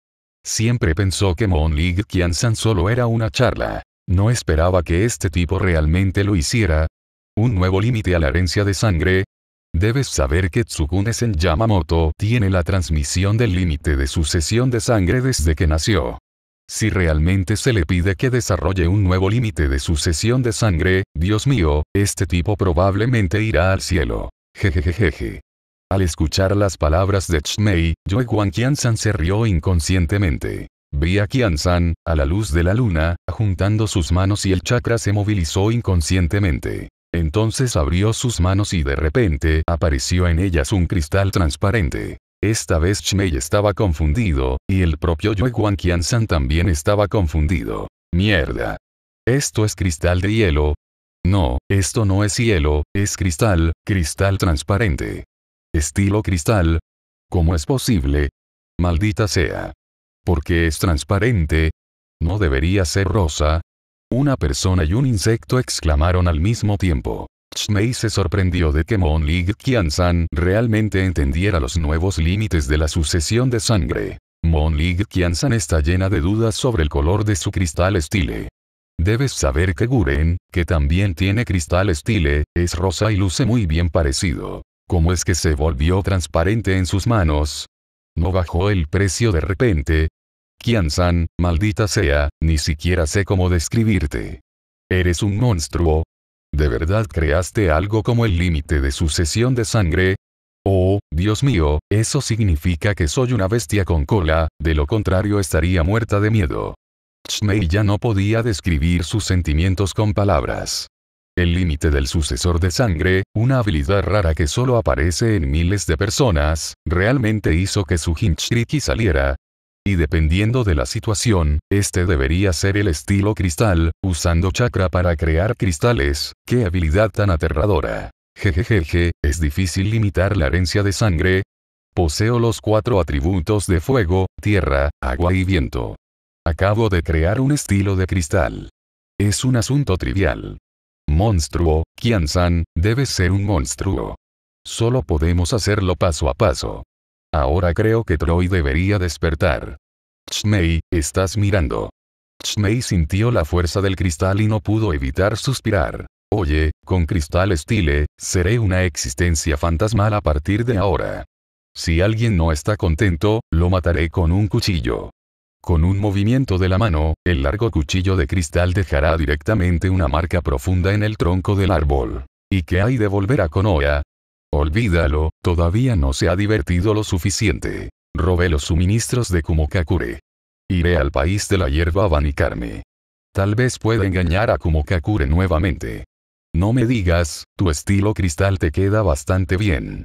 Siempre pensó que Mon Lig san solo era una charla. No esperaba que este tipo realmente lo hiciera, un nuevo límite a la herencia de sangre. Debes saber que Sen Yamamoto tiene la transmisión del límite de sucesión de sangre desde que nació. Si realmente se le pide que desarrolle un nuevo límite de sucesión de sangre, Dios mío, este tipo probablemente irá al cielo. Jejejejeje. Al escuchar las palabras de Chmei, Yue san se rió inconscientemente. Vi a Kian-san, a la luz de la luna, juntando sus manos y el chakra se movilizó inconscientemente. Entonces abrió sus manos y de repente apareció en ellas un cristal transparente. Esta vez Shmei estaba confundido, y el propio Yue Guan también estaba confundido. Mierda. ¿Esto es cristal de hielo? No, esto no es hielo, es cristal, cristal transparente. ¿Estilo cristal? ¿Cómo es posible? Maldita sea. Porque es transparente? No debería ser rosa, una persona y un insecto exclamaron al mismo tiempo. Xmei se sorprendió de que Mon Lig Kian san realmente entendiera los nuevos límites de la sucesión de sangre. Mon Lig Kian san está llena de dudas sobre el color de su cristal estile. Debes saber que Guren, que también tiene cristal estile, es rosa y luce muy bien parecido. ¿Cómo es que se volvió transparente en sus manos? ¿No bajó el precio de repente? kian maldita sea, ni siquiera sé cómo describirte. Eres un monstruo. ¿De verdad creaste algo como el límite de sucesión de sangre? Oh, Dios mío, eso significa que soy una bestia con cola, de lo contrario estaría muerta de miedo. Shmei ya no podía describir sus sentimientos con palabras. El límite del sucesor de sangre, una habilidad rara que solo aparece en miles de personas, realmente hizo que su Hinchuriki saliera, y dependiendo de la situación, este debería ser el estilo cristal, usando chakra para crear cristales, qué habilidad tan aterradora. Jejejeje, es difícil limitar la herencia de sangre. Poseo los cuatro atributos de fuego, tierra, agua y viento. Acabo de crear un estilo de cristal. Es un asunto trivial. Monstruo, Kian-san, debe ser un monstruo. Solo podemos hacerlo paso a paso. Ahora creo que Troy debería despertar. Snei, estás mirando. Snei sintió la fuerza del cristal y no pudo evitar suspirar. Oye, con cristal estile, seré una existencia fantasmal a partir de ahora. Si alguien no está contento, lo mataré con un cuchillo. Con un movimiento de la mano, el largo cuchillo de cristal dejará directamente una marca profunda en el tronco del árbol. ¿Y qué hay de volver a Konoha? Olvídalo, todavía no se ha divertido lo suficiente. Robé los suministros de Kumokakure. Iré al país de la hierba a abanicarme. Tal vez pueda engañar a Kumokakure nuevamente. No me digas, tu estilo cristal te queda bastante bien.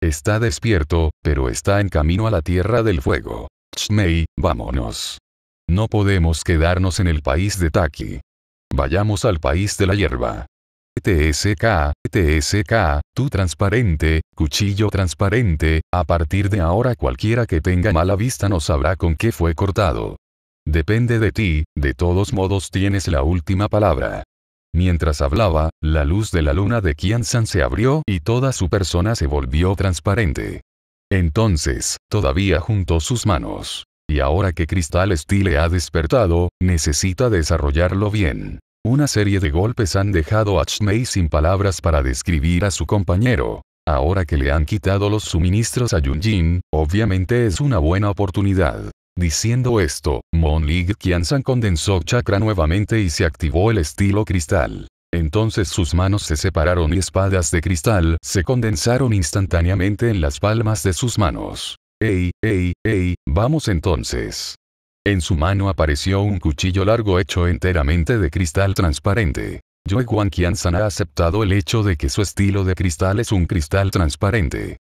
Está despierto, pero está en camino a la Tierra del Fuego. Chmei, vámonos. No podemos quedarnos en el país de Taki. Vayamos al país de la hierba. TSK, TSK, tú transparente, cuchillo transparente, a partir de ahora cualquiera que tenga mala vista no sabrá con qué fue cortado. Depende de ti, de todos modos tienes la última palabra. Mientras hablaba, la luz de la luna de Kiansan se abrió y toda su persona se volvió transparente. Entonces, todavía juntó sus manos. Y ahora que Cristal Steel ha despertado, necesita desarrollarlo bien. Una serie de golpes han dejado a Chmei sin palabras para describir a su compañero. Ahora que le han quitado los suministros a Yunjin, obviamente es una buena oportunidad. Diciendo esto, Mon Lig Kian-san condensó chakra nuevamente y se activó el estilo cristal. Entonces sus manos se separaron y espadas de cristal se condensaron instantáneamente en las palmas de sus manos. ¡Ey, ey, ey! Vamos entonces. En su mano apareció un cuchillo largo hecho enteramente de cristal transparente. Joe Qianshan ha aceptado el hecho de que su estilo de cristal es un cristal transparente.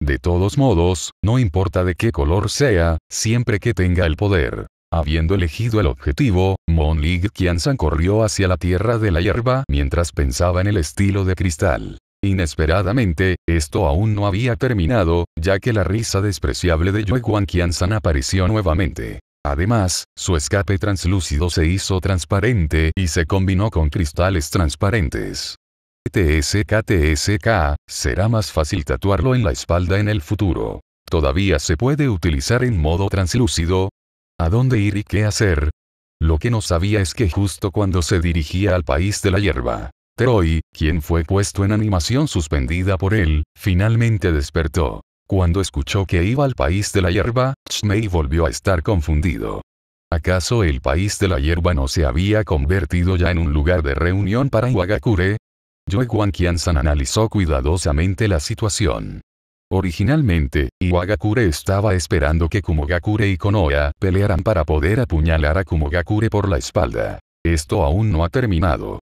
De todos modos, no importa de qué color sea, siempre que tenga el poder. Habiendo elegido el objetivo, Mon Lig San corrió hacia la tierra de la hierba mientras pensaba en el estilo de cristal. Inesperadamente, esto aún no había terminado, ya que la risa despreciable de Yue San apareció nuevamente. Además, su escape translúcido se hizo transparente y se combinó con cristales transparentes. tsk será más fácil tatuarlo en la espalda en el futuro. Todavía se puede utilizar en modo translúcido. ¿A dónde ir y qué hacer? Lo que no sabía es que justo cuando se dirigía al país de la hierba, Troy, quien fue puesto en animación suspendida por él, finalmente despertó. Cuando escuchó que iba al país de la hierba, Shmei volvió a estar confundido. ¿Acaso el país de la hierba no se había convertido ya en un lugar de reunión para Iwagakure? Yue San analizó cuidadosamente la situación. Originalmente, Iwagakure estaba esperando que Kumogakure y Konoha pelearan para poder apuñalar a Kumogakure por la espalda. Esto aún no ha terminado.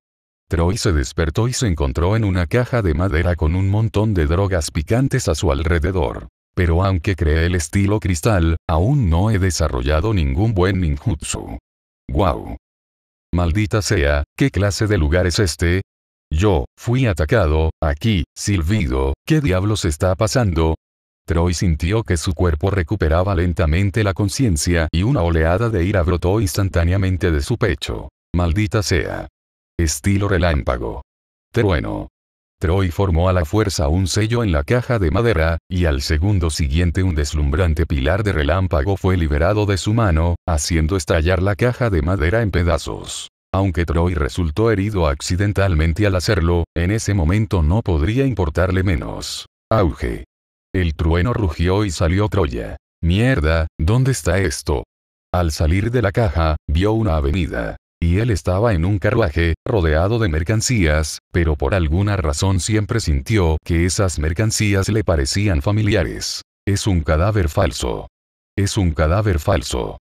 Troy se despertó y se encontró en una caja de madera con un montón de drogas picantes a su alrededor. Pero aunque cree el estilo cristal, aún no he desarrollado ningún buen ninjutsu. ¡Wow! Maldita sea, ¿qué clase de lugar es este? Yo, fui atacado, aquí, silbido, ¿qué diablos está pasando? Troy sintió que su cuerpo recuperaba lentamente la conciencia y una oleada de ira brotó instantáneamente de su pecho. Maldita sea. Estilo relámpago. Trueno. Troy formó a la fuerza un sello en la caja de madera, y al segundo siguiente un deslumbrante pilar de relámpago fue liberado de su mano, haciendo estallar la caja de madera en pedazos. Aunque Troy resultó herido accidentalmente al hacerlo, en ese momento no podría importarle menos. Auge. El trueno rugió y salió Troya. Mierda, ¿dónde está esto? Al salir de la caja, vio una avenida y él estaba en un carruaje, rodeado de mercancías, pero por alguna razón siempre sintió que esas mercancías le parecían familiares. Es un cadáver falso. Es un cadáver falso.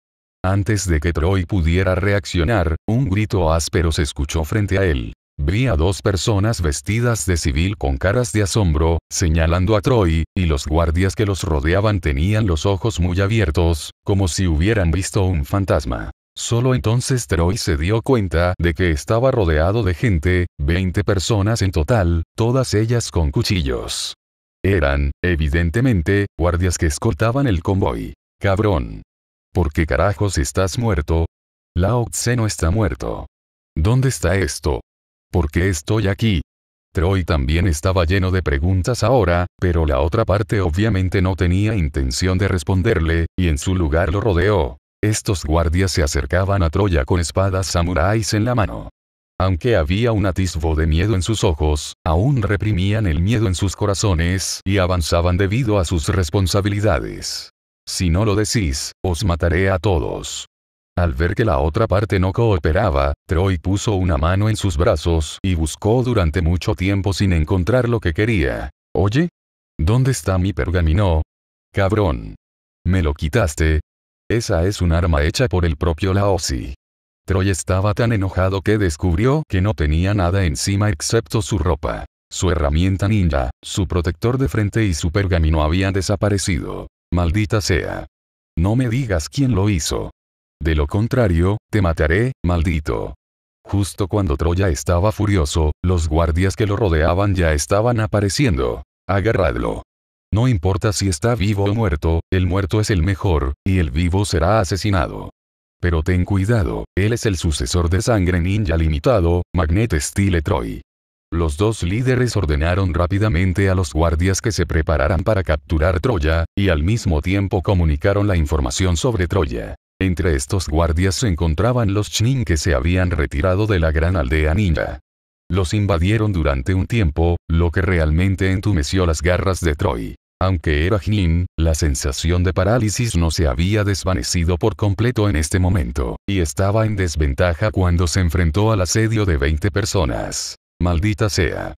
Antes de que Troy pudiera reaccionar, un grito áspero se escuchó frente a él. Vi a dos personas vestidas de civil con caras de asombro, señalando a Troy, y los guardias que los rodeaban tenían los ojos muy abiertos, como si hubieran visto un fantasma. Solo entonces Troy se dio cuenta de que estaba rodeado de gente, 20 personas en total, todas ellas con cuchillos. Eran, evidentemente, guardias que escoltaban el convoy. Cabrón. ¿Por qué carajos estás muerto? Lao Tse no está muerto. ¿Dónde está esto? ¿Por qué estoy aquí? Troy también estaba lleno de preguntas ahora, pero la otra parte obviamente no tenía intención de responderle, y en su lugar lo rodeó. Estos guardias se acercaban a Troya con espadas samuráis en la mano. Aunque había un atisbo de miedo en sus ojos, aún reprimían el miedo en sus corazones y avanzaban debido a sus responsabilidades. Si no lo decís, os mataré a todos. Al ver que la otra parte no cooperaba, Troy puso una mano en sus brazos y buscó durante mucho tiempo sin encontrar lo que quería. Oye, ¿dónde está mi pergamino? Cabrón. Me lo quitaste, esa es un arma hecha por el propio Laozi. Troya estaba tan enojado que descubrió que no tenía nada encima excepto su ropa. Su herramienta ninja, su protector de frente y su pergamino habían desaparecido. Maldita sea. No me digas quién lo hizo. De lo contrario, te mataré, maldito. Justo cuando Troya estaba furioso, los guardias que lo rodeaban ya estaban apareciendo. Agarradlo. No importa si está vivo o muerto, el muerto es el mejor, y el vivo será asesinado. Pero ten cuidado, él es el sucesor de Sangre Ninja Limitado, Magnet Steel Troy. Los dos líderes ordenaron rápidamente a los guardias que se prepararan para capturar Troya, y al mismo tiempo comunicaron la información sobre Troya. Entre estos guardias se encontraban los Chnin que se habían retirado de la gran aldea ninja. Los invadieron durante un tiempo, lo que realmente entumeció las garras de Troy. Aunque era Jin, la sensación de parálisis no se había desvanecido por completo en este momento, y estaba en desventaja cuando se enfrentó al asedio de 20 personas. Maldita sea.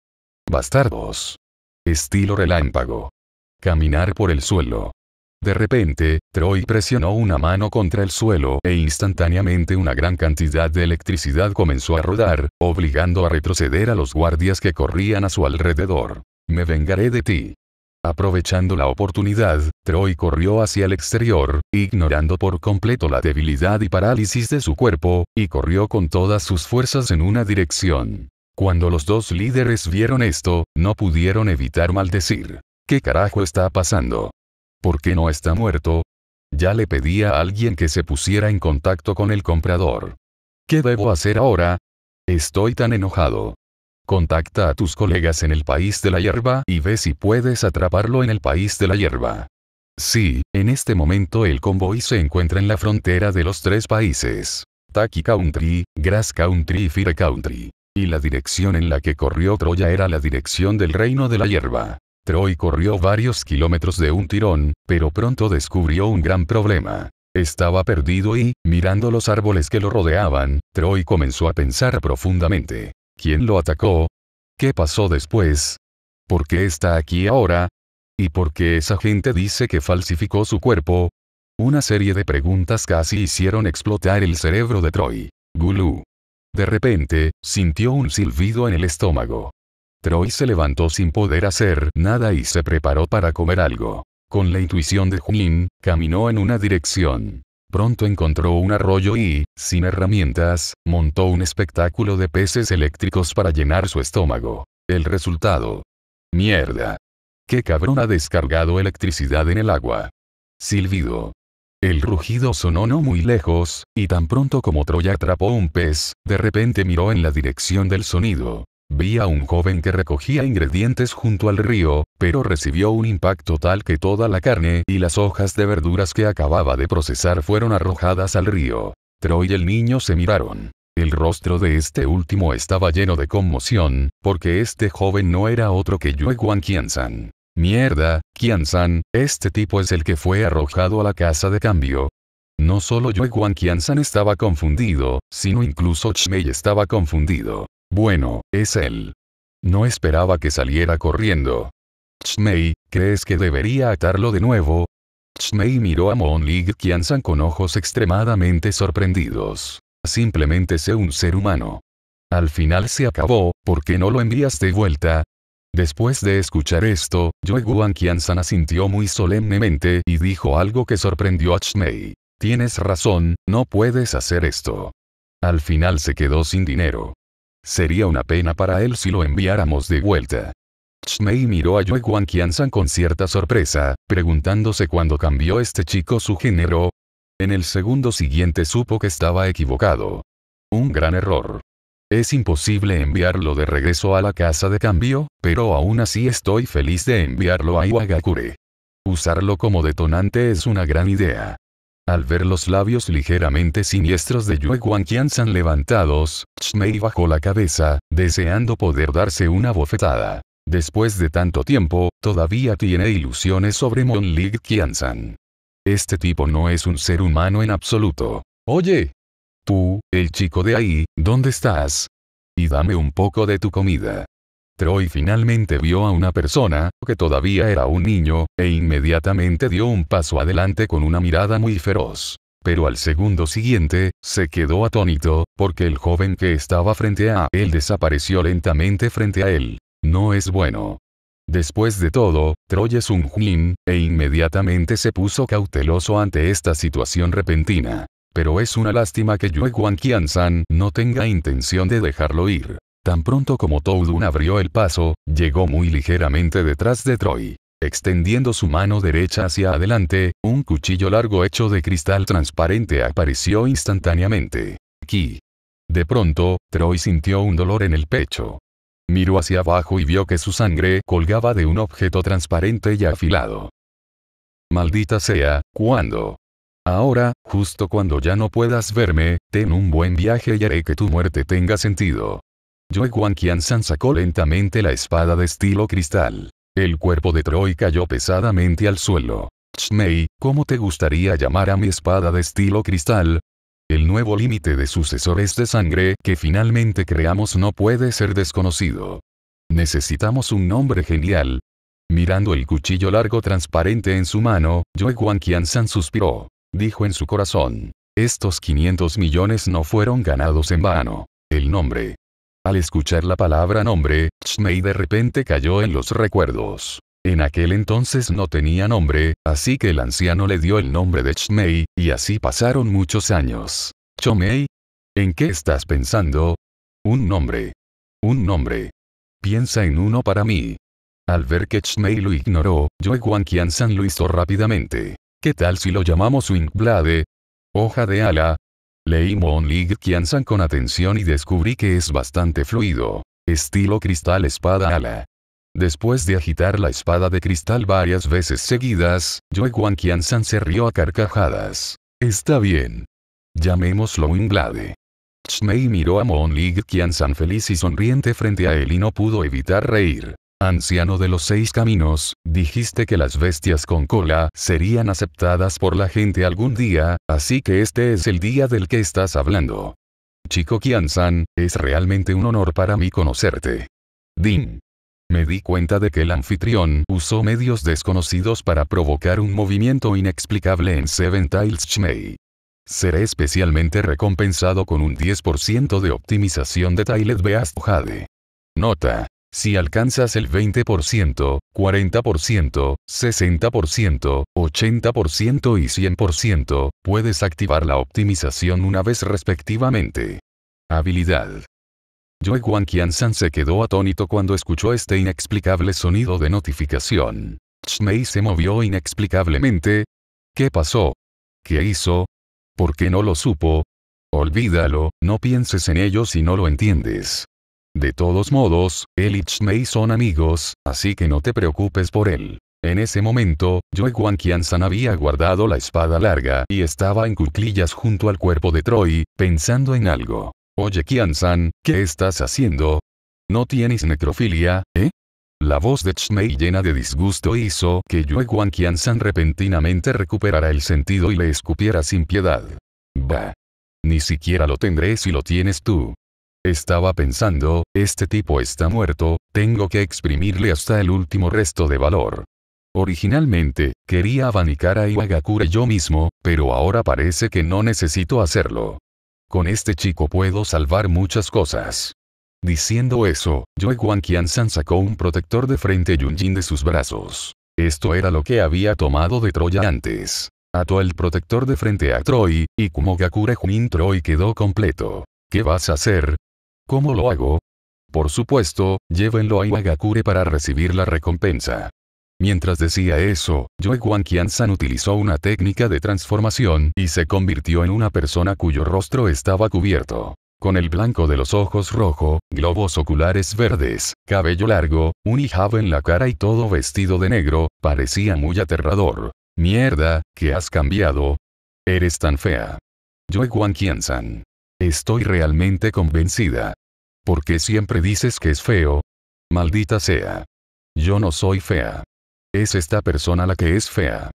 Bastardos. Estilo relámpago. Caminar por el suelo. De repente, Troy presionó una mano contra el suelo e instantáneamente una gran cantidad de electricidad comenzó a rodar, obligando a retroceder a los guardias que corrían a su alrededor. Me vengaré de ti. Aprovechando la oportunidad, Troy corrió hacia el exterior, ignorando por completo la debilidad y parálisis de su cuerpo, y corrió con todas sus fuerzas en una dirección. Cuando los dos líderes vieron esto, no pudieron evitar maldecir. ¿Qué carajo está pasando? ¿Por qué no está muerto? Ya le pedí a alguien que se pusiera en contacto con el comprador. ¿Qué debo hacer ahora? Estoy tan enojado. Contacta a tus colegas en el país de la hierba y ve si puedes atraparlo en el país de la hierba. Sí, en este momento el convoy se encuentra en la frontera de los tres países. Taki Country, Grass Country y Fire Country. Y la dirección en la que corrió Troya era la dirección del reino de la hierba. Troy corrió varios kilómetros de un tirón, pero pronto descubrió un gran problema. Estaba perdido y, mirando los árboles que lo rodeaban, Troy comenzó a pensar profundamente. ¿Quién lo atacó? ¿Qué pasó después? ¿Por qué está aquí ahora? ¿Y por qué esa gente dice que falsificó su cuerpo? Una serie de preguntas casi hicieron explotar el cerebro de Troy. Gulu. De repente, sintió un silbido en el estómago. Troy se levantó sin poder hacer nada y se preparó para comer algo. Con la intuición de Junin, caminó en una dirección. Pronto encontró un arroyo y, sin herramientas, montó un espectáculo de peces eléctricos para llenar su estómago. El resultado. Mierda. Qué cabrón ha descargado electricidad en el agua. Silbido. El rugido sonó no muy lejos, y tan pronto como Troy atrapó un pez, de repente miró en la dirección del sonido. Vi a un joven que recogía ingredientes junto al río, pero recibió un impacto tal que toda la carne y las hojas de verduras que acababa de procesar fueron arrojadas al río. Troy y el niño se miraron. El rostro de este último estaba lleno de conmoción, porque este joven no era otro que Yue Guan Mierda, Qiansan, este tipo es el que fue arrojado a la casa de cambio. No solo Yue Guan estaba confundido, sino incluso Chmei estaba confundido. Bueno, es él. No esperaba que saliera corriendo. Chmei, ¿crees que debería atarlo de nuevo? Chmei miró a Mon Lig Kiansan con ojos extremadamente sorprendidos. Simplemente sé un ser humano. Al final se acabó, ¿por qué no lo envías de vuelta? Después de escuchar esto, Guan Kiansan asintió muy solemnemente y dijo algo que sorprendió a Chmei. Tienes razón, no puedes hacer esto. Al final se quedó sin dinero. Sería una pena para él si lo enviáramos de vuelta. Shmei miró a Yue Qianzan con cierta sorpresa, preguntándose cuándo cambió este chico su género. En el segundo siguiente supo que estaba equivocado. Un gran error. Es imposible enviarlo de regreso a la casa de cambio, pero aún así estoy feliz de enviarlo a Iwagakure. Usarlo como detonante es una gran idea. Al ver los labios ligeramente siniestros de Yue San levantados, Shmei bajó la cabeza, deseando poder darse una bofetada. Después de tanto tiempo, todavía tiene ilusiones sobre Monlig Qiansan. Este tipo no es un ser humano en absoluto. Oye. Tú, el chico de ahí, ¿dónde estás? Y dame un poco de tu comida. Troy finalmente vio a una persona, que todavía era un niño, e inmediatamente dio un paso adelante con una mirada muy feroz. Pero al segundo siguiente, se quedó atónito, porque el joven que estaba frente a él desapareció lentamente frente a él. No es bueno. Después de todo, Troy es un Jin, e inmediatamente se puso cauteloso ante esta situación repentina. Pero es una lástima que Yue Guan san no tenga intención de dejarlo ir. Tan pronto como Toudun abrió el paso, llegó muy ligeramente detrás de Troy. Extendiendo su mano derecha hacia adelante, un cuchillo largo hecho de cristal transparente apareció instantáneamente. Ki. De pronto, Troy sintió un dolor en el pecho. Miró hacia abajo y vio que su sangre colgaba de un objeto transparente y afilado. Maldita sea, ¿cuándo? Ahora, justo cuando ya no puedas verme, ten un buen viaje y haré que tu muerte tenga sentido. Yue Juan San sacó lentamente la espada de estilo cristal. El cuerpo de Troy cayó pesadamente al suelo. Shmei, ¿cómo te gustaría llamar a mi espada de estilo cristal? El nuevo límite de sucesores de sangre que finalmente creamos no puede ser desconocido. Necesitamos un nombre genial. Mirando el cuchillo largo transparente en su mano, Joe Juan San suspiró. Dijo en su corazón. Estos 500 millones no fueron ganados en vano. El nombre, al escuchar la palabra nombre, Chmei de repente cayó en los recuerdos. En aquel entonces no tenía nombre, así que el anciano le dio el nombre de Chmei, y así pasaron muchos años. Chomei. ¿En qué estás pensando? Un nombre. Un nombre. Piensa en uno para mí. Al ver que Chmei lo ignoró, Yue San lo hizo rápidamente. ¿Qué tal si lo llamamos Wingblade? Hoja de ala, Leí Moon League Kiansan con atención y descubrí que es bastante fluido. Estilo cristal espada ala. Después de agitar la espada de cristal varias veces seguidas, Yue Guan se rió a carcajadas. Está bien. Llamémoslo Winglade. Xmei miró a Moon League Kiansan feliz y sonriente frente a él y no pudo evitar reír. Anciano de los seis caminos, dijiste que las bestias con cola serían aceptadas por la gente algún día, así que este es el día del que estás hablando. Chico Kian-san, es realmente un honor para mí conocerte. Din. Me di cuenta de que el anfitrión usó medios desconocidos para provocar un movimiento inexplicable en Seven Tiles Chmei. Seré especialmente recompensado con un 10% de optimización de Tiled Beast Jade. Nota. Si alcanzas el 20%, 40%, 60%, 80% y 100%, puedes activar la optimización una vez respectivamente. Habilidad. Joe Wan San se quedó atónito cuando escuchó este inexplicable sonido de notificación. Xmei se movió inexplicablemente. ¿Qué pasó? ¿Qué hizo? ¿Por qué no lo supo? Olvídalo, no pienses en ello si no lo entiendes. De todos modos, él y son amigos, así que no te preocupes por él. En ese momento, Yue kian San había guardado la espada larga y estaba en cuclillas junto al cuerpo de Troy, pensando en algo. Oye San, ¿qué estás haciendo? ¿No tienes necrofilia, eh? La voz de Chmei llena de disgusto hizo que Yue kian San repentinamente recuperara el sentido y le escupiera sin piedad. Bah. Ni siquiera lo tendré si lo tienes tú. Estaba pensando, este tipo está muerto, tengo que exprimirle hasta el último resto de valor. Originalmente, quería abanicar a Iwagakure yo mismo, pero ahora parece que no necesito hacerlo. Con este chico puedo salvar muchas cosas. Diciendo eso, Yoe San sacó un protector de frente Yunjin de sus brazos. Esto era lo que había tomado de Troya antes. Ató el protector de frente a Troy, y Kumogakure Junin Troy quedó completo. ¿Qué vas a hacer? ¿Cómo lo hago? Por supuesto, llévenlo a Iwagakure para recibir la recompensa. Mientras decía eso, Yue San utilizó una técnica de transformación y se convirtió en una persona cuyo rostro estaba cubierto. Con el blanco de los ojos rojo, globos oculares verdes, cabello largo, un hijab en la cara y todo vestido de negro, parecía muy aterrador. Mierda, ¿qué has cambiado. Eres tan fea. Yue San. Estoy realmente convencida. ¿Por qué siempre dices que es feo? Maldita sea. Yo no soy fea. Es esta persona la que es fea.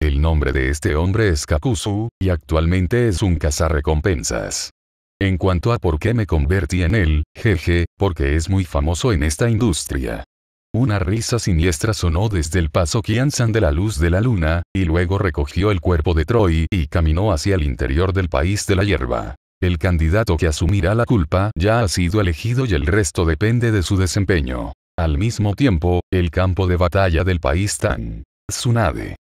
El nombre de este hombre es Kakuzu, y actualmente es un cazarrecompensas. En cuanto a por qué me convertí en él, jeje, porque es muy famoso en esta industria. Una risa siniestra sonó desde el paso Kiansan de la luz de la luna, y luego recogió el cuerpo de Troy y caminó hacia el interior del país de la hierba. El candidato que asumirá la culpa ya ha sido elegido y el resto depende de su desempeño. Al mismo tiempo, el campo de batalla del país tan... Tsunade.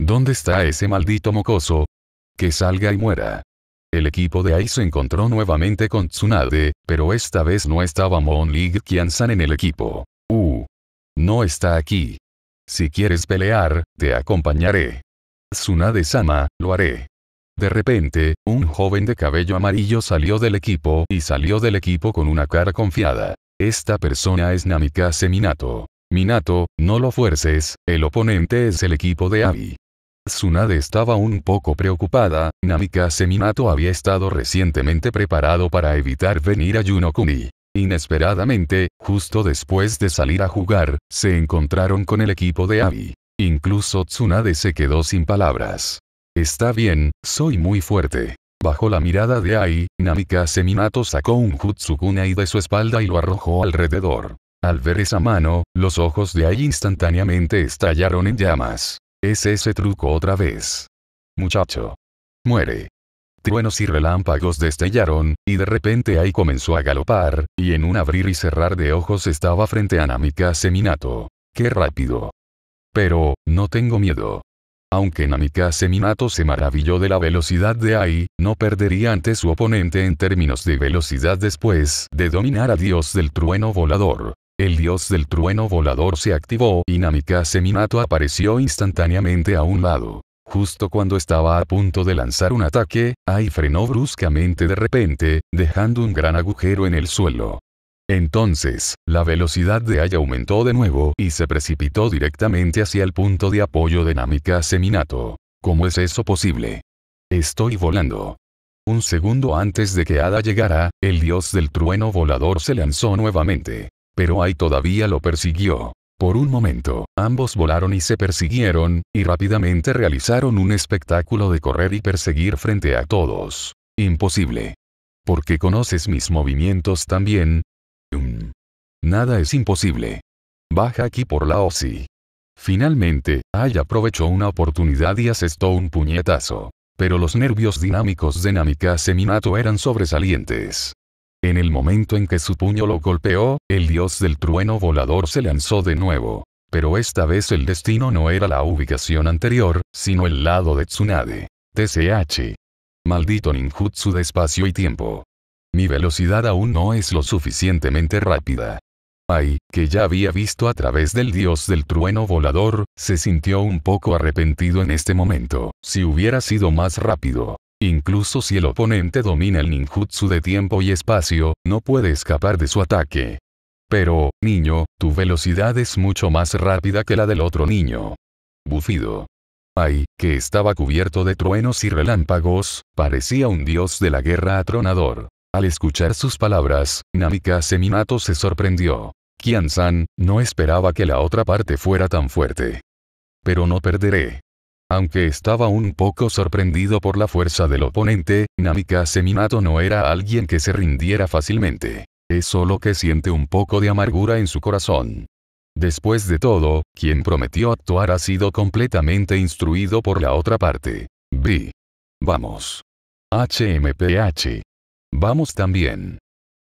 ¿Dónde está ese maldito mocoso? Que salga y muera. El equipo de ahí se encontró nuevamente con Tsunade, pero esta vez no estaba Mon League Kiansan en el equipo. Uh. No está aquí. Si quieres pelear, te acompañaré. Tsunade-sama, lo haré. De repente, un joven de cabello amarillo salió del equipo y salió del equipo con una cara confiada. Esta persona es Namika Minato. Minato, no lo fuerces, el oponente es el equipo de Abi. Tsunade estaba un poco preocupada, Namika Minato había estado recientemente preparado para evitar venir a yuno Inesperadamente, justo después de salir a jugar, se encontraron con el equipo de Abi. Incluso Tsunade se quedó sin palabras. Está bien, soy muy fuerte. Bajo la mirada de Ai, Namika Seminato sacó un Hutsukune de su espalda y lo arrojó alrededor. Al ver esa mano, los ojos de Ai instantáneamente estallaron en llamas. Es ese truco otra vez. Muchacho. Muere. Truenos y relámpagos destellaron, y de repente Ai comenzó a galopar, y en un abrir y cerrar de ojos estaba frente a Namika Seminato. ¡Qué rápido! Pero, no tengo miedo. Aunque Namika Seminato se maravilló de la velocidad de Ai, no perdería ante su oponente en términos de velocidad después de dominar a Dios del Trueno Volador. El dios del trueno volador se activó y Namika Seminato apareció instantáneamente a un lado. Justo cuando estaba a punto de lanzar un ataque, Ai frenó bruscamente de repente, dejando un gran agujero en el suelo. Entonces, la velocidad de Aya aumentó de nuevo y se precipitó directamente hacia el punto de apoyo de Namika Seminato. ¿Cómo es eso posible? Estoy volando. Un segundo antes de que Ada llegara, el dios del trueno volador se lanzó nuevamente. Pero Ai todavía lo persiguió. Por un momento, ambos volaron y se persiguieron, y rápidamente realizaron un espectáculo de correr y perseguir frente a todos. Imposible. Porque conoces mis movimientos también, Nada es imposible. Baja aquí por la OSI. Finalmente, Ai aprovechó una oportunidad y asestó un puñetazo. Pero los nervios dinámicos de Namika Seminato eran sobresalientes. En el momento en que su puño lo golpeó, el dios del trueno volador se lanzó de nuevo. Pero esta vez el destino no era la ubicación anterior, sino el lado de Tsunade. TCH. Maldito ninjutsu de espacio y tiempo. Mi velocidad aún no es lo suficientemente rápida. Ay, que ya había visto a través del dios del trueno volador, se sintió un poco arrepentido en este momento, si hubiera sido más rápido. Incluso si el oponente domina el ninjutsu de tiempo y espacio, no puede escapar de su ataque. Pero, niño, tu velocidad es mucho más rápida que la del otro niño. Bufido. Ay, que estaba cubierto de truenos y relámpagos, parecía un dios de la guerra atronador. Al escuchar sus palabras, Namika Seminato se sorprendió. Kian-san, no esperaba que la otra parte fuera tan fuerte. Pero no perderé. Aunque estaba un poco sorprendido por la fuerza del oponente, Namika Seminato no era alguien que se rindiera fácilmente. Es solo que siente un poco de amargura en su corazón. Después de todo, quien prometió actuar ha sido completamente instruido por la otra parte. B. Vamos. HMPH. Vamos también.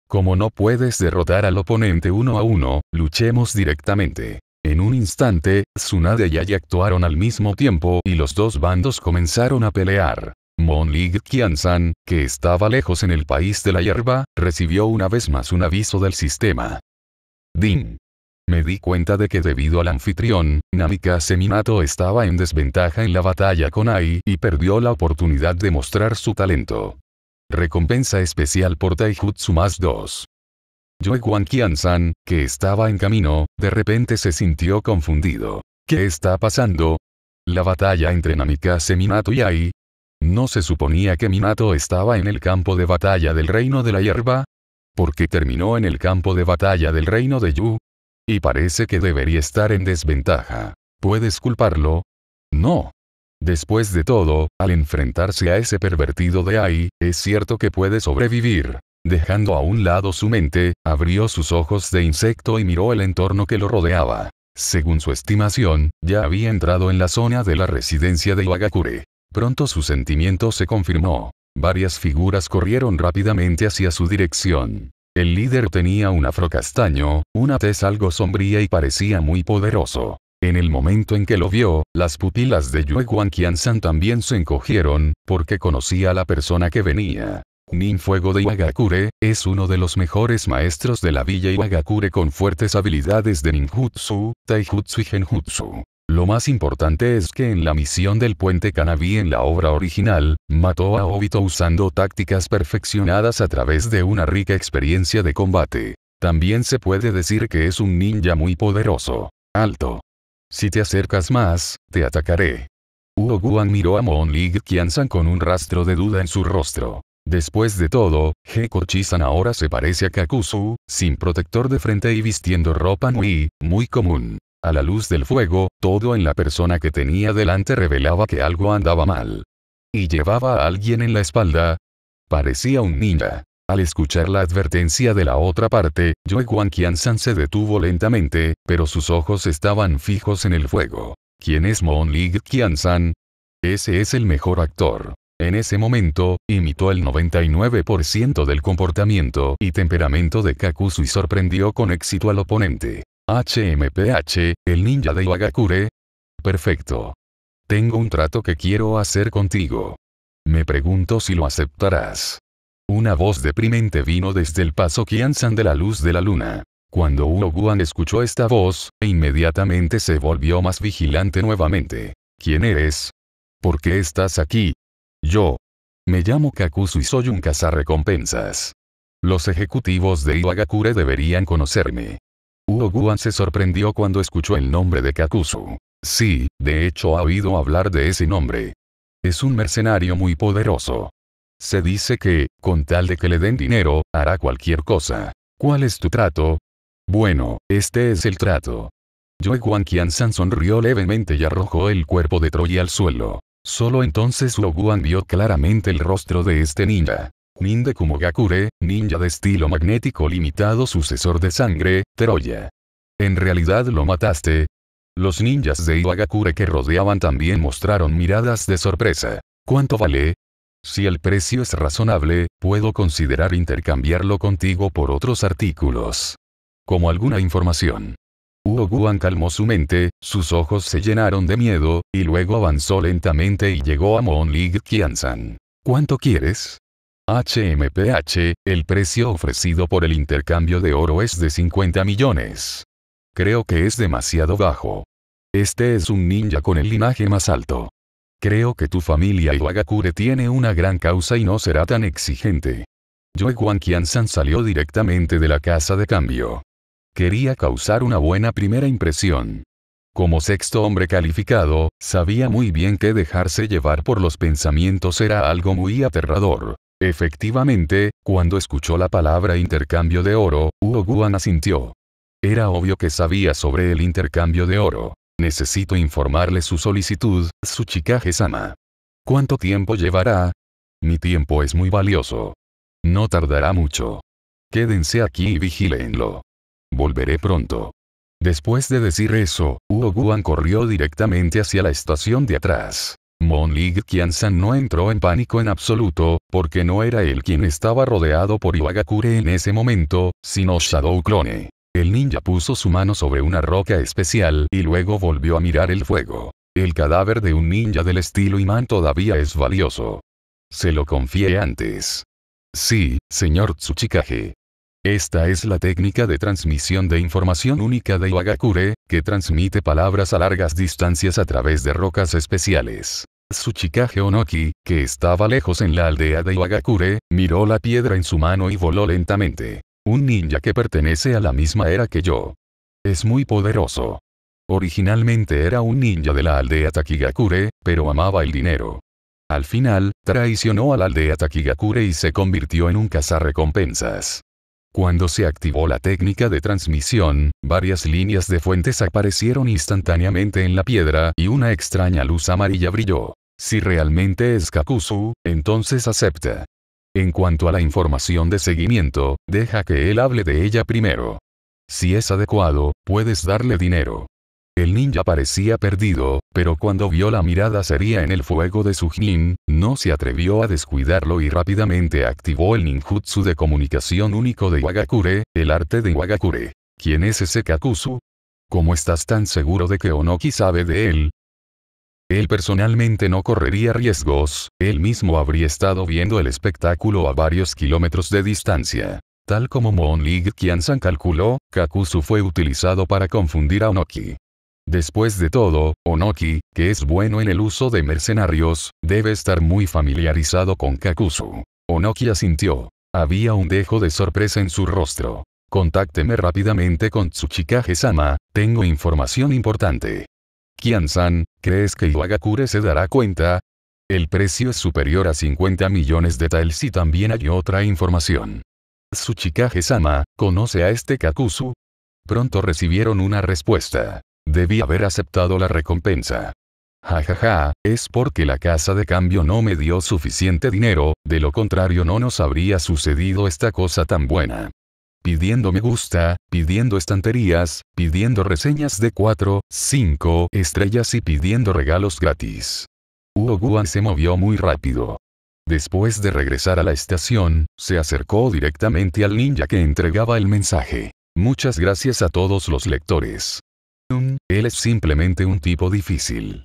Como no puedes derrotar al oponente uno a uno, luchemos directamente. En un instante, Tsunade y Ai actuaron al mismo tiempo y los dos bandos comenzaron a pelear. Monlig san que estaba lejos en el país de la hierba, recibió una vez más un aviso del sistema. Din. Me di cuenta de que debido al anfitrión, Namika Seminato estaba en desventaja en la batalla con Ai y perdió la oportunidad de mostrar su talento. Recompensa especial por Taijutsu más 2. Yueguan Qian-san, que estaba en camino, de repente se sintió confundido. ¿Qué está pasando? ¿La batalla entre Namikaze Minato y Ai? ¿No se suponía que Minato estaba en el campo de batalla del reino de la hierba? ¿Por qué terminó en el campo de batalla del reino de Yu? Y parece que debería estar en desventaja. ¿Puedes culparlo? No. Después de todo, al enfrentarse a ese pervertido de ahí, es cierto que puede sobrevivir. Dejando a un lado su mente, abrió sus ojos de insecto y miró el entorno que lo rodeaba. Según su estimación, ya había entrado en la zona de la residencia de Iwagakure. Pronto su sentimiento se confirmó. Varias figuras corrieron rápidamente hacia su dirección. El líder tenía un afro castaño, una tez algo sombría y parecía muy poderoso. En el momento en que lo vio, las pupilas de Yue san también se encogieron, porque conocía a la persona que venía. Ninfuego de Iwagakure, es uno de los mejores maestros de la villa Iwagakure con fuertes habilidades de ninjutsu, taijutsu y genjutsu. Lo más importante es que en la misión del puente Kanabi en la obra original, mató a Obito usando tácticas perfeccionadas a través de una rica experiencia de combate. También se puede decir que es un ninja muy poderoso. Alto. Si te acercas más, te atacaré. Huo miró a Mon Lee Qianzan con un rastro de duda en su rostro. Después de todo, Heko Chisan ahora se parece a Kakuzu, sin protector de frente y vistiendo ropa Nui, muy común. A la luz del fuego, todo en la persona que tenía delante revelaba que algo andaba mal. Y llevaba a alguien en la espalda. Parecía un ninja. Al escuchar la advertencia de la otra parte, Yue Guan se detuvo lentamente, pero sus ojos estaban fijos en el fuego. ¿Quién es Moon Lig san Ese es el mejor actor. En ese momento, imitó el 99% del comportamiento y temperamento de Kakuzu y sorprendió con éxito al oponente. HMPH, el ninja de Iwagakure. Perfecto. Tengo un trato que quiero hacer contigo. Me pregunto si lo aceptarás. Una voz deprimente vino desde el paso Kianzan de la luz de la luna. Cuando Uoguan escuchó esta voz, inmediatamente se volvió más vigilante nuevamente. ¿Quién eres? ¿Por qué estás aquí? Yo. Me llamo Kakuzu y soy un cazarrecompensas. Los ejecutivos de Iwagakure deberían conocerme. Huo se sorprendió cuando escuchó el nombre de Kakuzu. Sí, de hecho ha oído hablar de ese nombre. Es un mercenario muy poderoso. Se dice que, con tal de que le den dinero, hará cualquier cosa. ¿Cuál es tu trato? Bueno, este es el trato. Yue Guan San sonrió levemente y arrojó el cuerpo de Troya al suelo. Solo entonces Lo Guan vio claramente el rostro de este ninja. Ninde Kumogakure, ninja de estilo magnético limitado sucesor de sangre, Troya. En realidad lo mataste. Los ninjas de Iwagakure que rodeaban también mostraron miradas de sorpresa. ¿Cuánto vale? Si el precio es razonable, puedo considerar intercambiarlo contigo por otros artículos. Como alguna información. Huo Guan calmó su mente, sus ojos se llenaron de miedo, y luego avanzó lentamente y llegó a Lig Kiansan. ¿Cuánto quieres? HMPH, el precio ofrecido por el intercambio de oro es de 50 millones. Creo que es demasiado bajo. Este es un ninja con el linaje más alto. Creo que tu familia Iwagakure tiene una gran causa y no será tan exigente. Kian San salió directamente de la casa de cambio. Quería causar una buena primera impresión. Como sexto hombre calificado, sabía muy bien que dejarse llevar por los pensamientos era algo muy aterrador. Efectivamente, cuando escuchó la palabra intercambio de oro, Guan asintió. Era obvio que sabía sobre el intercambio de oro. Necesito informarle su solicitud, chicaje sama ¿Cuánto tiempo llevará? Mi tiempo es muy valioso. No tardará mucho. Quédense aquí y vigílenlo. Volveré pronto. Después de decir eso, Uoguan corrió directamente hacia la estación de atrás. Mon Lig Kiansan no entró en pánico en absoluto, porque no era él quien estaba rodeado por Iwagakure en ese momento, sino Shadow Clone. El ninja puso su mano sobre una roca especial y luego volvió a mirar el fuego. El cadáver de un ninja del estilo imán todavía es valioso. Se lo confié antes. Sí, señor Tsuchikage. Esta es la técnica de transmisión de información única de Iwagakure, que transmite palabras a largas distancias a través de rocas especiales. Tsuchikage Onoki, que estaba lejos en la aldea de Iwagakure, miró la piedra en su mano y voló lentamente un ninja que pertenece a la misma era que yo. Es muy poderoso. Originalmente era un ninja de la aldea Takigakure, pero amaba el dinero. Al final, traicionó a la aldea Takigakure y se convirtió en un cazarrecompensas. Cuando se activó la técnica de transmisión, varias líneas de fuentes aparecieron instantáneamente en la piedra y una extraña luz amarilla brilló. Si realmente es Kakuzu, entonces acepta. En cuanto a la información de seguimiento, deja que él hable de ella primero. Si es adecuado, puedes darle dinero. El ninja parecía perdido, pero cuando vio la mirada seria en el fuego de su jin, no se atrevió a descuidarlo y rápidamente activó el ninjutsu de comunicación único de Wagakure, el arte de Wagakure. ¿Quién es ese Kakuzu? ¿Cómo estás tan seguro de que Onoki sabe de él? Él personalmente no correría riesgos, él mismo habría estado viendo el espectáculo a varios kilómetros de distancia. Tal como Moon League Kiansan calculó, Kakuzu fue utilizado para confundir a Onoki. Después de todo, Onoki, que es bueno en el uso de mercenarios, debe estar muy familiarizado con Kakuzu. Onoki asintió. Había un dejo de sorpresa en su rostro. Contácteme rápidamente con Tsuchikage-sama, tengo información importante. Kian-san, ¿Crees que Iwagakure se dará cuenta? El precio es superior a 50 millones de taels y también hay otra información. Tsuchikage-sama, ¿conoce a este Kakuzu? Pronto recibieron una respuesta. Debí haber aceptado la recompensa. Ja ja, ja, es porque la casa de cambio no me dio suficiente dinero, de lo contrario no nos habría sucedido esta cosa tan buena pidiendo me gusta, pidiendo estanterías, pidiendo reseñas de 4, 5 estrellas y pidiendo regalos gratis. Uo Guan se movió muy rápido. Después de regresar a la estación, se acercó directamente al ninja que entregaba el mensaje. Muchas gracias a todos los lectores. Mm, él es simplemente un tipo difícil.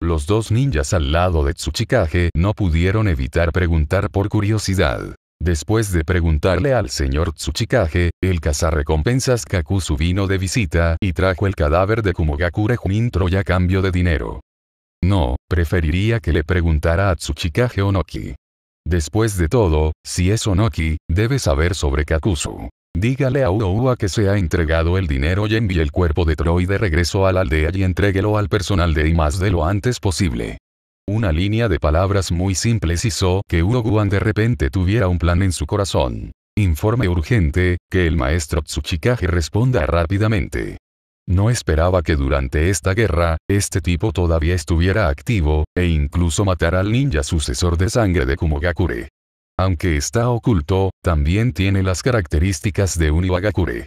Los dos ninjas al lado de Tsuchikage no pudieron evitar preguntar por curiosidad. Después de preguntarle al señor Tsuchikage, el cazarrecompensas Kakuzu vino de visita y trajo el cadáver de Kumogakure Junin Troya a cambio de dinero. No, preferiría que le preguntara a Tsuchikage Onoki. Después de todo, si es Onoki, debe saber sobre Kakuzu. Dígale a Uoua que se ha entregado el dinero y envíe el cuerpo de Troy de regreso a la aldea y entréguelo al personal de I de lo antes posible. Una línea de palabras muy simples hizo que Uroguan de repente tuviera un plan en su corazón. Informe urgente, que el maestro Tsuchikage responda rápidamente. No esperaba que durante esta guerra, este tipo todavía estuviera activo, e incluso matara al ninja sucesor de sangre de Kumogakure. Aunque está oculto, también tiene las características de un Iwagakure.